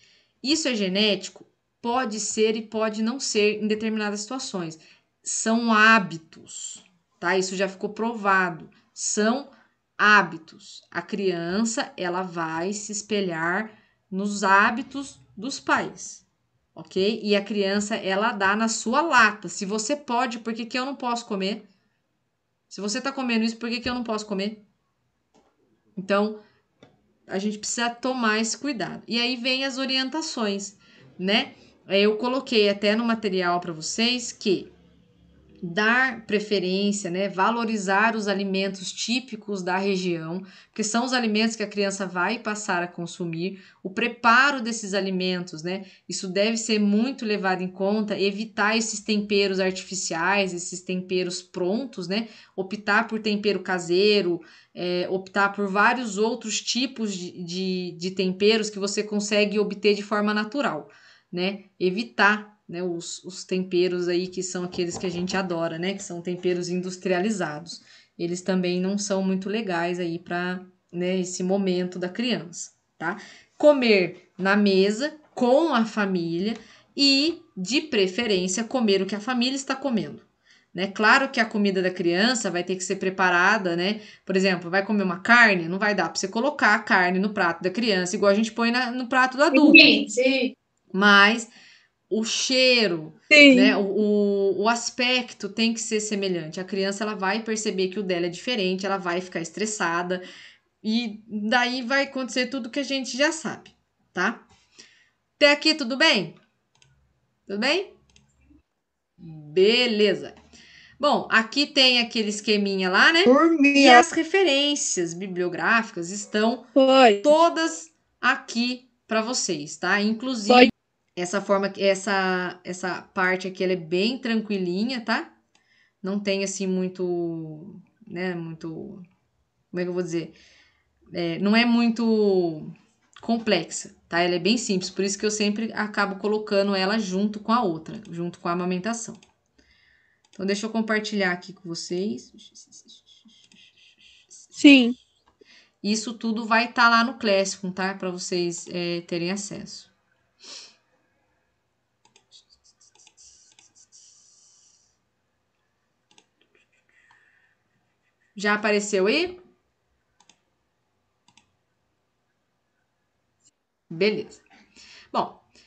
isso é genético? Pode ser e pode não ser em determinadas situações. São hábitos, tá? Isso já ficou provado. São hábitos. A criança, ela vai se espelhar nos hábitos dos pais, ok? E a criança, ela dá na sua lata. Se você pode, por que, que eu não posso comer? Se você está comendo isso, por que, que eu não posso comer? Então, a gente precisa tomar esse cuidado. E aí vem as orientações, né? Eu coloquei até no material para vocês que dar preferência, né, valorizar os alimentos típicos da região, que são os alimentos que a criança vai passar a consumir, o preparo desses alimentos, né? Isso deve ser muito levado em conta, evitar esses temperos artificiais, esses temperos prontos, né? Optar por tempero caseiro, é, optar por vários outros tipos de, de, de temperos que você consegue obter de forma natural, né? Evitar né, os, os temperos aí que são aqueles que a gente adora, né, que são temperos industrializados. Eles também não são muito legais aí para né, esse momento da criança, tá? Comer na mesa com a família e, de preferência, comer o que a família está comendo. Né? Claro que a comida da criança vai ter que ser preparada, né? Por exemplo, vai comer uma carne, não vai dar para você colocar a carne no prato da criança, igual a gente põe na, no prato do adulto. Sim, sim. Mas o cheiro, né, o, o, aspecto tem que ser semelhante. A criança ela vai perceber que o dela é diferente, ela vai ficar estressada e daí vai acontecer tudo que a gente já sabe, tá? Até aqui tudo bem? Tudo bem? Beleza. Bom, aqui tem aquele esqueminha lá, né? Dormia. E as referências bibliográficas estão Foi. todas aqui para vocês, tá? Inclusive Foi. Essa forma, essa, essa parte aqui, ela é bem tranquilinha, tá? Não tem, assim, muito, né, muito, como é que eu vou dizer? É, não é muito complexa, tá? Ela é bem simples, por isso que eu sempre acabo colocando ela junto com a outra, junto com a amamentação. Então, deixa eu compartilhar aqui com vocês. Sim. Isso tudo vai estar tá lá no Classicum, tá? Para vocês é, terem acesso. Já apareceu aí? Beleza. Bom, o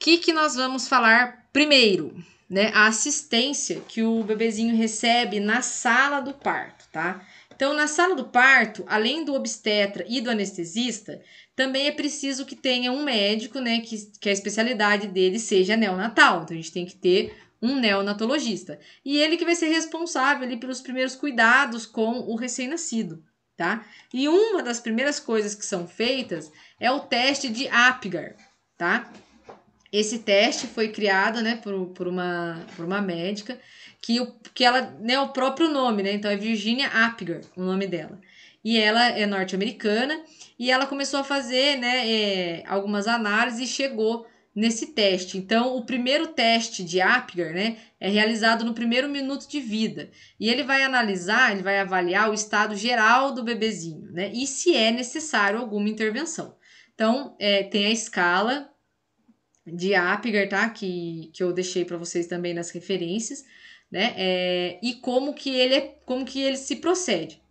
que, que nós vamos falar primeiro? Né, a assistência que o bebezinho recebe na sala do parto, tá? Então, na sala do parto, além do obstetra e do anestesista, também é preciso que tenha um médico, né, que, que a especialidade dele seja neonatal. Então, a gente tem que ter um neonatologista. E ele que vai ser responsável ali pelos primeiros cuidados com o recém-nascido, tá? E uma das primeiras coisas que são feitas é o teste de Apgar, tá? Esse teste foi criado, né, por, por, uma, por uma médica, que, que ela, né, o próprio nome, né, então é Virginia Apgar, o nome dela. E ela é norte-americana, e ela começou a fazer, né, é, algumas análises e chegou nesse teste. Então, o primeiro teste de Apgar, né, é realizado no primeiro minuto de vida e ele vai analisar, ele vai avaliar o estado geral do bebezinho, né, e se é necessário alguma intervenção. Então, é, tem a escala de Apgar, tá, que, que eu deixei para vocês também nas referências, né, é, e como que ele é, como que ele se procede,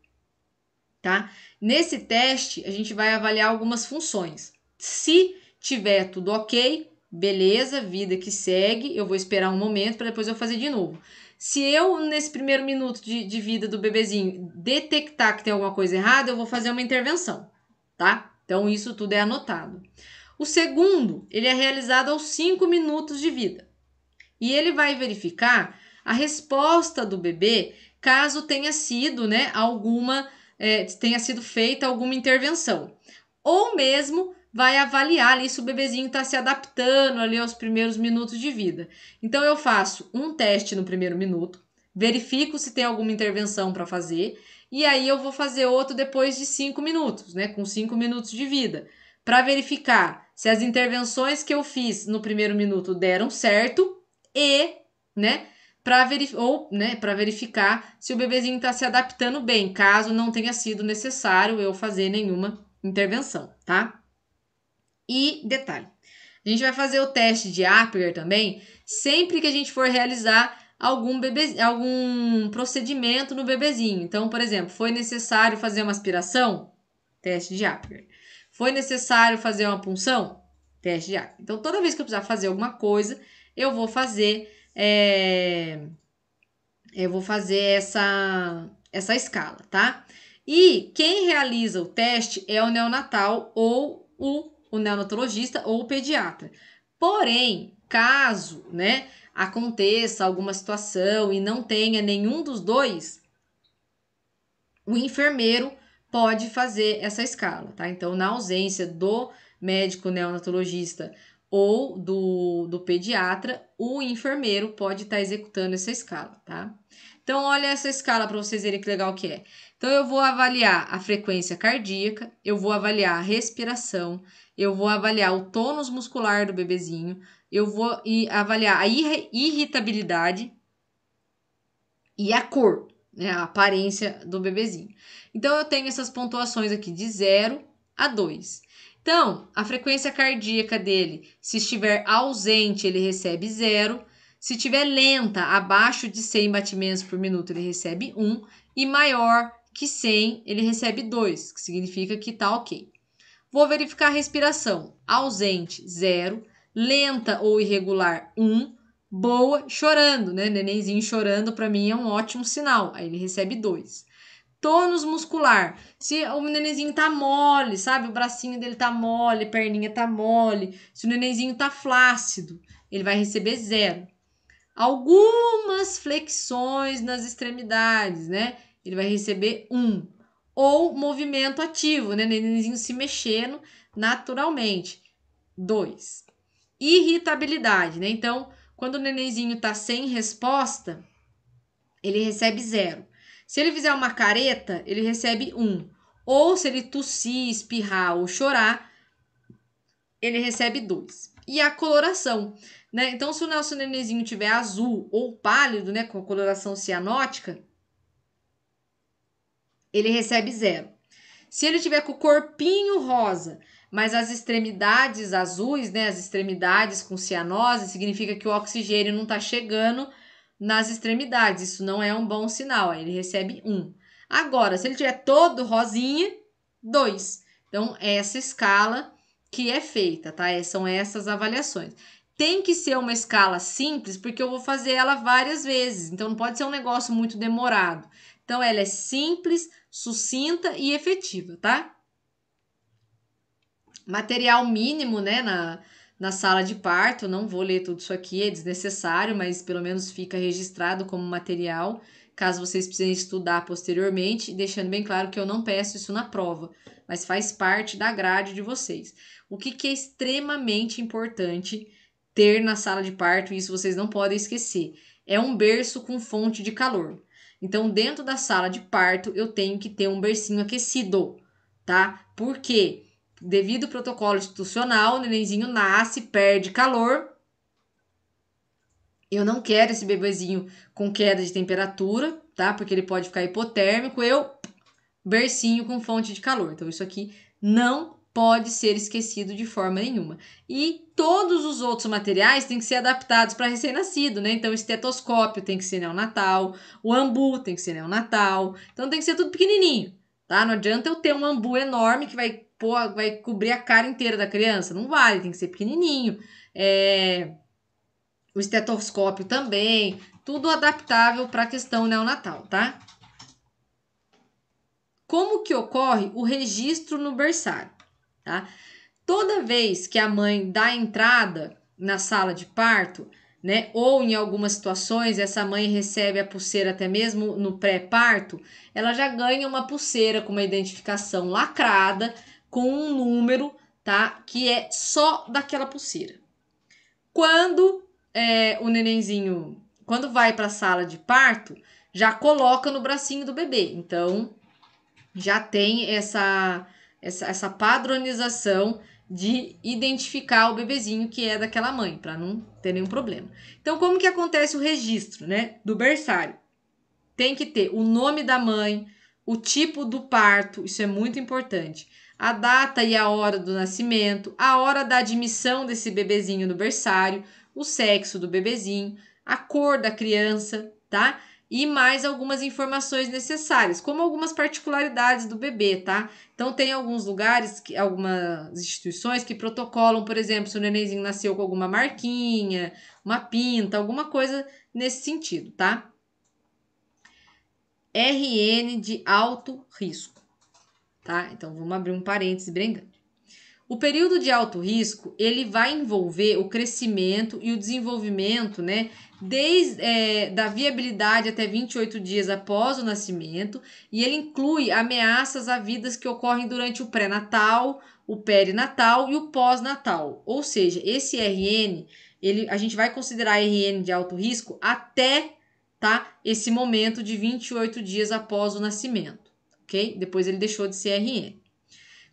tá? Nesse teste, a gente vai avaliar algumas funções. Se tiver tudo ok, beleza, vida que segue, eu vou esperar um momento para depois eu fazer de novo. Se eu, nesse primeiro minuto de, de vida do bebezinho, detectar que tem alguma coisa errada, eu vou fazer uma intervenção, tá? Então, isso tudo é anotado. O segundo, ele é realizado aos cinco minutos de vida. E ele vai verificar a resposta do bebê caso tenha sido, né, alguma, é, tenha sido feita alguma intervenção. Ou mesmo vai avaliar ali se o bebezinho está se adaptando ali aos primeiros minutos de vida. Então eu faço um teste no primeiro minuto, verifico se tem alguma intervenção para fazer e aí eu vou fazer outro depois de cinco minutos, né, com cinco minutos de vida, para verificar se as intervenções que eu fiz no primeiro minuto deram certo e, né, para verif ou, né, verificar se o bebezinho está se adaptando bem, caso não tenha sido necessário eu fazer nenhuma intervenção, tá? E detalhe, a gente vai fazer o teste de Apgar também sempre que a gente for realizar algum, bebe, algum procedimento no bebezinho. Então, por exemplo, foi necessário fazer uma aspiração? Teste de Apgar. Foi necessário fazer uma punção? Teste de Apgar. Então, toda vez que eu precisar fazer alguma coisa, eu vou fazer... É, eu vou fazer essa, essa escala, tá? E quem realiza o teste é o neonatal ou o o neonatologista ou o pediatra. Porém, caso, né, aconteça alguma situação e não tenha nenhum dos dois, o enfermeiro pode fazer essa escala, tá? Então, na ausência do médico neonatologista ou do, do pediatra, o enfermeiro pode estar tá executando essa escala, tá? Então, olha essa escala para vocês verem que legal que é. Então, eu vou avaliar a frequência cardíaca, eu vou avaliar a respiração, eu vou avaliar o tônus muscular do bebezinho, eu vou avaliar a irritabilidade e a cor, né, a aparência do bebezinho. Então, eu tenho essas pontuações aqui de 0 a 2. Então, a frequência cardíaca dele, se estiver ausente, ele recebe 0. Se estiver lenta, abaixo de 100 batimentos por minuto, ele recebe 1. Um, e maior que sem ele recebe 2, que significa que está ok. Vou verificar a respiração. Ausente, 0. Lenta ou irregular, 1. Um. Boa, chorando, né? Nenenzinho chorando, para mim é um ótimo sinal. Aí ele recebe 2 tônus muscular. Se o nenenzinho tá mole, sabe? O bracinho dele tá mole, perninha tá mole. Se o nenenzinho tá flácido, ele vai receber zero. Algumas flexões nas extremidades, né? Ele vai receber 1. Ou movimento ativo, né? Nenenzinho se mexendo naturalmente. 2. Irritabilidade, né? Então, quando o nenenzinho tá sem resposta, ele recebe 0. Se ele fizer uma careta, ele recebe 1. Um. Ou se ele tossir, espirrar ou chorar, ele recebe 2. E a coloração, né? Então, se o nosso nenenzinho tiver azul ou pálido, né, com a coloração cianótica, ele recebe zero. Se ele tiver com o corpinho rosa, mas as extremidades azuis, né, as extremidades com cianose, significa que o oxigênio não está chegando nas extremidades. Isso não é um bom sinal. Ele recebe um. Agora, se ele tiver todo rosinha, dois. Então, essa escala que é feita, tá? É, são essas avaliações. Tem que ser uma escala simples, porque eu vou fazer ela várias vezes. Então, não pode ser um negócio muito demorado. Então, ela é simples, sucinta e efetiva, tá? Material mínimo, né, na, na sala de parto, não vou ler tudo isso aqui, é desnecessário, mas pelo menos fica registrado como material, caso vocês precisem estudar posteriormente, deixando bem claro que eu não peço isso na prova, mas faz parte da grade de vocês. O que, que é extremamente importante ter na sala de parto, e isso vocês não podem esquecer, é um berço com fonte de calor. Então, dentro da sala de parto, eu tenho que ter um bercinho aquecido, tá? Porque, devido ao protocolo institucional, o nenenzinho nasce, perde calor. Eu não quero esse bebezinho com queda de temperatura, tá? Porque ele pode ficar hipotérmico. Eu, bercinho com fonte de calor. Então, isso aqui não pode ser esquecido de forma nenhuma. E todos os outros materiais têm que ser adaptados para recém-nascido, né? Então, o estetoscópio tem que ser neonatal, o ambu tem que ser neonatal. Então, tem que ser tudo pequenininho, tá? Não adianta eu ter um ambu enorme que vai, pô, vai cobrir a cara inteira da criança. Não vale, tem que ser pequenininho. É... O estetoscópio também, tudo adaptável para a questão neonatal, tá? Como que ocorre o registro no berçário? Tá? Toda vez que a mãe dá entrada na sala de parto, né? Ou em algumas situações, essa mãe recebe a pulseira até mesmo no pré-parto, ela já ganha uma pulseira com uma identificação lacrada, com um número, tá? Que é só daquela pulseira. Quando é, o nenenzinho, quando vai para a sala de parto, já coloca no bracinho do bebê. Então, já tem essa essa, essa padronização de identificar o bebezinho que é daquela mãe, para não ter nenhum problema. Então, como que acontece o registro, né, do berçário? Tem que ter o nome da mãe, o tipo do parto, isso é muito importante. A data e a hora do nascimento, a hora da admissão desse bebezinho no berçário, o sexo do bebezinho, a cor da criança, tá? e mais algumas informações necessárias, como algumas particularidades do bebê, tá? Então tem alguns lugares, que, algumas instituições que protocolam, por exemplo, se o nenenzinho nasceu com alguma marquinha, uma pinta, alguma coisa nesse sentido, tá? RN de alto risco, tá? Então vamos abrir um parêntese bem grande. O período de alto risco, ele vai envolver o crescimento e o desenvolvimento, né, desde é, da viabilidade até 28 dias após o nascimento, e ele inclui ameaças a vidas que ocorrem durante o pré-natal, o perinatal e o pós-natal. Ou seja, esse RN, ele, a gente vai considerar RN de alto risco até tá, esse momento de 28 dias após o nascimento, ok? Depois ele deixou de ser RN.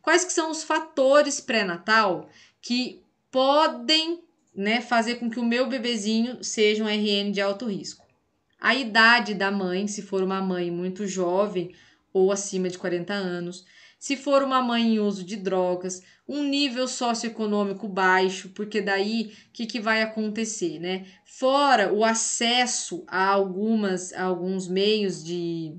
Quais que são os fatores pré-natal que podem né, fazer com que o meu bebezinho seja um RN de alto risco. A idade da mãe, se for uma mãe muito jovem ou acima de 40 anos, se for uma mãe em uso de drogas, um nível socioeconômico baixo, porque daí o que, que vai acontecer, né? Fora o acesso a algumas a alguns meios de,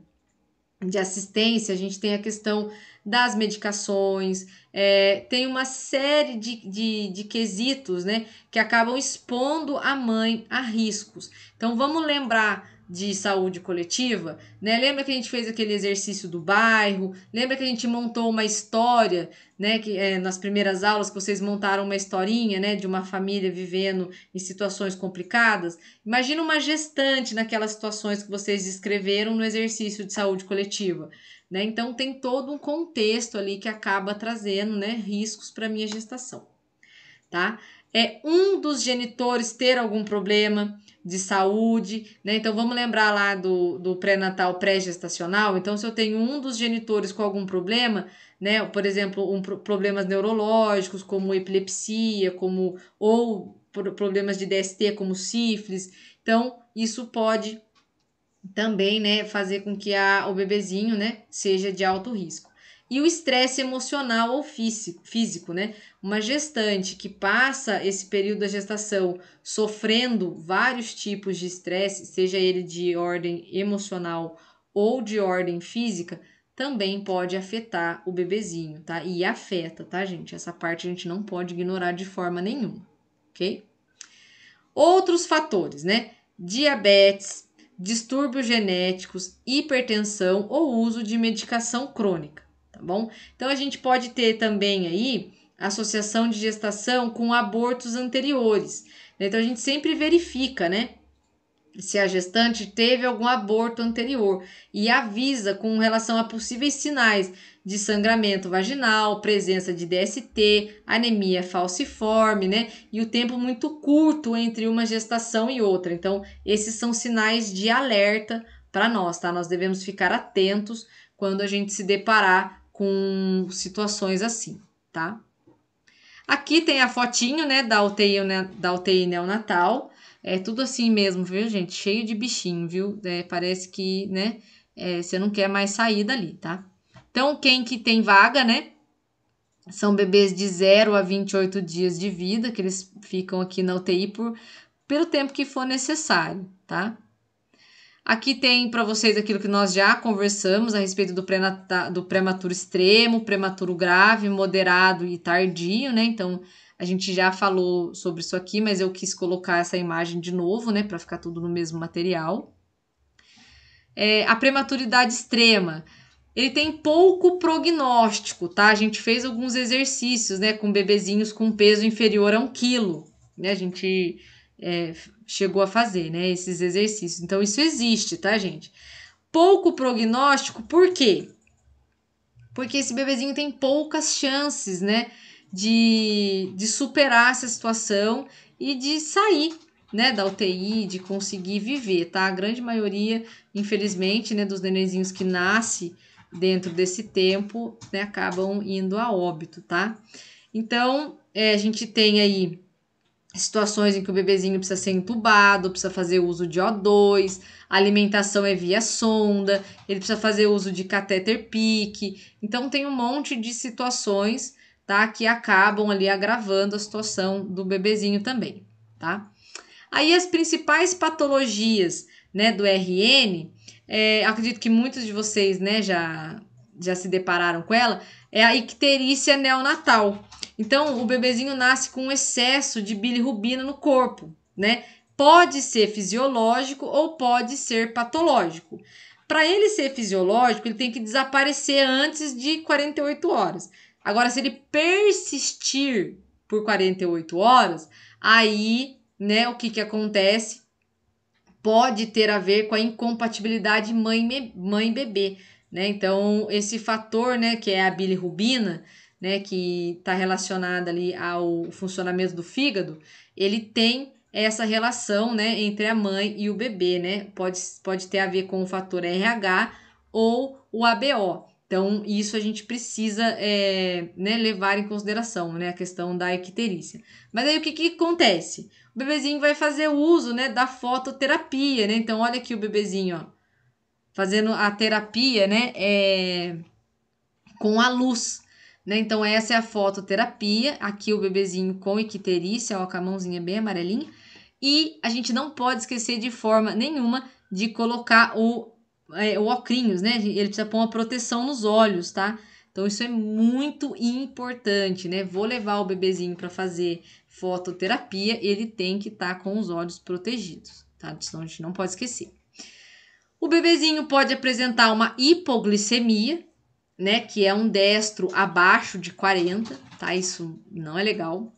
de assistência, a gente tem a questão das medicações, é, tem uma série de, de, de quesitos né, que acabam expondo a mãe a riscos. Então vamos lembrar de saúde coletiva, né? Lembra que a gente fez aquele exercício do bairro? Lembra que a gente montou uma história, né? Que é, nas primeiras aulas que vocês montaram uma historinha, né? De uma família vivendo em situações complicadas. Imagina uma gestante naquelas situações que vocês descreveram no exercício de saúde coletiva. Né? Então, tem todo um contexto ali que acaba trazendo né, riscos para minha gestação. Tá? É um dos genitores ter algum problema de saúde, né? Então vamos lembrar lá do, do pré-natal pré-gestacional. Então, se eu tenho um dos genitores com algum problema, né? Por exemplo, um, problemas neurológicos, como epilepsia, como ou problemas de DST, como sífilis, então isso pode também, né, fazer com que a, o bebezinho, né, seja de alto risco. E o estresse emocional ou físico, físico, né? Uma gestante que passa esse período da gestação sofrendo vários tipos de estresse, seja ele de ordem emocional ou de ordem física, também pode afetar o bebezinho, tá? E afeta, tá, gente? Essa parte a gente não pode ignorar de forma nenhuma, ok? Outros fatores, né? Diabetes, distúrbios genéticos, hipertensão ou uso de medicação crônica, tá bom? Então a gente pode ter também aí associação de gestação com abortos anteriores. Né? Então a gente sempre verifica, né? Se a gestante teve algum aborto anterior e avisa com relação a possíveis sinais de sangramento vaginal, presença de DST, anemia falciforme, né? E o tempo muito curto entre uma gestação e outra. Então, esses são sinais de alerta para nós, tá? Nós devemos ficar atentos quando a gente se deparar com situações assim, tá? Aqui tem a fotinho, né, da UTI, né, da UTI neonatal. É tudo assim mesmo, viu, gente? Cheio de bichinho, viu? É, parece que, né, é, você não quer mais sair dali, tá? Então, quem que tem vaga, né? São bebês de 0 a 28 dias de vida, que eles ficam aqui na UTI por, pelo tempo que for necessário, tá? Aqui tem para vocês aquilo que nós já conversamos a respeito do, do prematuro extremo, prematuro grave, moderado e tardio, né? Então, a gente já falou sobre isso aqui, mas eu quis colocar essa imagem de novo, né? Para ficar tudo no mesmo material. É, a prematuridade extrema ele tem pouco prognóstico, tá? A gente fez alguns exercícios, né, com bebezinhos com peso inferior a um quilo, né? A gente é, chegou a fazer, né, esses exercícios. Então, isso existe, tá, gente? Pouco prognóstico, por quê? Porque esse bebezinho tem poucas chances, né, de, de superar essa situação e de sair, né, da UTI, de conseguir viver, tá? A grande maioria, infelizmente, né, dos nenenzinhos que nasce dentro desse tempo, né, acabam indo a óbito, tá? Então, é, a gente tem aí situações em que o bebezinho precisa ser entubado, precisa fazer uso de O2, alimentação é via sonda, ele precisa fazer uso de catéter PIC. Então tem um monte de situações, tá, que acabam ali agravando a situação do bebezinho também, tá? Aí as principais patologias, né, do RN é, acredito que muitos de vocês né, já, já se depararam com ela, é a icterícia neonatal. Então, o bebezinho nasce com um excesso de bilirrubina no corpo, né? Pode ser fisiológico ou pode ser patológico. Para ele ser fisiológico, ele tem que desaparecer antes de 48 horas. Agora, se ele persistir por 48 horas, aí, né, o que que acontece? pode ter a ver com a incompatibilidade mãe-bebê. né? Então, esse fator, né, que é a bilirrubina, né, que está relacionada ali ao funcionamento do fígado, ele tem essa relação, né, entre a mãe e o bebê, né? Pode, pode ter a ver com o fator RH ou o ABO. Então, isso a gente precisa é, né, levar em consideração, né, a questão da icterícia. Mas aí o que, que acontece? o bebezinho vai fazer uso né, da fototerapia, né? Então, olha aqui o bebezinho, ó, fazendo a terapia, né? É, com a luz, né? Então, essa é a fototerapia. Aqui o bebezinho com icterícia, ó, com a mãozinha bem amarelinha. E a gente não pode esquecer de forma nenhuma de colocar o, é, o ocrinhos, né? Ele precisa pôr uma proteção nos olhos, tá? Então, isso é muito importante, né? Vou levar o bebezinho para fazer fototerapia, ele tem que estar tá com os olhos protegidos, tá? Então a gente não pode esquecer. O bebezinho pode apresentar uma hipoglicemia, né, que é um destro abaixo de 40, tá? Isso não é legal.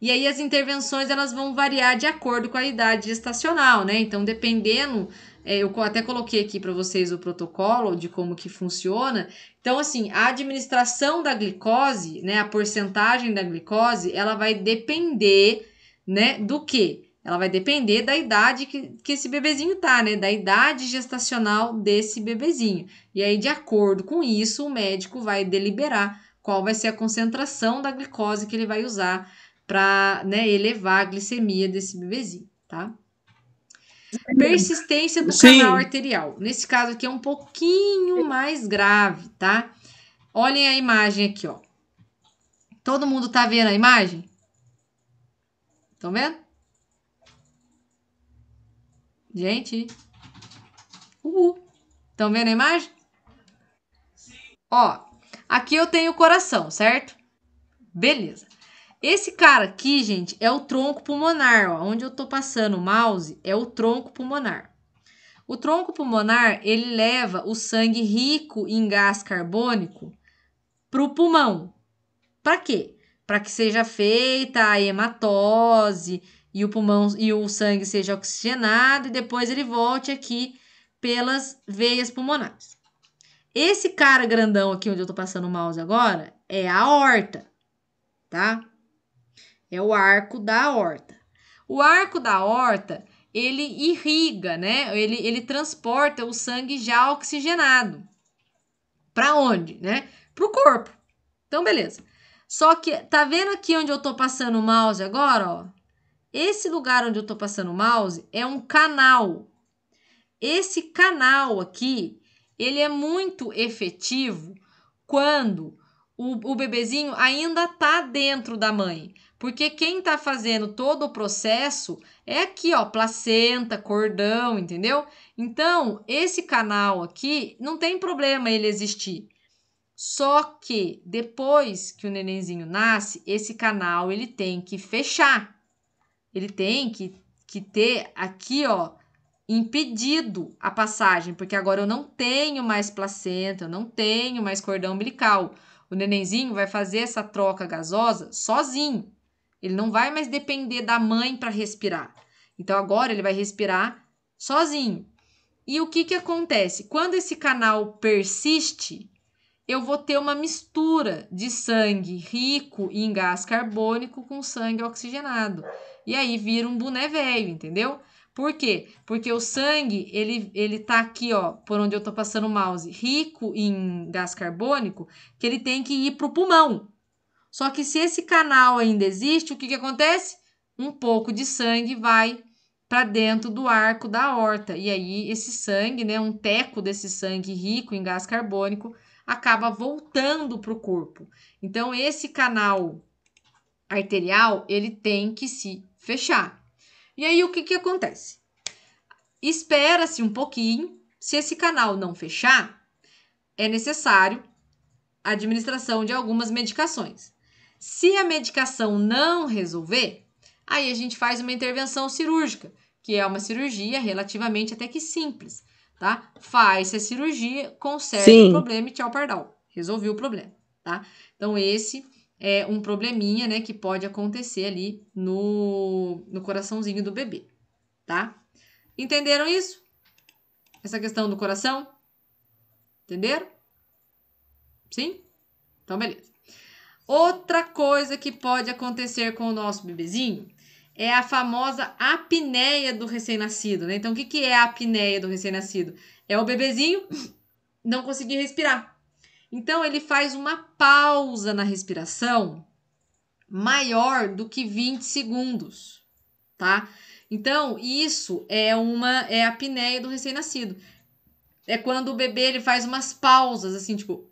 E aí as intervenções elas vão variar de acordo com a idade gestacional, né? Então, dependendo é, eu até coloquei aqui para vocês o protocolo de como que funciona. Então, assim, a administração da glicose, né, a porcentagem da glicose, ela vai depender, né, do que? Ela vai depender da idade que, que esse bebezinho tá, né, da idade gestacional desse bebezinho. E aí, de acordo com isso, o médico vai deliberar qual vai ser a concentração da glicose que ele vai usar para, né, elevar a glicemia desse bebezinho, tá? Persistência do Sim. canal arterial. Nesse caso aqui é um pouquinho mais grave, tá? Olhem a imagem aqui, ó. Todo mundo tá vendo a imagem? Estão vendo? Gente. Uhul. Estão vendo a imagem? Ó, aqui eu tenho o coração, certo? Beleza. Esse cara aqui, gente, é o tronco pulmonar. Ó. Onde eu tô passando o mouse é o tronco pulmonar. O tronco pulmonar ele leva o sangue rico em gás carbônico pro pulmão. Para quê? Para que seja feita a hematose e o pulmão e o sangue seja oxigenado e depois ele volte aqui pelas veias pulmonares. Esse cara grandão aqui onde eu tô passando o mouse agora é a aorta, tá? é o arco da horta. O arco da horta, ele irriga, né? Ele, ele transporta o sangue já oxigenado. Para onde, né? Para o corpo. Então, beleza. Só que, tá vendo aqui onde eu tô passando o mouse agora, ó? Esse lugar onde eu tô passando o mouse é um canal. Esse canal aqui, ele é muito efetivo quando o, o bebezinho ainda tá dentro da mãe. Porque quem está fazendo todo o processo é aqui, ó, placenta, cordão, entendeu? Então, esse canal aqui não tem problema ele existir. Só que depois que o nenenzinho nasce, esse canal ele tem que fechar. Ele tem que, que ter aqui, ó, impedido a passagem, porque agora eu não tenho mais placenta, eu não tenho mais cordão umbilical. O nenenzinho vai fazer essa troca gasosa sozinho. Ele não vai mais depender da mãe para respirar. Então agora ele vai respirar sozinho. E o que, que acontece? Quando esse canal persiste, eu vou ter uma mistura de sangue rico em gás carbônico com sangue oxigenado. E aí vira um boné velho, entendeu? Por quê? Porque o sangue, ele, ele tá aqui, ó, por onde eu tô passando o mouse, rico em gás carbônico, que ele tem que ir pro pulmão. Só que se esse canal ainda existe, o que, que acontece? Um pouco de sangue vai para dentro do arco da horta E aí, esse sangue, né, um teco desse sangue rico em gás carbônico, acaba voltando para o corpo. Então, esse canal arterial, ele tem que se fechar. E aí, o que, que acontece? Espera-se um pouquinho. Se esse canal não fechar, é necessário a administração de algumas medicações. Se a medicação não resolver, aí a gente faz uma intervenção cirúrgica, que é uma cirurgia relativamente até que simples, tá? Faz-se a cirurgia, conserta Sim. o problema e tchau pardal. Resolviu o problema, tá? Então, esse é um probleminha, né, que pode acontecer ali no, no coraçãozinho do bebê, tá? Entenderam isso? Essa questão do coração? Entenderam? Sim? Então, beleza. Outra coisa que pode acontecer com o nosso bebezinho é a famosa apneia do recém-nascido, né? Então, o que, que é a apneia do recém-nascido? É o bebezinho não conseguir respirar. Então, ele faz uma pausa na respiração maior do que 20 segundos, tá? Então, isso é uma é a apneia do recém-nascido. É quando o bebê ele faz umas pausas assim, tipo,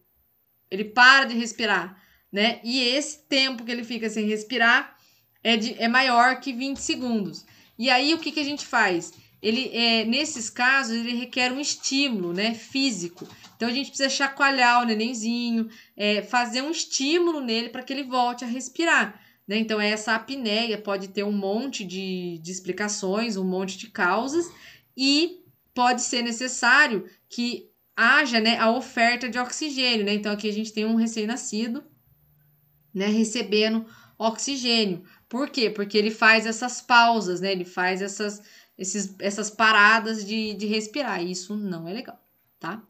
ele para de respirar né? E esse tempo que ele fica sem respirar é, de, é maior que 20 segundos. E aí o que, que a gente faz? Ele, é, nesses casos, ele requer um estímulo né, físico. Então a gente precisa chacoalhar o nenenzinho, é, fazer um estímulo nele para que ele volte a respirar. Né? Então, essa apneia pode ter um monte de, de explicações, um monte de causas, e pode ser necessário que haja né, a oferta de oxigênio. Né? Então, aqui a gente tem um recém-nascido né, recebendo oxigênio. Por quê? Porque ele faz essas pausas, né? Ele faz essas, esses, essas paradas de, de respirar. E isso não é legal, tá?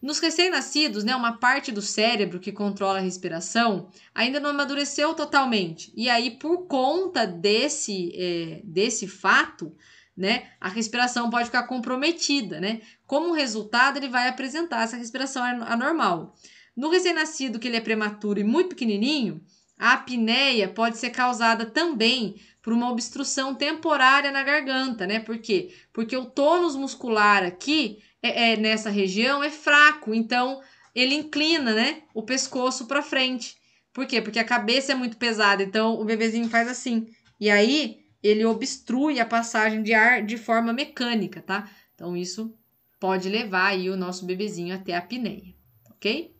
Nos recém-nascidos, né, uma parte do cérebro que controla a respiração ainda não amadureceu totalmente. E aí, por conta desse, é, desse fato, né, a respiração pode ficar comprometida, né? Como resultado, ele vai apresentar essa respiração anormal. No recém-nascido, que ele é prematuro e muito pequenininho, a apneia pode ser causada também por uma obstrução temporária na garganta, né? Por quê? Porque o tônus muscular aqui, é, é nessa região, é fraco, então ele inclina, né, o pescoço para frente. Por quê? Porque a cabeça é muito pesada, então o bebezinho faz assim. E aí ele obstrui a passagem de ar de forma mecânica, tá? Então isso pode levar aí o nosso bebezinho até a apneia, ok?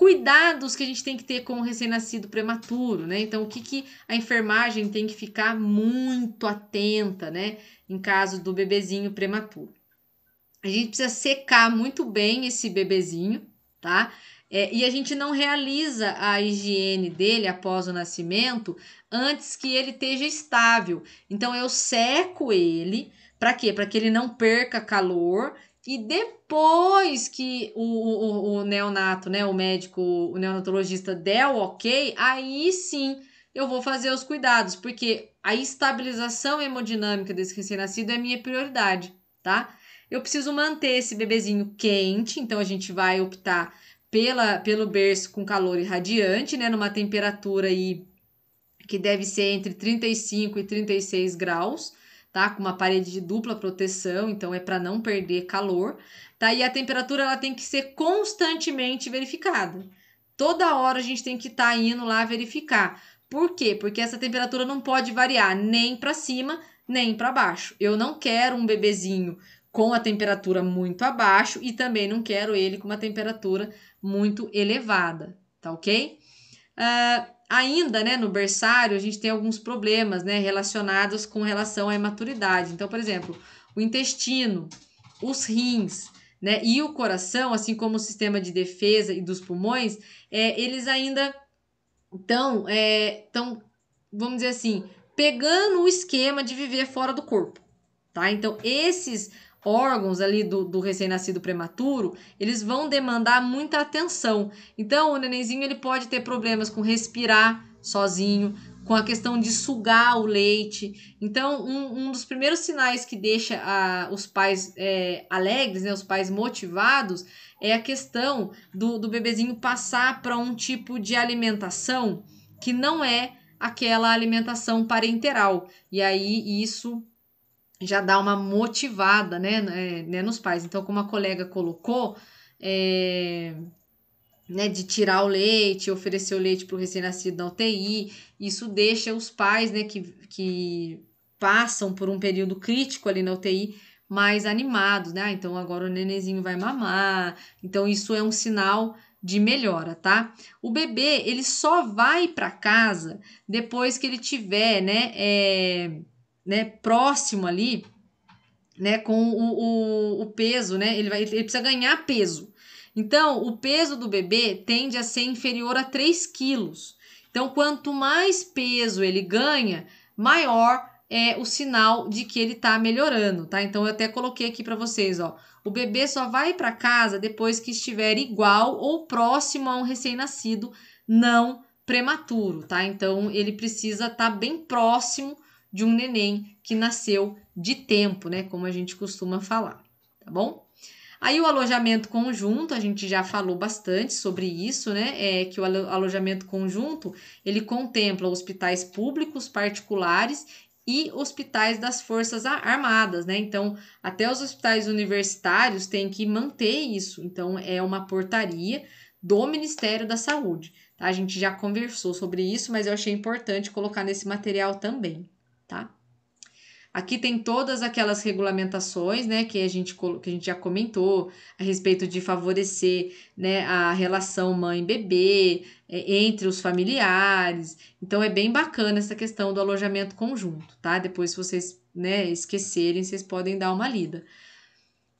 cuidados que a gente tem que ter com o recém-nascido prematuro, né? Então, o que, que a enfermagem tem que ficar muito atenta, né? Em caso do bebezinho prematuro. A gente precisa secar muito bem esse bebezinho, tá? É, e a gente não realiza a higiene dele após o nascimento antes que ele esteja estável. Então eu seco ele, para quê? Para que ele não perca calor e depois que o, o, o, neonato, né, o médico, o neonatologista der o ok, aí sim eu vou fazer os cuidados, porque a estabilização hemodinâmica desse recém-nascido é minha prioridade, tá? Eu preciso manter esse bebezinho quente, então a gente vai optar pela, pelo berço com calor irradiante, né, numa temperatura aí que deve ser entre 35 e 36 graus tá? Com uma parede de dupla proteção, então é para não perder calor, tá? E a temperatura ela tem que ser constantemente verificada. Toda hora a gente tem que estar tá indo lá verificar. Por quê? Porque essa temperatura não pode variar nem para cima, nem para baixo. Eu não quero um bebezinho com a temperatura muito abaixo e também não quero ele com uma temperatura muito elevada, tá ok? Uh, ainda, né, no berçário, a gente tem alguns problemas, né, relacionados com relação à imaturidade. Então, por exemplo, o intestino, os rins, né, e o coração, assim como o sistema de defesa e dos pulmões, é, eles ainda estão, é, tão, vamos dizer assim, pegando o esquema de viver fora do corpo, tá? Então, esses órgãos ali do, do recém-nascido prematuro, eles vão demandar muita atenção. Então, o nenenzinho ele pode ter problemas com respirar sozinho, com a questão de sugar o leite. Então, um, um dos primeiros sinais que deixa a, os pais é, alegres, né, os pais motivados, é a questão do, do bebezinho passar para um tipo de alimentação que não é aquela alimentação parenteral. E aí isso já dá uma motivada né, né, né, nos pais. Então, como a colega colocou, é, né, de tirar o leite, oferecer o leite para o recém-nascido na UTI, isso deixa os pais né, que, que passam por um período crítico ali na UTI mais animados, né? Ah, então agora o nenenzinho vai mamar. Então isso é um sinal de melhora, tá? O bebê ele só vai para casa depois que ele tiver, né? É né, próximo ali, né, com o, o, o peso, né? Ele, vai, ele precisa ganhar peso. Então, o peso do bebê tende a ser inferior a 3 quilos. Então, quanto mais peso ele ganha, maior é o sinal de que ele tá melhorando, tá? Então, eu até coloquei aqui para vocês, ó. O bebê só vai para casa depois que estiver igual ou próximo a um recém-nascido não prematuro, tá? Então, ele precisa estar tá bem próximo de um neném que nasceu de tempo, né? Como a gente costuma falar, tá bom? Aí o alojamento conjunto, a gente já falou bastante sobre isso, né? É que o alojamento conjunto ele contempla hospitais públicos, particulares e hospitais das Forças Armadas, né? Então, até os hospitais universitários têm que manter isso. Então, é uma portaria do Ministério da Saúde. Tá? A gente já conversou sobre isso, mas eu achei importante colocar nesse material também tá? Aqui tem todas aquelas regulamentações, né, que a gente, que a gente já comentou a respeito de favorecer, né, a relação mãe-bebê é, entre os familiares. Então é bem bacana essa questão do alojamento conjunto, tá? Depois, se vocês, né, esquecerem, vocês podem dar uma lida.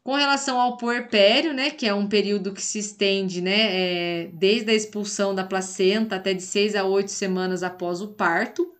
Com relação ao puerpério, né, que é um período que se estende, né, é, desde a expulsão da placenta até de seis a oito semanas após o parto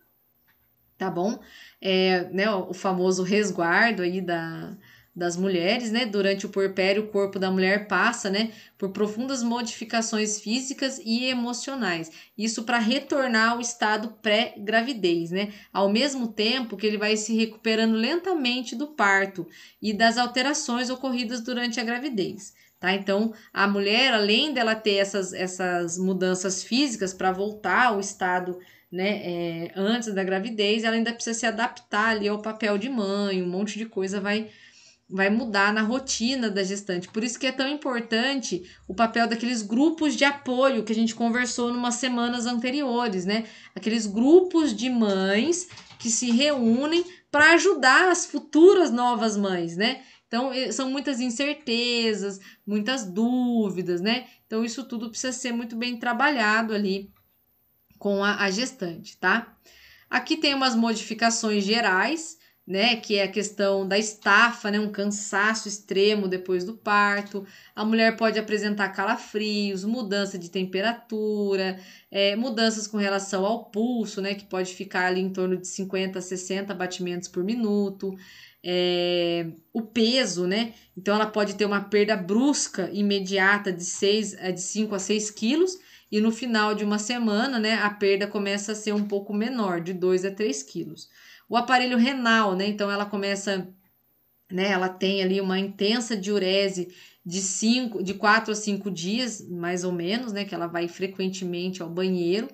tá bom? É, né, o famoso resguardo aí da, das mulheres, né? Durante o porpério o corpo da mulher passa, né, por profundas modificações físicas e emocionais. Isso para retornar ao estado pré-gravidez, né? Ao mesmo tempo que ele vai se recuperando lentamente do parto e das alterações ocorridas durante a gravidez. Tá? Então, a mulher, além dela ter essas, essas mudanças físicas para voltar ao estado né, é, antes da gravidez, ela ainda precisa se adaptar ali ao papel de mãe, um monte de coisa vai vai mudar na rotina da gestante. Por isso que é tão importante o papel daqueles grupos de apoio que a gente conversou numas semanas anteriores, né? Aqueles grupos de mães que se reúnem para ajudar as futuras novas mães, né? Então, são muitas incertezas, muitas dúvidas, né? Então, isso tudo precisa ser muito bem trabalhado ali com a, a gestante, tá? Aqui tem umas modificações gerais, né, que é a questão da estafa, né, um cansaço extremo depois do parto. A mulher pode apresentar calafrios, mudança de temperatura, é, mudanças com relação ao pulso, né, que pode ficar ali em torno de 50 a 60 batimentos por minuto. É, o peso, né? Então ela pode ter uma perda brusca imediata de 6 é, de 5 a 6 quilos e no final de uma semana, né, a perda começa a ser um pouco menor, de 2 a 3 quilos. O aparelho renal, né, então ela começa, né, ela tem ali uma intensa diurese de 5, de 4 a 5 dias, mais ou menos, né, que ela vai frequentemente ao banheiro,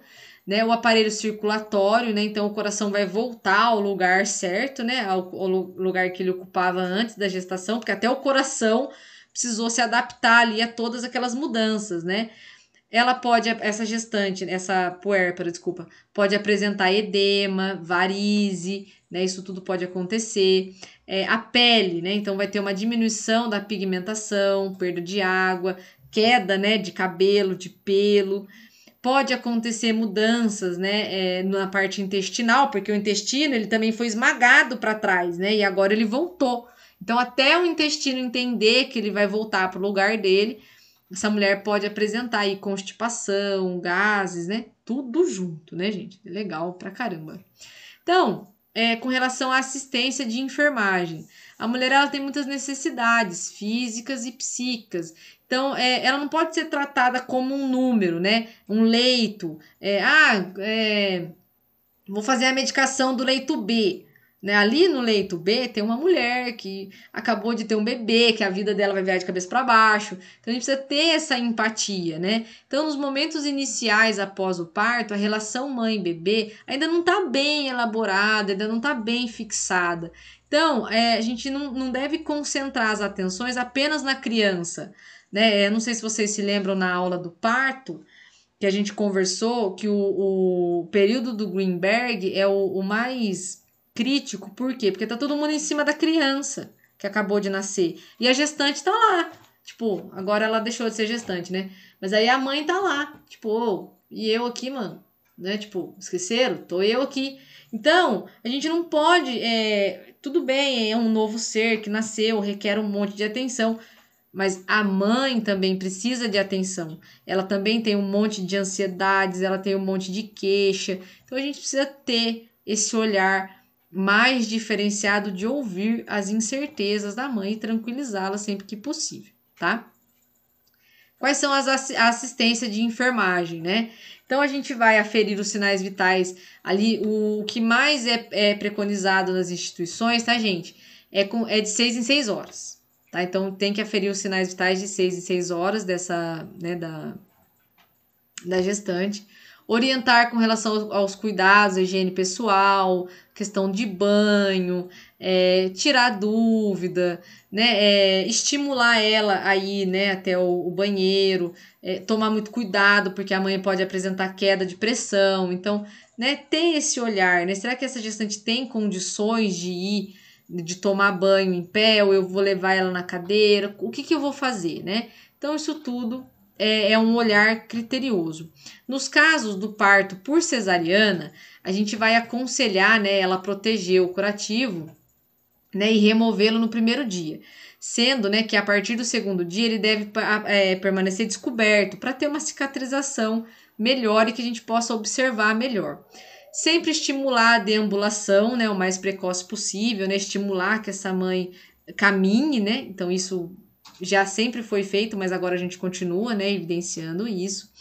né, o aparelho circulatório, né, então o coração vai voltar ao lugar certo, né, ao, ao lugar que ele ocupava antes da gestação, porque até o coração precisou se adaptar ali a todas aquelas mudanças, né? ela pode, essa gestante, essa puérpera, desculpa, pode apresentar edema, varize, né? Isso tudo pode acontecer. É, a pele, né? Então vai ter uma diminuição da pigmentação, perda de água, queda, né? De cabelo, de pelo. Pode acontecer mudanças, né? É, na parte intestinal, porque o intestino ele também foi esmagado para trás, né? E agora ele voltou. Então até o intestino entender que ele vai voltar para o lugar dele essa mulher pode apresentar aí constipação, gases, né? Tudo junto, né, gente? Legal pra caramba. Então, é, com relação à assistência de enfermagem, a mulher ela tem muitas necessidades físicas e psíquicas. Então, é, ela não pode ser tratada como um número, né? Um leito. É, ah, é, vou fazer a medicação do leito B. Né? Ali no leito B tem uma mulher que acabou de ter um bebê, que a vida dela vai virar de cabeça para baixo. Então a gente precisa ter essa empatia, né? Então, nos momentos iniciais após o parto, a relação mãe-bebê ainda não está bem elaborada, ainda não está bem fixada. Então, é, a gente não, não deve concentrar as atenções apenas na criança. Né? Eu é, não sei se vocês se lembram na aula do parto que a gente conversou que o, o período do Greenberg é o, o mais crítico, por quê? Porque tá todo mundo em cima da criança que acabou de nascer. E a gestante tá lá. Tipo, agora ela deixou de ser gestante, né? Mas aí a mãe tá lá. Tipo, oh, e eu aqui, mano? Né? Tipo, esqueceram? Tô eu aqui. Então, a gente não pode. É, tudo bem, é um novo ser que nasceu, requer um monte de atenção. Mas a mãe também precisa de atenção. Ela também tem um monte de ansiedades, ela tem um monte de queixa. Então a gente precisa ter esse olhar mais diferenciado de ouvir as incertezas da mãe e tranquilizá-la sempre que possível, tá? Quais são as assistências assistência de enfermagem, né? Então a gente vai aferir os sinais vitais ali, o, o que mais é, é, preconizado nas instituições, tá, gente? É, com, é de seis em seis horas, tá? Então tem que aferir os sinais vitais de seis em seis horas dessa, né, da, da gestante orientar com relação aos cuidados, higiene pessoal, questão de banho, é, tirar dúvida, né, é, estimular ela aí, né, até o, o banheiro, é, tomar muito cuidado porque a mãe pode apresentar queda de pressão, então, né, ter esse olhar, né, será que essa gestante tem condições de ir, de tomar banho em pé ou eu vou levar ela na cadeira, o que que eu vou fazer, né? Então isso tudo é, é um olhar criterioso. Nos casos do parto por cesariana, a gente vai aconselhar né, ela proteger o curativo né, e removê-lo no primeiro dia sendo né, que a partir do segundo dia ele deve é, permanecer descoberto para ter uma cicatrização melhor e que a gente possa observar melhor. Sempre estimular a deambulação né, o mais precoce possível, né, estimular que essa mãe caminhe, né? Então, isso já sempre foi feito, mas agora a gente continua né, evidenciando isso.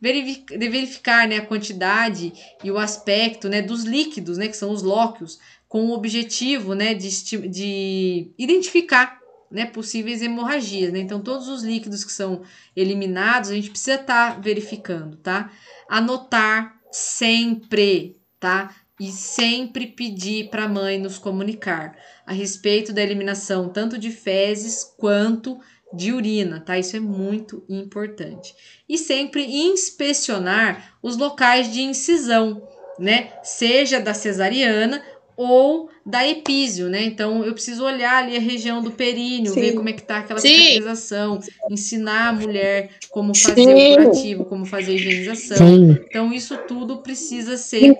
verificar né, a quantidade e o aspecto né, dos líquidos, né, que são os lóquios, com o objetivo né, de, de identificar né, possíveis hemorragias. Né? Então, todos os líquidos que são eliminados, a gente precisa estar tá verificando, tá? Anotar sempre, tá? E sempre pedir para a mãe nos comunicar a respeito da eliminação tanto de fezes quanto de urina, tá? Isso é muito importante. E sempre inspecionar os locais de incisão, né? Seja da cesariana ou da epísio, né? Então eu preciso olhar ali a região do períneo, Sim. ver como é que tá aquela Sim. cicatrização, ensinar a mulher como fazer Sim. o curativo, como fazer a higienização. Então isso tudo precisa ser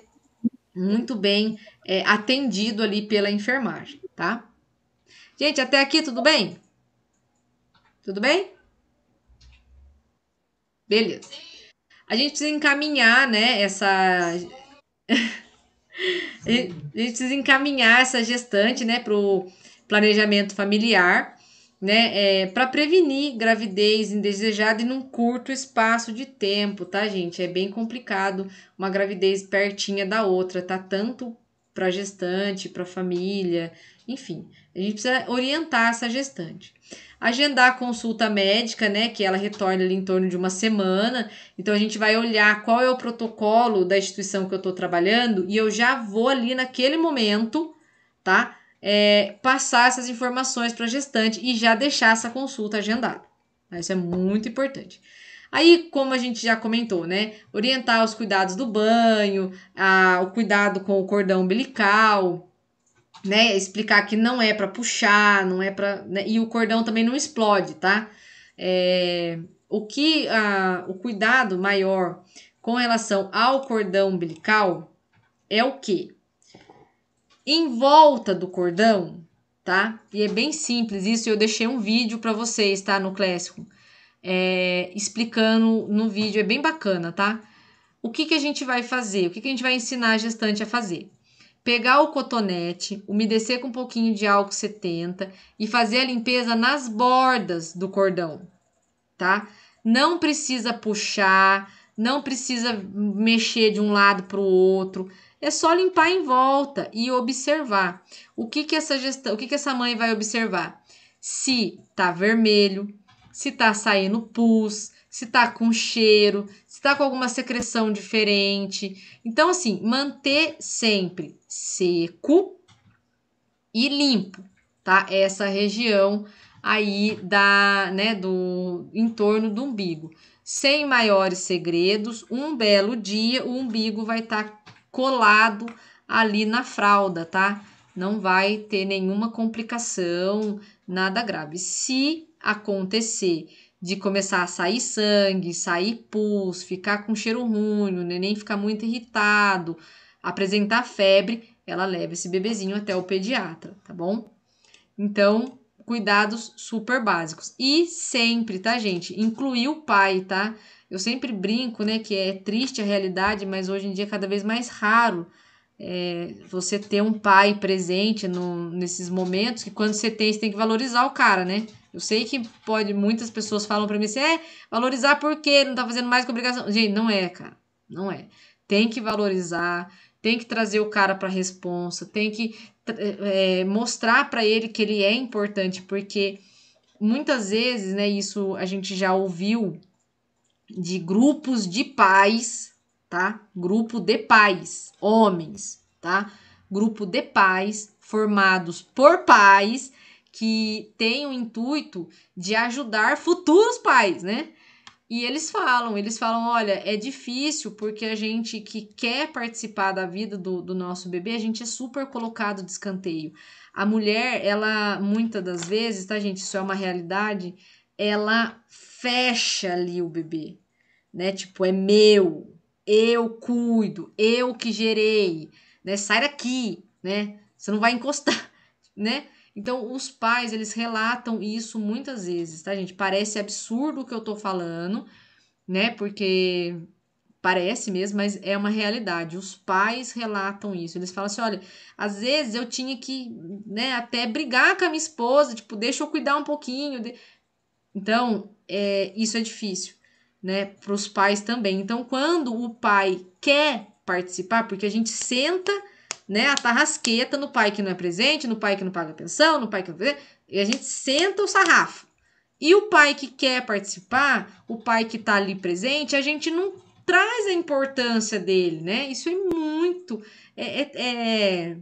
muito bem é, atendido ali pela enfermagem tá? Gente, até aqui tudo bem? Tudo bem? Beleza. A gente precisa encaminhar, né, essa... a gente precisa encaminhar essa gestante, né, para o planejamento familiar, né, é, para prevenir gravidez indesejada em um curto espaço de tempo, tá, gente? É bem complicado uma gravidez pertinha da outra, tá? Tanto para gestante, para família, enfim, a gente precisa orientar essa gestante. Agendar a consulta médica, né? Que ela retorna ali em torno de uma semana. Então, a gente vai olhar qual é o protocolo da instituição que eu estou trabalhando e eu já vou ali naquele momento, tá? É, passar essas informações para a gestante e já deixar essa consulta agendada. Isso é muito importante. Aí, como a gente já comentou, né? Orientar os cuidados do banho, a, o cuidado com o cordão umbilical, né, explicar que não é para puxar, não é para né, e o cordão também não explode, tá? É, o que a, o cuidado maior com relação ao cordão umbilical é o que em volta do cordão, tá? E é bem simples isso. Eu deixei um vídeo para vocês, tá? No clássico, é, explicando no vídeo é bem bacana, tá? O que que a gente vai fazer? O que que a gente vai ensinar a gestante a fazer? pegar o cotonete, umedecer com um pouquinho de álcool 70 e fazer a limpeza nas bordas do cordão, tá? Não precisa puxar, não precisa mexer de um lado para o outro. É só limpar em volta e observar. O que que essa gestão, o que que essa mãe vai observar? Se tá vermelho, se tá saindo pus, se tá com cheiro, se tá com alguma secreção diferente. Então assim, manter sempre seco e limpo, tá? Essa região aí da, né, do em torno do umbigo. Sem maiores segredos, um belo dia o umbigo vai estar tá colado ali na fralda, tá? Não vai ter nenhuma complicação, nada grave. Se acontecer de começar a sair sangue, sair pus, ficar com cheiro ruim, o neném ficar muito irritado, apresentar febre, ela leva esse bebezinho até o pediatra, tá bom? Então, cuidados super básicos. E sempre, tá, gente? Incluir o pai, tá? Eu sempre brinco, né, que é triste a realidade, mas hoje em dia é cada vez mais raro é, você ter um pai presente no, nesses momentos, que quando você tem, você tem que valorizar o cara, né? Eu sei que pode, muitas pessoas falam para mim assim, é, valorizar porque não tá fazendo mais que obrigação. Gente, não é, cara, não é. Tem que valorizar, tem que trazer o cara para a responsa, tem que é, é, mostrar para ele que ele é importante, porque muitas vezes, né, isso a gente já ouviu de grupos de pais, tá? Grupo de pais, homens, tá? Grupo de pais formados por pais que tem o intuito de ajudar futuros pais, né? E eles falam, eles falam, olha, é difícil porque a gente que quer participar da vida do, do nosso bebê, a gente é super colocado de escanteio. A mulher, ela, muitas das vezes, tá, gente, isso é uma realidade, ela fecha ali o bebê, né? Tipo, é meu, eu cuido, eu que gerei, né? Sai daqui, né? Você não vai encostar, né? Então, os pais, eles relatam isso muitas vezes, tá, gente? Parece absurdo o que eu tô falando, né? Porque parece mesmo, mas é uma realidade. Os pais relatam isso. Eles falam assim: olha, às vezes eu tinha que, né, até brigar com a minha esposa, tipo, deixa eu cuidar um pouquinho. De... Então, é, isso é difícil, né, para os pais também. Então, quando o pai quer participar, porque a gente senta né, a tarrasqueta no pai que não é presente, no pai que não paga pensão, no pai que não... E a gente senta o sarrafo. E o pai que quer participar, o pai que tá ali presente, a gente não traz a importância dele, né? Isso é muito... é, é, é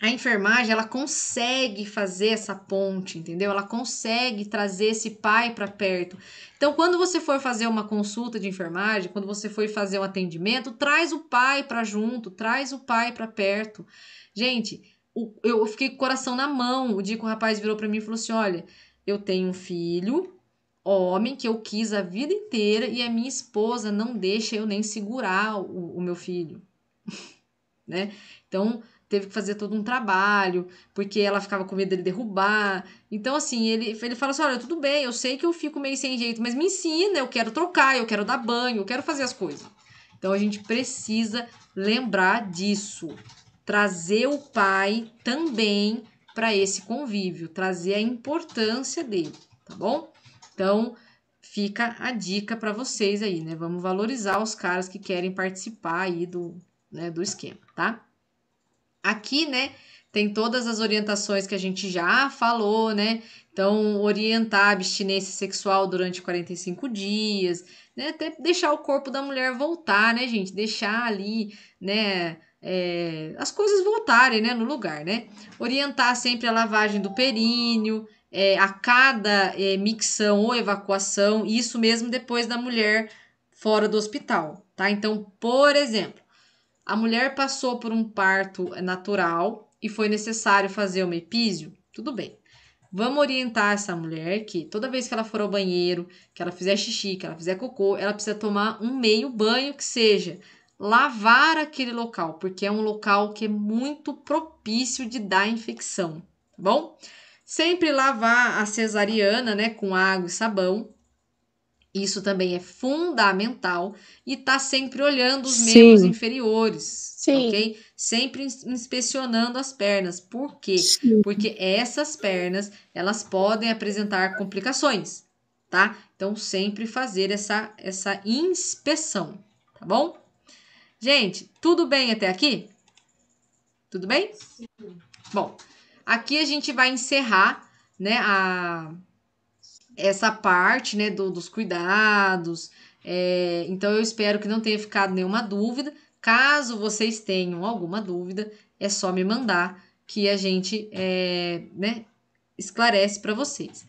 a enfermagem ela consegue fazer essa ponte, entendeu? Ela consegue trazer esse pai para perto. Então, quando você for fazer uma consulta de enfermagem, quando você for fazer um atendimento, traz o pai para junto, traz o pai para perto. Gente, o, eu fiquei com o coração na mão. O dia que o rapaz virou para mim e falou assim: "Olha, eu tenho um filho, homem que eu quis a vida inteira e a minha esposa não deixa eu nem segurar o, o meu filho", né? Então, teve que fazer todo um trabalho, porque ela ficava com medo dele derrubar. Então, assim, ele, ele fala assim: olha, tudo bem, eu sei que eu fico meio sem jeito, mas me ensina, eu quero trocar, eu quero dar banho, eu quero fazer as coisas. Então, a gente precisa lembrar disso. Trazer o pai também para esse convívio, trazer a importância dele, tá bom? Então, fica a dica para vocês aí, né? Vamos valorizar os caras que querem participar aí do, né, do esquema, tá? Aqui, né, tem todas as orientações que a gente já falou, né? Então, orientar a abstinência sexual durante 45 dias, né? Até deixar o corpo da mulher voltar, né, gente? Deixar ali, né? É, as coisas voltarem, né? No lugar, né? Orientar sempre a lavagem do períneo, é, a cada é, micção ou evacuação, isso mesmo depois da mulher fora do hospital, tá? Então, por exemplo, a mulher passou por um parto natural e foi necessário fazer uma epísio? Tudo bem. Vamos orientar essa mulher que toda vez que ela for ao banheiro, que ela fizer xixi, que ela fizer cocô, ela precisa tomar um meio banho que seja lavar aquele local, porque é um local que é muito propício de dar infecção, tá bom? Sempre lavar a cesariana, né, com água e sabão. Isso também é fundamental e tá sempre olhando os Sim. membros inferiores, Sim. ok? Sempre inspecionando as pernas. Por quê? Sim. Porque essas pernas elas podem apresentar complicações, tá? Então sempre fazer essa essa inspeção, tá bom? Gente, tudo bem até aqui? Tudo bem? Sim. Bom, aqui a gente vai encerrar, né? A essa parte né, do, dos cuidados. É, então, eu espero que não tenha ficado nenhuma dúvida. Caso vocês tenham alguma dúvida, é só me mandar que a gente é, né, esclarece para vocês.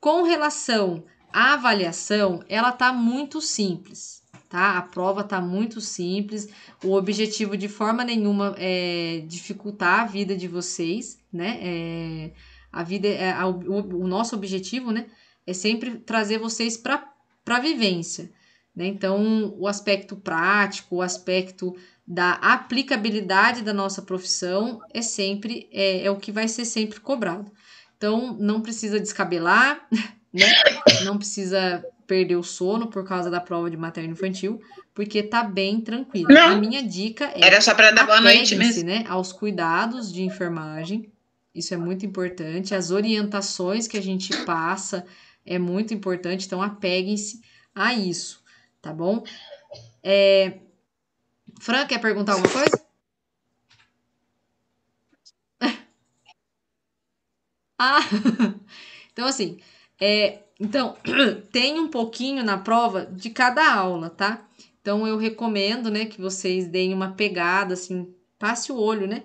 Com relação à avaliação, ela tá muito simples, tá? A prova tá muito simples. O objetivo de forma nenhuma é dificultar a vida de vocês, né? É, a vida, é, a, o, o nosso objetivo, né? é sempre trazer vocês para a vivência. Né? Então, o aspecto prático, o aspecto da aplicabilidade da nossa profissão é sempre é, é o que vai ser sempre cobrado. Então, não precisa descabelar, né? não precisa perder o sono por causa da prova de materno infantil, porque tá bem tranquilo. Não. A minha dica é Era só para dar boa noite mesmo, né, aos cuidados de enfermagem. Isso é muito importante, as orientações que a gente passa é muito importante, então apeguem-se a isso, tá bom? É... Fran, quer perguntar alguma coisa? ah, então assim, é, então, tem um pouquinho na prova de cada aula, tá? Então, eu recomendo, né, que vocês deem uma pegada, assim, passe o olho, né?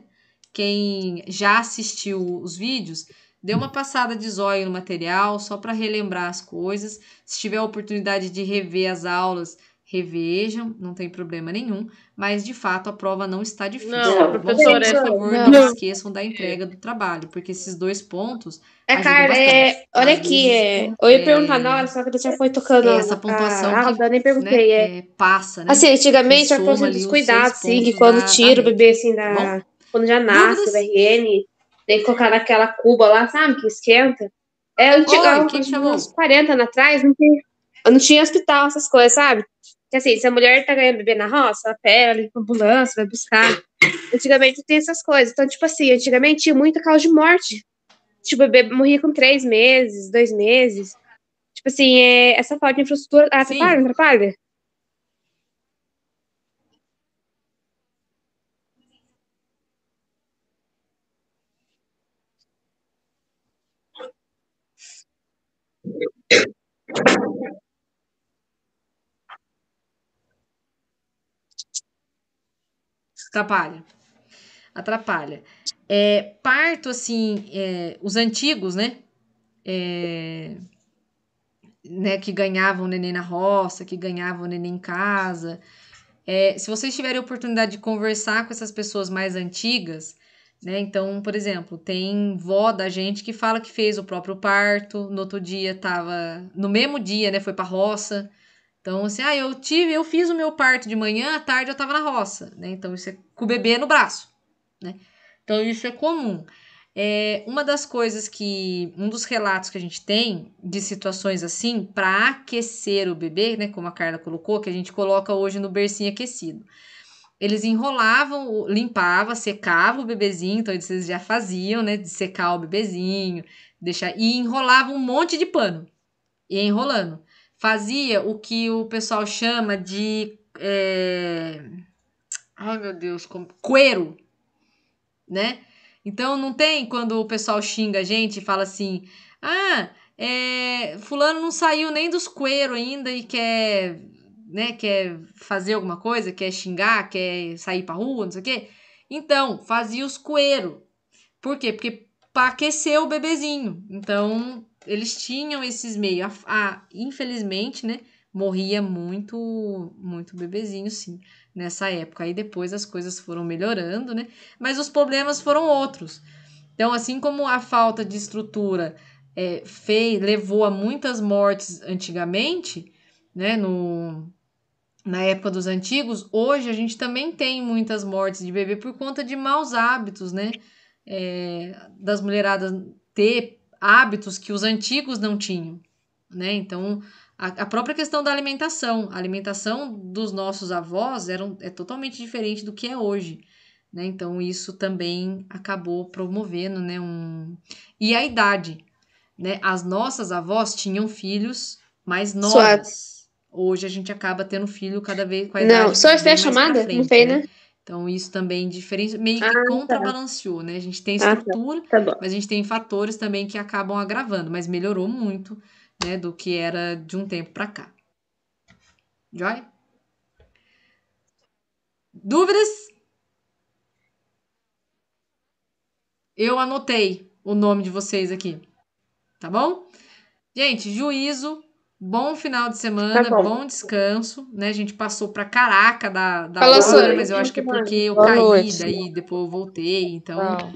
Quem já assistiu os vídeos, Dê uma passada de zóio no material, só para relembrar as coisas. Se tiver a oportunidade de rever as aulas, revejam, não tem problema nenhum, mas de fato a prova não está difícil. Não, professora, é por favor, não, não esqueçam da entrega do trabalho, porque esses dois pontos. É, cara, é, olha aqui, é, né? eu ia perguntar na hora, só que já foi tocando. É, essa pontuação. Ah, que, eu nem perguntei. Né, é, é passa, né? Assim, antigamente era por descuidado, assim, que quando tira o bebê, assim, da, quando já nasce, da RN. Tem que colocar naquela cuba lá, sabe? Que esquenta. É, antigamente, uns 40 anos atrás, não tinha, não tinha hospital, essas coisas, sabe? Que assim, se a mulher tá ganhando bebê na roça, ela pega, limpa a ambulância, vai buscar. Antigamente tem essas coisas. Então, tipo assim, antigamente tinha muita causa de morte. Tipo, o bebê morria com três meses, dois meses. Tipo assim, é, essa falta de infraestrutura atrapalha, ah, atrapalha? Atrapalha. Atrapalha. É, parto, assim, é, os antigos, né? É, né? Que ganhavam neném na roça, que ganhavam neném em casa. É, se vocês tiverem oportunidade de conversar com essas pessoas mais antigas, né? Então, por exemplo, tem vó da gente que fala que fez o próprio parto, no outro dia tava. No mesmo dia, né? Foi pra roça. Então, assim, ah, eu tive, eu fiz o meu parto de manhã, à tarde eu tava na roça, né? Então, isso é com o bebê no braço, né? Então, isso é comum. É, uma das coisas que. Um dos relatos que a gente tem de situações assim, para aquecer o bebê, né? Como a Carla colocou, que a gente coloca hoje no bercinho aquecido eles enrolavam, limpava, secava o bebezinho, então eles já faziam, né, de secar o bebezinho, deixar e enrolava um monte de pano. E enrolando. Fazia o que o pessoal chama de é... ai meu Deus, como coeiro, né? Então não tem quando o pessoal xinga a gente e fala assim: "Ah, é, fulano não saiu nem dos coeiro ainda e quer né, quer fazer alguma coisa, quer xingar, quer sair pra rua, não sei o quê. Então, fazia os coeiro. Por quê? Porque para aquecer o bebezinho. Então, eles tinham esses meios. infelizmente, né? Morria muito, muito bebezinho, sim, nessa época. Aí depois as coisas foram melhorando, né? Mas os problemas foram outros. Então, assim como a falta de estrutura é, fez, levou a muitas mortes antigamente, né? No, na época dos antigos, hoje a gente também tem muitas mortes de bebê por conta de maus hábitos, né? É, das mulheradas ter hábitos que os antigos não tinham, né? Então, a, a própria questão da alimentação, a alimentação dos nossos avós eram, é totalmente diferente do que é hoje, né? Então, isso também acabou promovendo, né? Um... E a idade, né? As nossas avós tinham filhos mais é novos hoje a gente acaba tendo filho cada vez com a idade. É não, só as três chamadas? Frente, não tem, né? né? Então, isso também diferente, meio que ah, tá. contrabalanceou, tá. né? A gente tem estrutura, ah, tá. Tá mas a gente tem fatores também que acabam agravando, mas melhorou muito, né, do que era de um tempo para cá. Joy? Dúvidas? Eu anotei o nome de vocês aqui, tá bom? Gente, juízo Bom final de tá semana, tá bom. bom. descanso, né? A gente passou pra caraca da, da hora, mas eu acho que é porque eu Boa caí, noite. daí depois eu voltei, então. Não.